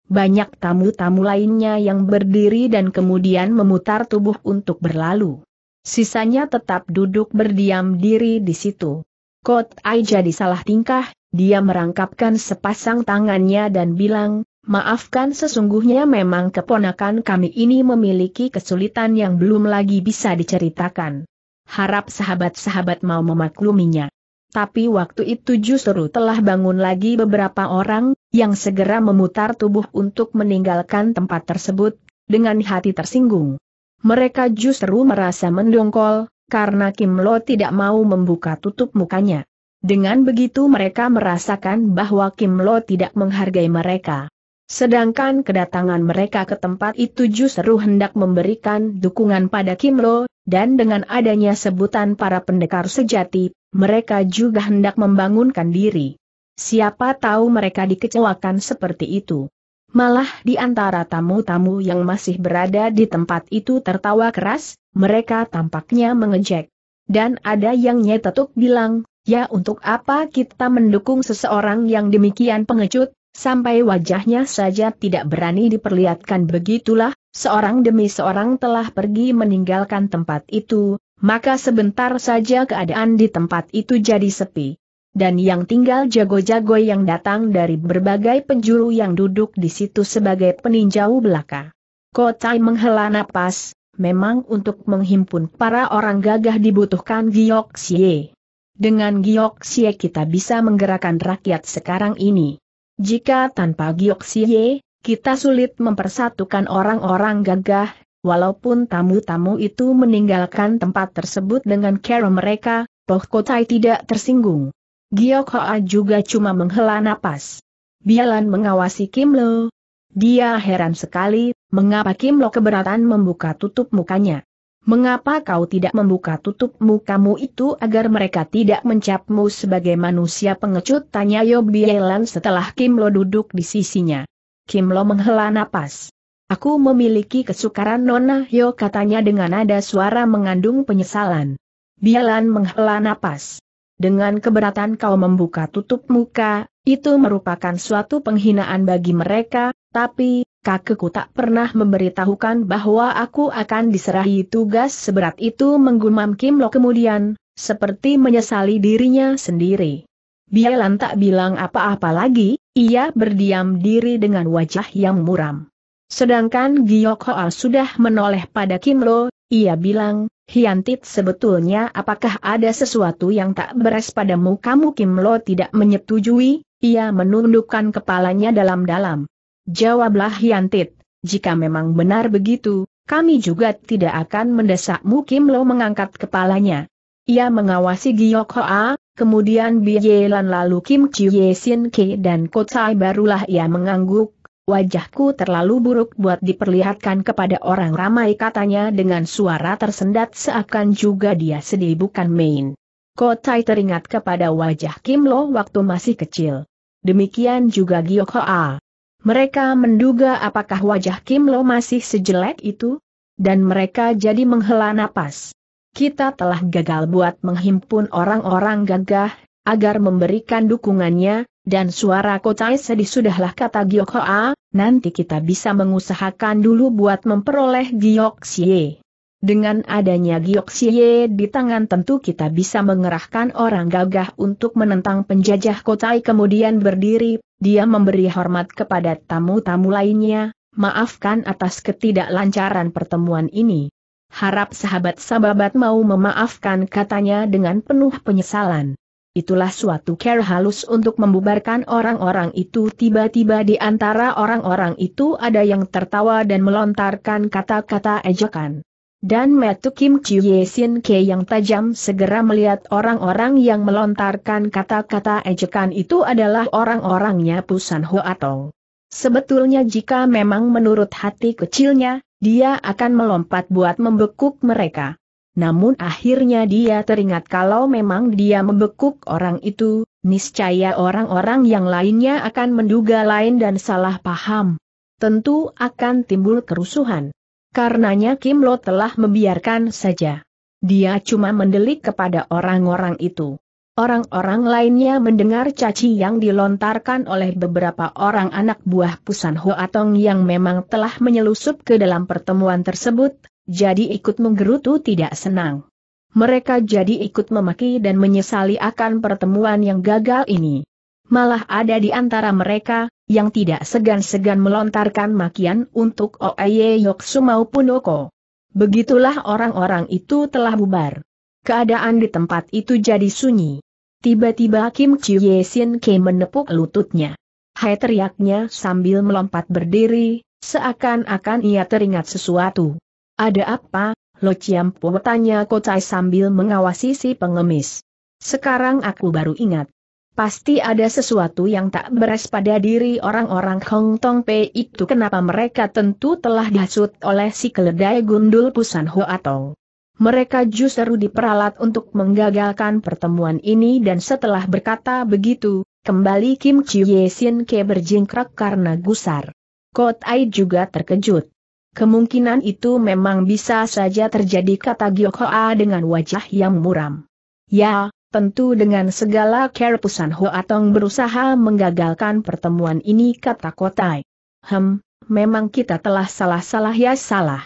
banyak tamu-tamu lainnya yang berdiri dan kemudian memutar tubuh untuk berlalu. Sisanya tetap duduk berdiam diri di situ. Kot Ai jadi salah tingkah, dia merangkapkan sepasang tangannya dan bilang, Maafkan sesungguhnya memang keponakan kami ini memiliki kesulitan yang belum lagi bisa diceritakan. Harap sahabat-sahabat mau memakluminya. Tapi waktu itu justru telah bangun lagi beberapa orang, yang segera memutar tubuh untuk meninggalkan tempat tersebut, dengan hati tersinggung. Mereka justru merasa mendongkol, karena Kim Lo tidak mau membuka tutup mukanya. Dengan begitu mereka merasakan bahwa Kim Lo tidak menghargai mereka. Sedangkan kedatangan mereka ke tempat itu justru hendak memberikan dukungan pada Kim Lo, dan dengan adanya sebutan para pendekar sejati, mereka juga hendak membangunkan diri. Siapa tahu mereka dikecewakan seperti itu. Malah di antara tamu-tamu yang masih berada di tempat itu tertawa keras, mereka tampaknya mengejek. Dan ada yang nyetetuk bilang, ya untuk apa kita mendukung seseorang yang demikian pengecut, sampai wajahnya saja tidak berani diperlihatkan begitulah, seorang demi seorang telah pergi meninggalkan tempat itu, maka sebentar saja keadaan di tempat itu jadi sepi dan yang tinggal jago-jago yang datang dari berbagai penjuru yang duduk di situ sebagai peninjau belaka. Kotai menghela napas, memang untuk menghimpun para orang gagah dibutuhkan Giok Sye. Dengan Giok Sye kita bisa menggerakkan rakyat sekarang ini. Jika tanpa Giok Sye, kita sulit mempersatukan orang-orang gagah, walaupun tamu-tamu itu meninggalkan tempat tersebut dengan cara mereka, Poh Kotai tidak tersinggung. Giok Hoa juga cuma menghela napas. Bialan mengawasi Kim Lo. Dia heran sekali, mengapa Kim Lo keberatan membuka tutup mukanya. Mengapa kau tidak membuka tutup mukamu itu agar mereka tidak mencapmu sebagai manusia pengecut? Tanya Yo Bialan setelah Kim Lo duduk di sisinya. Kim Lo menghela napas. Aku memiliki kesukaran Nona Yo katanya dengan nada suara mengandung penyesalan. Bialan menghela napas. Dengan keberatan kau membuka tutup muka, itu merupakan suatu penghinaan bagi mereka, tapi, kakekku tak pernah memberitahukan bahwa aku akan diserahi tugas seberat itu menggumam Kim Lo kemudian, seperti menyesali dirinya sendiri. Bialan tak bilang apa-apa lagi, ia berdiam diri dengan wajah yang muram. Sedangkan Giyok Hoa sudah menoleh pada Kim Lo, ia bilang, Hiantit sebetulnya apakah ada sesuatu yang tak beres padamu kamu Kim Lo tidak menyetujui, ia menundukkan kepalanya dalam-dalam. Jawablah Hiantit, jika memang benar begitu, kami juga tidak akan mendesakmu Kim Lo mengangkat kepalanya. Ia mengawasi Giyok Hoa, kemudian Lan lalu Kim Chiu Ye Sin Ke dan Kotsai barulah ia mengangguk, Wajahku terlalu buruk buat diperlihatkan kepada orang ramai katanya dengan suara tersendat seakan juga dia sedih bukan main. Kotai teringat kepada wajah Kim Lo waktu masih kecil. Demikian juga Giok Hoa. Mereka menduga apakah wajah Kim Lo masih sejelek itu? Dan mereka jadi menghela napas. Kita telah gagal buat menghimpun orang-orang gagah, agar memberikan dukungannya, dan suara Kotai sedih sudahlah kata Giok Hoa, nanti kita bisa mengusahakan dulu buat memperoleh Giok Xie. Dengan adanya Giok Xie di tangan tentu kita bisa mengerahkan orang gagah untuk menentang penjajah Kotai kemudian berdiri, dia memberi hormat kepada tamu-tamu lainnya, maafkan atas ketidaklancaran pertemuan ini. Harap sahabat-sahabat mau memaafkan katanya dengan penuh penyesalan itulah suatu care halus untuk membubarkan orang-orang itu. Tiba-tiba di antara orang-orang itu ada yang tertawa dan melontarkan kata-kata ejekan. Dan Metu Kim Ye Sin Ke yang tajam segera melihat orang-orang yang melontarkan kata-kata ejekan itu adalah orang-orangnya Pusan Ho Atong. Sebetulnya jika memang menurut hati kecilnya, dia akan melompat buat membekuk mereka namun akhirnya dia teringat kalau memang dia membekuk orang itu, niscaya orang-orang yang lainnya akan menduga lain dan salah paham. Tentu akan timbul kerusuhan. Karenanya Kim Lo telah membiarkan saja. Dia cuma mendelik kepada orang-orang itu. Orang-orang lainnya mendengar caci yang dilontarkan oleh beberapa orang anak buah Pusan Hoatong yang memang telah menyelusup ke dalam pertemuan tersebut, jadi ikut menggerutu tidak senang. Mereka jadi ikut memaki dan menyesali akan pertemuan yang gagal ini. Malah ada di antara mereka, yang tidak segan-segan melontarkan makian untuk Oeye Yoksu maupun Oko. Begitulah orang-orang itu telah bubar. Keadaan di tempat itu jadi sunyi. Tiba-tiba Kim Ye Sin Ke menepuk lututnya. Hai teriaknya sambil melompat berdiri, seakan-akan ia teringat sesuatu. Ada apa? Lo Ciampo tanya Kocai sambil mengawasi si pengemis. Sekarang aku baru ingat. Pasti ada sesuatu yang tak beres pada diri orang-orang Hong Tong Pei itu kenapa mereka tentu telah dihasut oleh si keledai gundul Pusan Ho Atong. Mereka justru diperalat untuk menggagalkan pertemuan ini dan setelah berkata begitu, kembali Kim Chiu Ye Sin Ke berjingkrak karena gusar. Kot Ai juga terkejut. Kemungkinan itu memang bisa saja terjadi kata Giokhoa dengan wajah yang muram. Ya, tentu dengan segala kerepusan Hoatong berusaha menggagalkan pertemuan ini kata Kotai. Hem, memang kita telah salah-salah ya salah.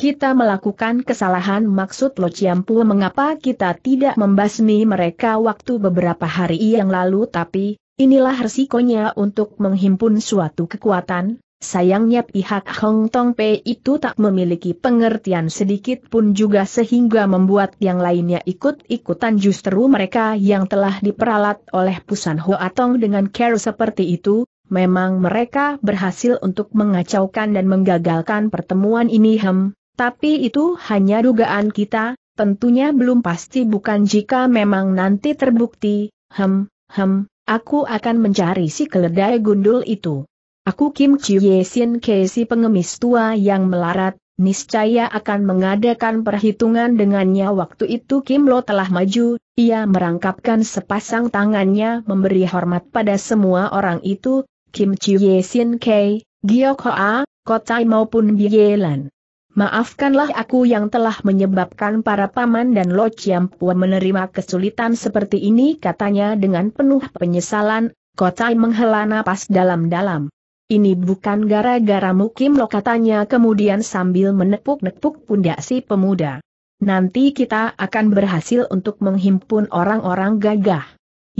Kita melakukan kesalahan maksud Lo Ciampu mengapa kita tidak membasmi mereka waktu beberapa hari yang lalu tapi, inilah resikonya untuk menghimpun suatu kekuatan, Sayangnya pihak Hong Tong Pei itu tak memiliki pengertian sedikit pun juga sehingga membuat yang lainnya ikut-ikutan justru mereka yang telah diperalat oleh Pusan Hoatong dengan care seperti itu, memang mereka berhasil untuk mengacaukan dan menggagalkan pertemuan ini hem, tapi itu hanya dugaan kita, tentunya belum pasti bukan jika memang nanti terbukti, hem, hem, aku akan mencari si keledai gundul itu. Aku Kim Chiu Yee Sin Ke si pengemis tua yang melarat, niscaya akan mengadakan perhitungan dengannya waktu itu Kim Lo telah maju, ia merangkapkan sepasang tangannya memberi hormat pada semua orang itu, Kim Chiu Yee Sin Ke, Giok Hoa, Kotai maupun Biyelan. Maafkanlah aku yang telah menyebabkan para paman dan Lo Chiampua menerima kesulitan seperti ini katanya dengan penuh penyesalan, Kotai menghela napas dalam-dalam. Ini bukan gara-gara Mukim lo katanya kemudian sambil menepuk-nepuk pundak si pemuda. Nanti kita akan berhasil untuk menghimpun orang-orang gagah.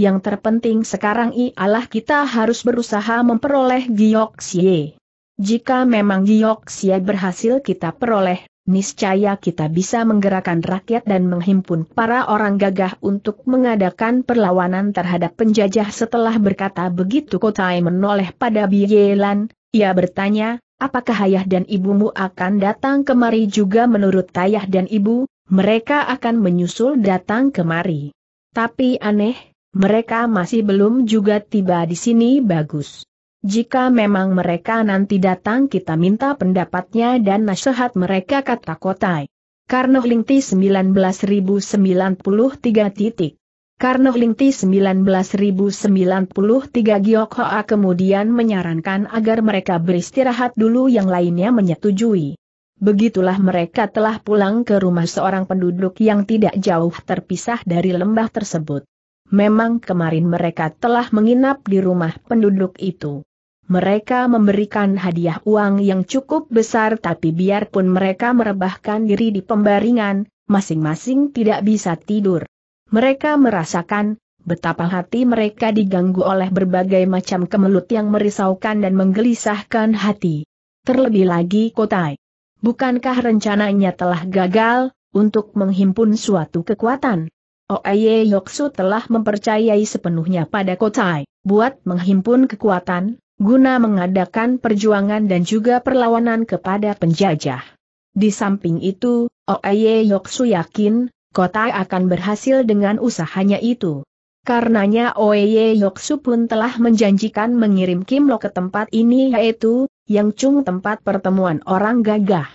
Yang terpenting sekarang ialah kita harus berusaha memperoleh Giok Jika memang Giok berhasil kita peroleh, niscaya kita bisa menggerakkan rakyat dan menghimpun para orang gagah untuk mengadakan perlawanan terhadap penjajah setelah berkata begitu Kotai menoleh pada Bielan, ia bertanya, apakah ayah dan ibumu akan datang kemari juga menurut ayah dan ibu, mereka akan menyusul datang kemari. Tapi aneh, mereka masih belum juga tiba di sini bagus. Jika memang mereka nanti datang kita minta pendapatnya dan nasihat mereka kata Kotai. Karno Lingti 19093 titik. Karno Lingti 19093 Giok Hoa kemudian menyarankan agar mereka beristirahat dulu yang lainnya menyetujui. Begitulah mereka telah pulang ke rumah seorang penduduk yang tidak jauh terpisah dari lembah tersebut. Memang kemarin mereka telah menginap di rumah penduduk itu. Mereka memberikan hadiah uang yang cukup besar tapi biarpun mereka merebahkan diri di pembaringan, masing-masing tidak bisa tidur. Mereka merasakan betapa hati mereka diganggu oleh berbagai macam kemelut yang merisaukan dan menggelisahkan hati. Terlebih lagi Kotai. Bukankah rencananya telah gagal untuk menghimpun suatu kekuatan? Oeye Yoksu telah mempercayai sepenuhnya pada Kotai buat menghimpun kekuatan, guna mengadakan perjuangan dan juga perlawanan kepada penjajah. Di samping itu, Oeye Yoksu yakin, kota akan berhasil dengan usahanya itu. Karenanya Oeye Yoksu pun telah menjanjikan mengirim Kim lo ke tempat ini yaitu, Yang Chung tempat pertemuan orang gagah.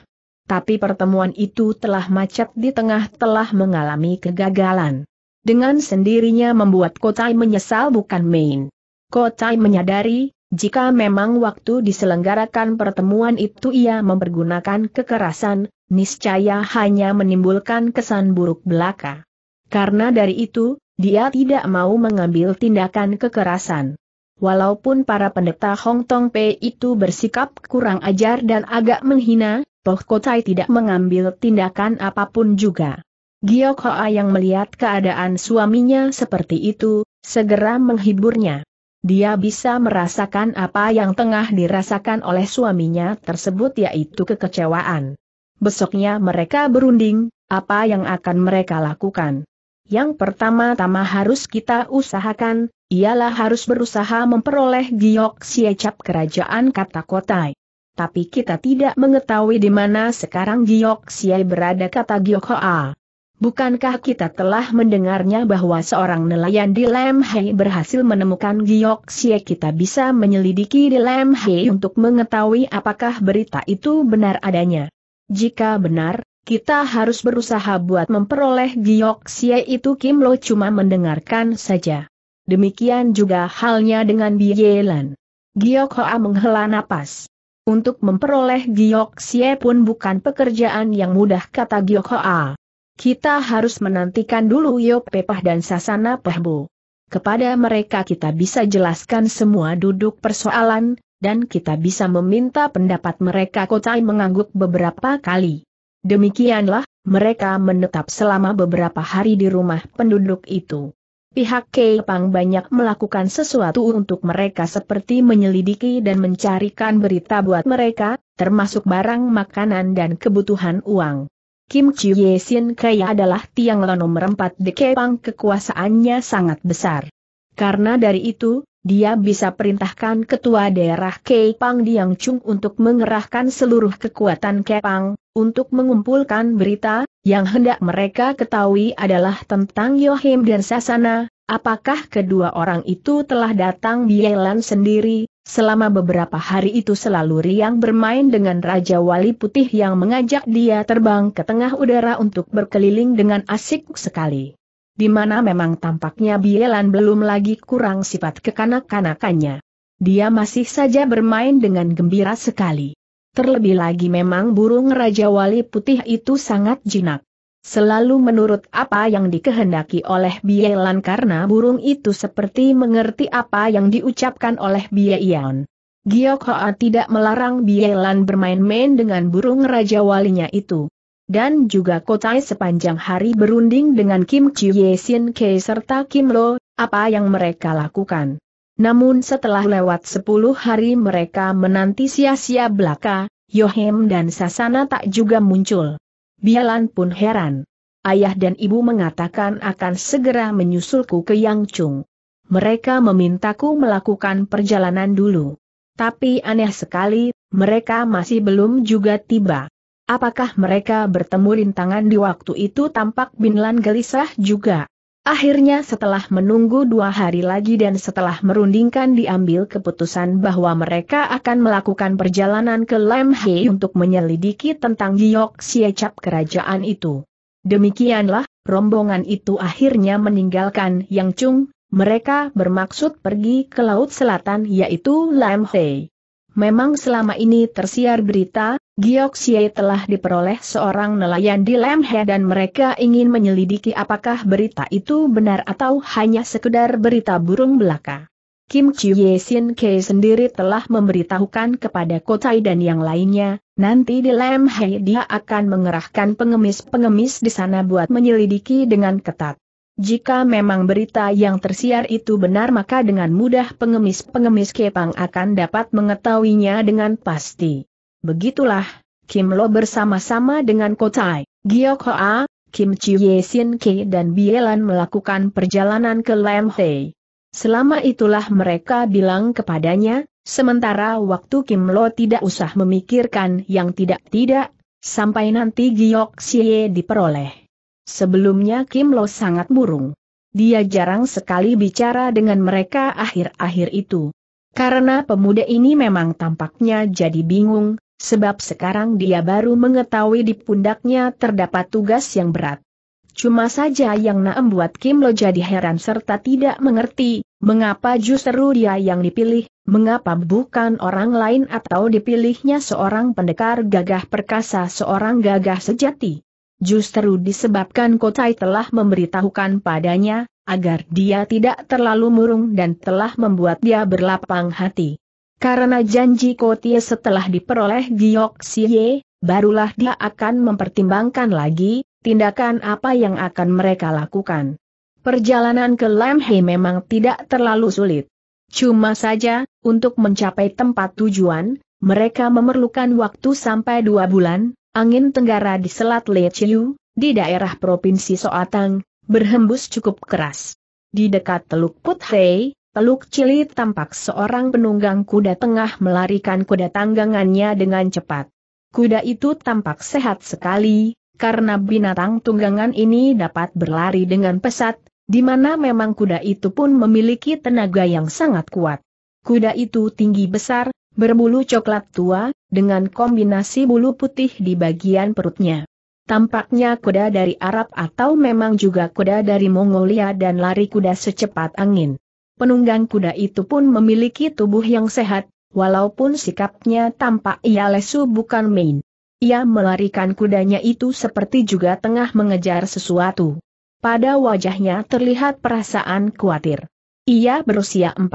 Tapi pertemuan itu telah macet di tengah telah mengalami kegagalan. Dengan sendirinya membuat Kotai menyesal bukan main. Kotai menyadari, jika memang waktu diselenggarakan pertemuan itu ia mempergunakan kekerasan, niscaya hanya menimbulkan kesan buruk belaka. Karena dari itu, dia tidak mau mengambil tindakan kekerasan. Walaupun para pendeta Hong Tong Pei itu bersikap kurang ajar dan agak menghina, Toh Kotai tidak mengambil tindakan apapun juga. Giyok Hoa yang melihat keadaan suaminya seperti itu, segera menghiburnya. Dia bisa merasakan apa yang tengah dirasakan oleh suaminya tersebut yaitu kekecewaan. Besoknya mereka berunding, apa yang akan mereka lakukan. Yang pertama-tama harus kita usahakan, ialah harus berusaha memperoleh giok siecap kerajaan kata kotai. Tapi kita tidak mengetahui di mana sekarang giok siai berada kata giok hoa. Bukankah kita telah mendengarnya bahwa seorang nelayan di Lemhei berhasil menemukan Giok Xie kita bisa menyelidiki di Lemhei untuk mengetahui apakah berita itu benar adanya. Jika benar, kita harus berusaha buat memperoleh Giok Xie itu Kim Lo cuma mendengarkan saja. Demikian juga halnya dengan Bielan. Giok Hoa menghela napas. Untuk memperoleh Giok Xie pun bukan pekerjaan yang mudah kata Giok Hoa. Kita harus menantikan dulu Pepah dan Sasana Pehbu. Kepada mereka kita bisa jelaskan semua duduk persoalan, dan kita bisa meminta pendapat mereka Kotai mengangguk beberapa kali. Demikianlah, mereka menetap selama beberapa hari di rumah penduduk itu. Pihak Keipang banyak melakukan sesuatu untuk mereka seperti menyelidiki dan mencarikan berita buat mereka, termasuk barang makanan dan kebutuhan uang. Kim Chiye Sin Kaya adalah Tiang Lo nomor 4 di Kepang kekuasaannya sangat besar. Karena dari itu, dia bisa perintahkan ketua daerah Kepang Diang Chung untuk mengerahkan seluruh kekuatan Kepang, untuk mengumpulkan berita, yang hendak mereka ketahui adalah tentang Yohim dan Sasana, apakah kedua orang itu telah datang di Bielan sendiri, Selama beberapa hari itu selalu Riang bermain dengan Raja Wali Putih yang mengajak dia terbang ke tengah udara untuk berkeliling dengan asik sekali. Di mana memang tampaknya Bielan belum lagi kurang sifat kekanak-kanakannya. Dia masih saja bermain dengan gembira sekali. Terlebih lagi memang burung Raja Wali Putih itu sangat jinak. Selalu menurut apa yang dikehendaki oleh Bielan karena burung itu seperti mengerti apa yang diucapkan oleh Bielan. Giok Hoa tidak melarang Bielan bermain-main dengan burung Raja Walinya itu. Dan juga Kotai sepanjang hari berunding dengan Kim Ye Sin Ke serta Kim Lo, apa yang mereka lakukan. Namun setelah lewat 10 hari mereka menanti sia-sia belaka, Yohem dan Sasana tak juga muncul. Bialan pun heran. Ayah dan ibu mengatakan akan segera menyusulku ke Yangchung. Mereka memintaku melakukan perjalanan dulu. Tapi aneh sekali, mereka masih belum juga tiba. Apakah mereka bertemu rintangan di waktu itu tampak Binlan gelisah juga? Akhirnya setelah menunggu dua hari lagi dan setelah merundingkan diambil keputusan bahwa mereka akan melakukan perjalanan ke Lemhe untuk menyelidiki tentang Giyok Siecap kerajaan itu. Demikianlah, rombongan itu akhirnya meninggalkan Yang Chung, mereka bermaksud pergi ke Laut Selatan yaitu Lemhe. Memang selama ini tersiar berita, Gioxie telah diperoleh seorang nelayan di Lemhe dan mereka ingin menyelidiki apakah berita itu benar atau hanya sekedar berita burung belaka. Kim Ye Sin Ke sendiri telah memberitahukan kepada Kotai dan yang lainnya, nanti di Lemhe dia akan mengerahkan pengemis-pengemis di sana buat menyelidiki dengan ketat. Jika memang berita yang tersiar itu benar maka dengan mudah pengemis-pengemis Kepang akan dapat mengetahuinya dengan pasti. Begitulah, Kim Lo bersama-sama dengan Kotai, Giok Hoa, Kim Ye Sin Ke dan Bielan melakukan perjalanan ke Lam Hei. Selama itulah mereka bilang kepadanya, sementara waktu Kim Lo tidak usah memikirkan yang tidak-tidak, sampai nanti Giok Xie diperoleh. Sebelumnya Kim Lo sangat burung. Dia jarang sekali bicara dengan mereka akhir-akhir itu. Karena pemuda ini memang tampaknya jadi bingung, sebab sekarang dia baru mengetahui di pundaknya terdapat tugas yang berat. Cuma saja yang Naem membuat Kim Lo jadi heran serta tidak mengerti, mengapa justru dia yang dipilih, mengapa bukan orang lain atau dipilihnya seorang pendekar gagah perkasa seorang gagah sejati. Justru disebabkan Kotai telah memberitahukan padanya, agar dia tidak terlalu murung dan telah membuat dia berlapang hati. Karena janji Kotie setelah diperoleh Giok Siye, barulah dia akan mempertimbangkan lagi, tindakan apa yang akan mereka lakukan. Perjalanan ke Lemhe memang tidak terlalu sulit. Cuma saja, untuk mencapai tempat tujuan, mereka memerlukan waktu sampai dua bulan, angin tenggara di Selat Lechiu, di daerah Provinsi Soatang, berhembus cukup keras. Di dekat Teluk Puthei, Teluk Cili tampak seorang penunggang kuda tengah melarikan kuda tanggangannya dengan cepat. Kuda itu tampak sehat sekali, karena binatang tunggangan ini dapat berlari dengan pesat, di mana memang kuda itu pun memiliki tenaga yang sangat kuat. Kuda itu tinggi besar, berbulu coklat tua, dengan kombinasi bulu putih di bagian perutnya. Tampaknya kuda dari Arab atau memang juga kuda dari Mongolia dan lari kuda secepat angin. Penunggang kuda itu pun memiliki tubuh yang sehat, walaupun sikapnya tampak ia lesu bukan main. Ia melarikan kudanya itu seperti juga tengah mengejar sesuatu. Pada wajahnya terlihat perasaan khawatir. Ia berusia 40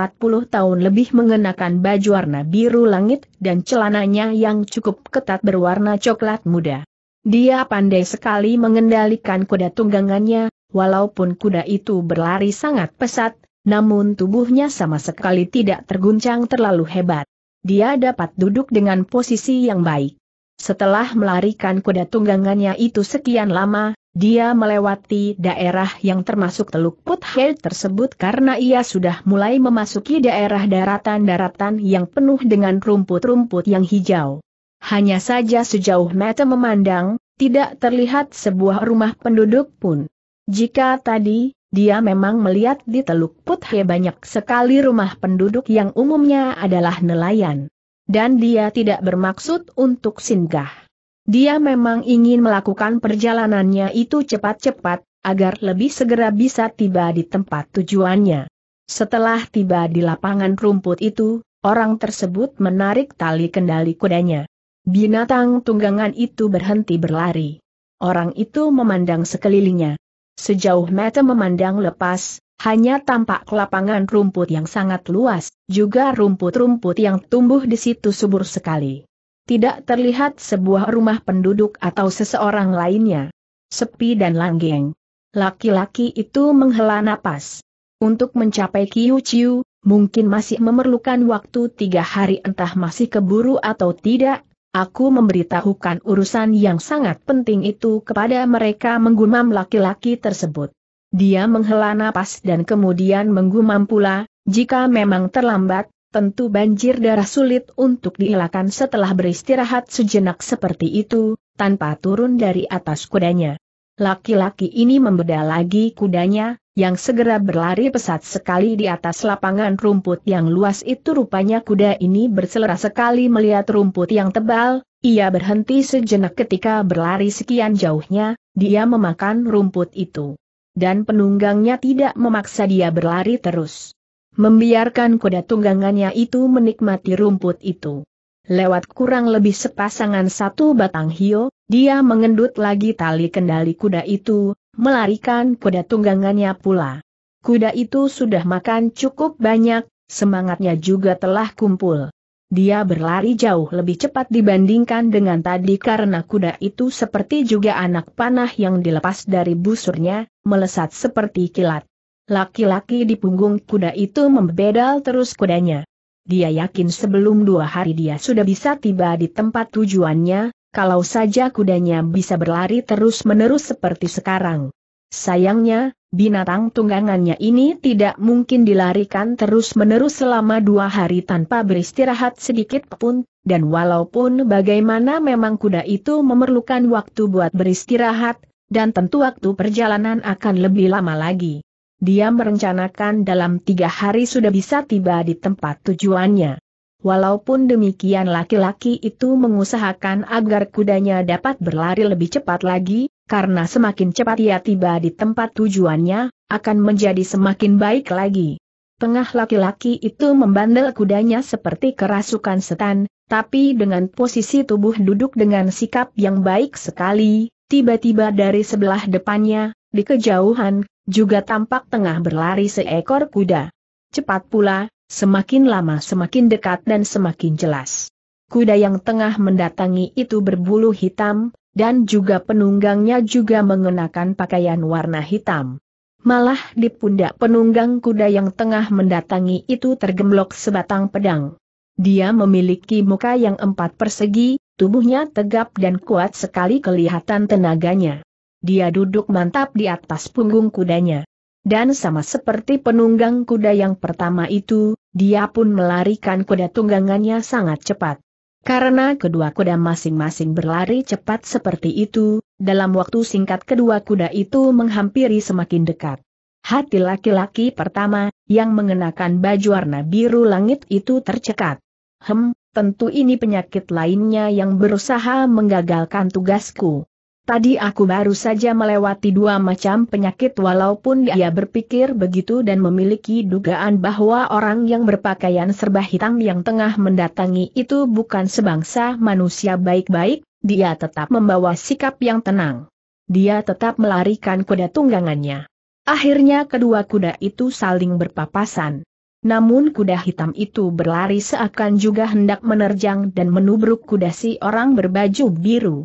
tahun lebih mengenakan baju warna biru langit dan celananya yang cukup ketat berwarna coklat muda. Dia pandai sekali mengendalikan kuda tunggangannya, walaupun kuda itu berlari sangat pesat, namun tubuhnya sama sekali tidak terguncang terlalu hebat. Dia dapat duduk dengan posisi yang baik. Setelah melarikan kuda tunggangannya itu sekian lama, dia melewati daerah yang termasuk Teluk Puthe tersebut karena ia sudah mulai memasuki daerah daratan-daratan yang penuh dengan rumput-rumput yang hijau. Hanya saja sejauh mata memandang, tidak terlihat sebuah rumah penduduk pun. Jika tadi, dia memang melihat di Teluk Puthe banyak sekali rumah penduduk yang umumnya adalah nelayan. Dan dia tidak bermaksud untuk singgah. Dia memang ingin melakukan perjalanannya itu cepat-cepat, agar lebih segera bisa tiba di tempat tujuannya. Setelah tiba di lapangan rumput itu, orang tersebut menarik tali kendali kudanya. Binatang tunggangan itu berhenti berlari. Orang itu memandang sekelilingnya. Sejauh mata memandang lepas, hanya tampak lapangan rumput yang sangat luas, juga rumput-rumput yang tumbuh di situ subur sekali. Tidak terlihat sebuah rumah penduduk atau seseorang lainnya. Sepi dan langgeng. Laki-laki itu menghela napas. Untuk mencapai Kiu Chiu, mungkin masih memerlukan waktu tiga hari entah masih keburu atau tidak, Aku memberitahukan urusan yang sangat penting itu kepada mereka menggumam laki-laki tersebut. Dia menghela napas dan kemudian menggumam pula, jika memang terlambat, tentu banjir darah sulit untuk dielakkan setelah beristirahat sejenak seperti itu, tanpa turun dari atas kudanya. Laki-laki ini membeda lagi kudanya, yang segera berlari pesat sekali di atas lapangan rumput yang luas itu rupanya kuda ini berselera sekali melihat rumput yang tebal, ia berhenti sejenak ketika berlari sekian jauhnya, dia memakan rumput itu. Dan penunggangnya tidak memaksa dia berlari terus. Membiarkan kuda tunggangannya itu menikmati rumput itu. Lewat kurang lebih sepasangan satu batang hio, dia mengendut lagi tali kendali kuda itu, melarikan kuda tunggangannya pula. Kuda itu sudah makan cukup banyak, semangatnya juga telah kumpul. Dia berlari jauh lebih cepat dibandingkan dengan tadi karena kuda itu seperti juga anak panah yang dilepas dari busurnya, melesat seperti kilat. Laki-laki di punggung kuda itu membedal terus kudanya. Dia yakin sebelum dua hari dia sudah bisa tiba di tempat tujuannya, kalau saja kudanya bisa berlari terus-menerus seperti sekarang. Sayangnya, binatang tunggangannya ini tidak mungkin dilarikan terus-menerus selama dua hari tanpa beristirahat sedikit pun, dan walaupun bagaimana memang kuda itu memerlukan waktu buat beristirahat, dan tentu waktu perjalanan akan lebih lama lagi. Dia merencanakan dalam tiga hari sudah bisa tiba di tempat tujuannya. Walaupun demikian laki-laki itu mengusahakan agar kudanya dapat berlari lebih cepat lagi, karena semakin cepat ia tiba di tempat tujuannya, akan menjadi semakin baik lagi. Tengah laki-laki itu membandel kudanya seperti kerasukan setan, tapi dengan posisi tubuh duduk dengan sikap yang baik sekali, tiba-tiba dari sebelah depannya, di kejauhan, juga tampak tengah berlari seekor kuda. Cepat pula, Semakin lama semakin dekat dan semakin jelas. Kuda yang tengah mendatangi itu berbulu hitam, dan juga penunggangnya juga mengenakan pakaian warna hitam. Malah di pundak penunggang kuda yang tengah mendatangi itu tergemblok sebatang pedang. Dia memiliki muka yang empat persegi, tubuhnya tegap dan kuat sekali kelihatan tenaganya. Dia duduk mantap di atas punggung kudanya. Dan sama seperti penunggang kuda yang pertama itu, dia pun melarikan kuda tunggangannya sangat cepat. Karena kedua kuda masing-masing berlari cepat seperti itu, dalam waktu singkat kedua kuda itu menghampiri semakin dekat. Hati laki-laki pertama, yang mengenakan baju warna biru langit itu tercekat. Hem, tentu ini penyakit lainnya yang berusaha menggagalkan tugasku. Tadi aku baru saja melewati dua macam penyakit walaupun dia berpikir begitu dan memiliki dugaan bahwa orang yang berpakaian serba hitam yang tengah mendatangi itu bukan sebangsa manusia baik-baik, dia tetap membawa sikap yang tenang. Dia tetap melarikan kuda tunggangannya. Akhirnya kedua kuda itu saling berpapasan. Namun kuda hitam itu berlari seakan juga hendak menerjang dan menubruk kuda si orang berbaju biru.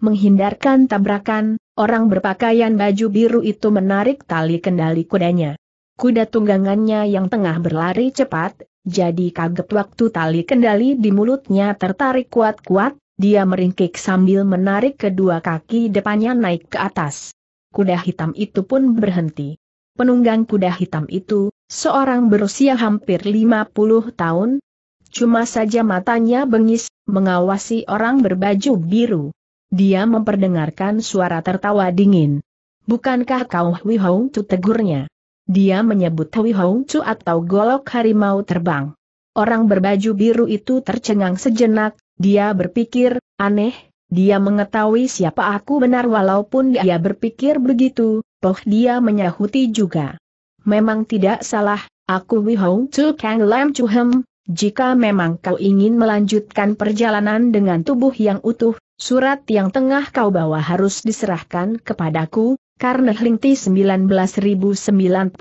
Menghindarkan tabrakan, orang berpakaian baju biru itu menarik tali kendali kudanya. Kuda tunggangannya yang tengah berlari cepat, jadi kaget waktu tali kendali di mulutnya tertarik kuat-kuat, dia meringkik sambil menarik kedua kaki depannya naik ke atas. Kuda hitam itu pun berhenti. Penunggang kuda hitam itu, seorang berusia hampir 50 tahun, cuma saja matanya bengis, mengawasi orang berbaju biru. Dia memperdengarkan suara tertawa dingin. Bukankah kau Hui Hong Chu tegurnya? Dia menyebut Hui Hong Chu atau golok harimau terbang. Orang berbaju biru itu tercengang sejenak, dia berpikir, aneh, dia mengetahui siapa aku benar walaupun dia berpikir begitu, toh dia menyahuti juga. Memang tidak salah, aku Hong Chu Kang Lam Chu Hem, jika memang kau ingin melanjutkan perjalanan dengan tubuh yang utuh, Surat yang tengah kau bawa harus diserahkan kepadaku, karena Lingti 19094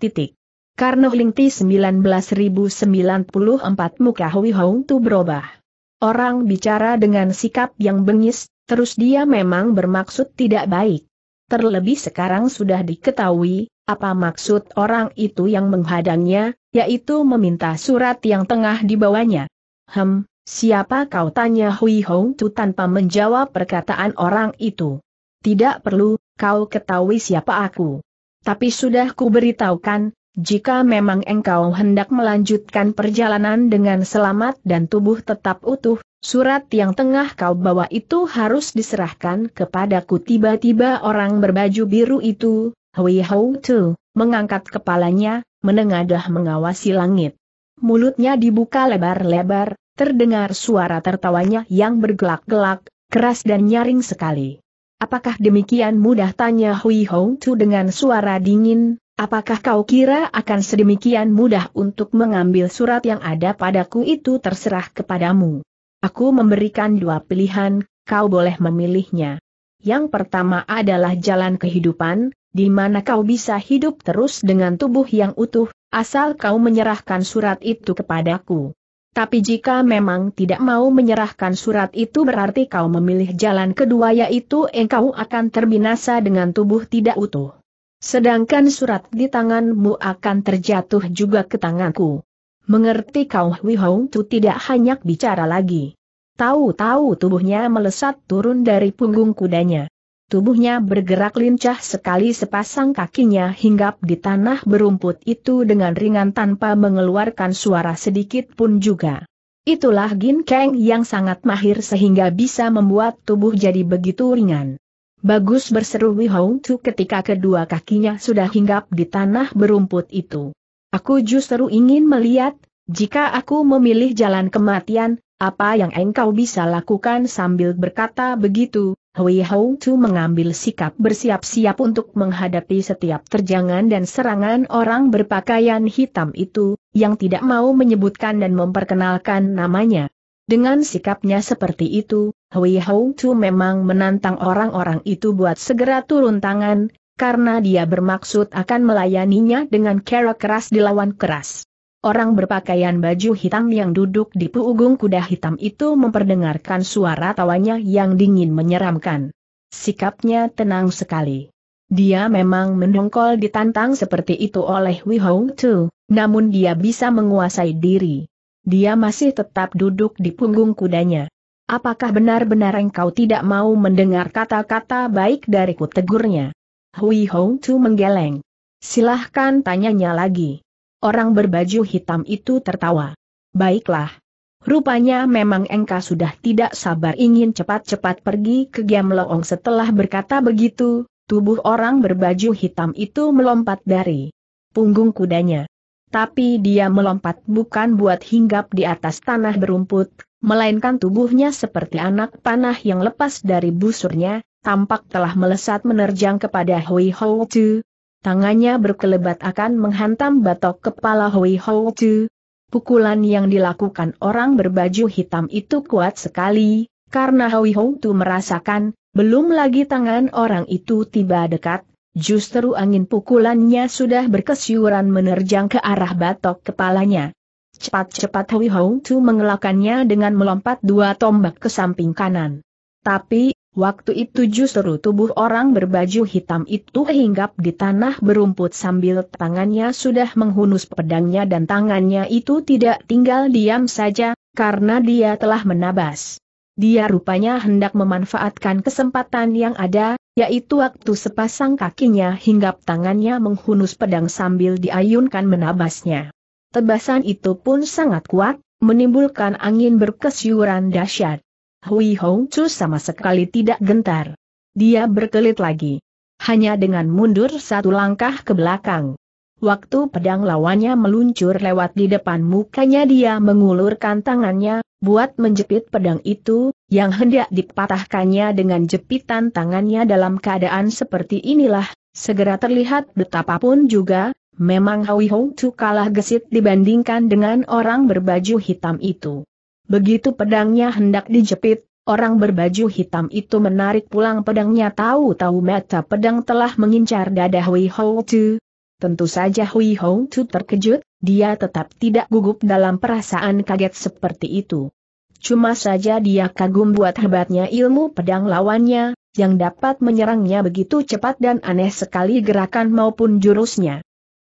titik. Karena Lingti 19094 muka Hui Hong tu berubah. Orang bicara dengan sikap yang bengis, terus dia memang bermaksud tidak baik. Terlebih sekarang sudah diketahui, apa maksud orang itu yang menghadangnya, yaitu meminta surat yang tengah dibawanya. Hem, Siapa kau tanya Hui Hong Tu tanpa menjawab perkataan orang itu? Tidak perlu, kau ketahui siapa aku. Tapi sudah kuberitahukan, jika memang engkau hendak melanjutkan perjalanan dengan selamat dan tubuh tetap utuh, surat yang tengah kau bawa itu harus diserahkan kepadaku. Tiba-tiba orang berbaju biru itu, Hui Hong Tu, mengangkat kepalanya, menengadah mengawasi langit. Mulutnya dibuka lebar-lebar, Terdengar suara tertawanya yang bergelak-gelak, keras dan nyaring sekali. Apakah demikian mudah tanya Hui Hong Tu dengan suara dingin, apakah kau kira akan sedemikian mudah untuk mengambil surat yang ada padaku itu terserah kepadamu. Aku memberikan dua pilihan, kau boleh memilihnya. Yang pertama adalah jalan kehidupan, di mana kau bisa hidup terus dengan tubuh yang utuh, asal kau menyerahkan surat itu kepadaku. Tapi jika memang tidak mau menyerahkan surat itu berarti kau memilih jalan kedua yaitu engkau akan terbinasa dengan tubuh tidak utuh. Sedangkan surat di tanganmu akan terjatuh juga ke tanganku. Mengerti kau Hui Hong Tu tidak hanya bicara lagi. Tahu-tahu tubuhnya melesat turun dari punggung kudanya. Tubuhnya bergerak lincah sekali sepasang kakinya hinggap di tanah berumput itu dengan ringan tanpa mengeluarkan suara sedikit pun juga. Itulah Gin Kang yang sangat mahir sehingga bisa membuat tubuh jadi begitu ringan. Bagus berseru Wihong Tu ketika kedua kakinya sudah hinggap di tanah berumput itu. Aku justru ingin melihat, jika aku memilih jalan kematian, apa yang engkau bisa lakukan sambil berkata begitu, Hui Hou Tu mengambil sikap bersiap-siap untuk menghadapi setiap terjangan dan serangan orang berpakaian hitam itu, yang tidak mau menyebutkan dan memperkenalkan namanya. Dengan sikapnya seperti itu, Hui Hou Tu memang menantang orang-orang itu buat segera turun tangan, karena dia bermaksud akan melayaninya dengan cara keras dilawan keras. Orang berpakaian baju hitam yang duduk di punggung kuda hitam itu memperdengarkan suara tawanya yang dingin menyeramkan. Sikapnya tenang sekali. Dia memang mendongkol ditantang seperti itu oleh Wei Hong Tu, namun dia bisa menguasai diri. Dia masih tetap duduk di punggung kudanya. Apakah benar-benar engkau tidak mau mendengar kata-kata baik dariku tegurnya? Hui Hong Tu menggeleng. Silahkan tanyanya lagi. Orang berbaju hitam itu tertawa. Baiklah. Rupanya memang Engkau sudah tidak sabar ingin cepat-cepat pergi ke Giam loong setelah berkata begitu, tubuh orang berbaju hitam itu melompat dari punggung kudanya. Tapi dia melompat bukan buat hinggap di atas tanah berumput, melainkan tubuhnya seperti anak panah yang lepas dari busurnya, tampak telah melesat menerjang kepada Hui Hou Tu, tangannya berkelebat akan menghantam batok kepala Hui Hou Chu. Pukulan yang dilakukan orang berbaju hitam itu kuat sekali, karena Hui Hou Tu merasakan, belum lagi tangan orang itu tiba dekat, justru angin pukulannya sudah berkesiuran menerjang ke arah batok kepalanya. Cepat-cepat Hui Hou Tu mengelakannya dengan melompat dua tombak ke samping kanan. Tapi, Waktu itu justru tubuh orang berbaju hitam itu hinggap di tanah berumput sambil tangannya sudah menghunus pedangnya dan tangannya itu tidak tinggal diam saja, karena dia telah menabas. Dia rupanya hendak memanfaatkan kesempatan yang ada, yaitu waktu sepasang kakinya hinggap tangannya menghunus pedang sambil diayunkan menabasnya. Tebasan itu pun sangat kuat, menimbulkan angin berkesiuran dahsyat. Hui Hong Chu sama sekali tidak gentar. Dia berkelit lagi. Hanya dengan mundur satu langkah ke belakang. Waktu pedang lawannya meluncur lewat di depan mukanya dia mengulurkan tangannya, buat menjepit pedang itu, yang hendak dipatahkannya dengan jepitan tangannya dalam keadaan seperti inilah, segera terlihat betapapun juga, memang Hui Hong Chu kalah gesit dibandingkan dengan orang berbaju hitam itu. Begitu pedangnya hendak dijepit, orang berbaju hitam itu menarik pulang pedangnya tahu-tahu mata pedang telah mengincar dada Hui Hou Tu. Tentu saja Hui Hou Tu terkejut, dia tetap tidak gugup dalam perasaan kaget seperti itu. Cuma saja dia kagum buat hebatnya ilmu pedang lawannya, yang dapat menyerangnya begitu cepat dan aneh sekali gerakan maupun jurusnya.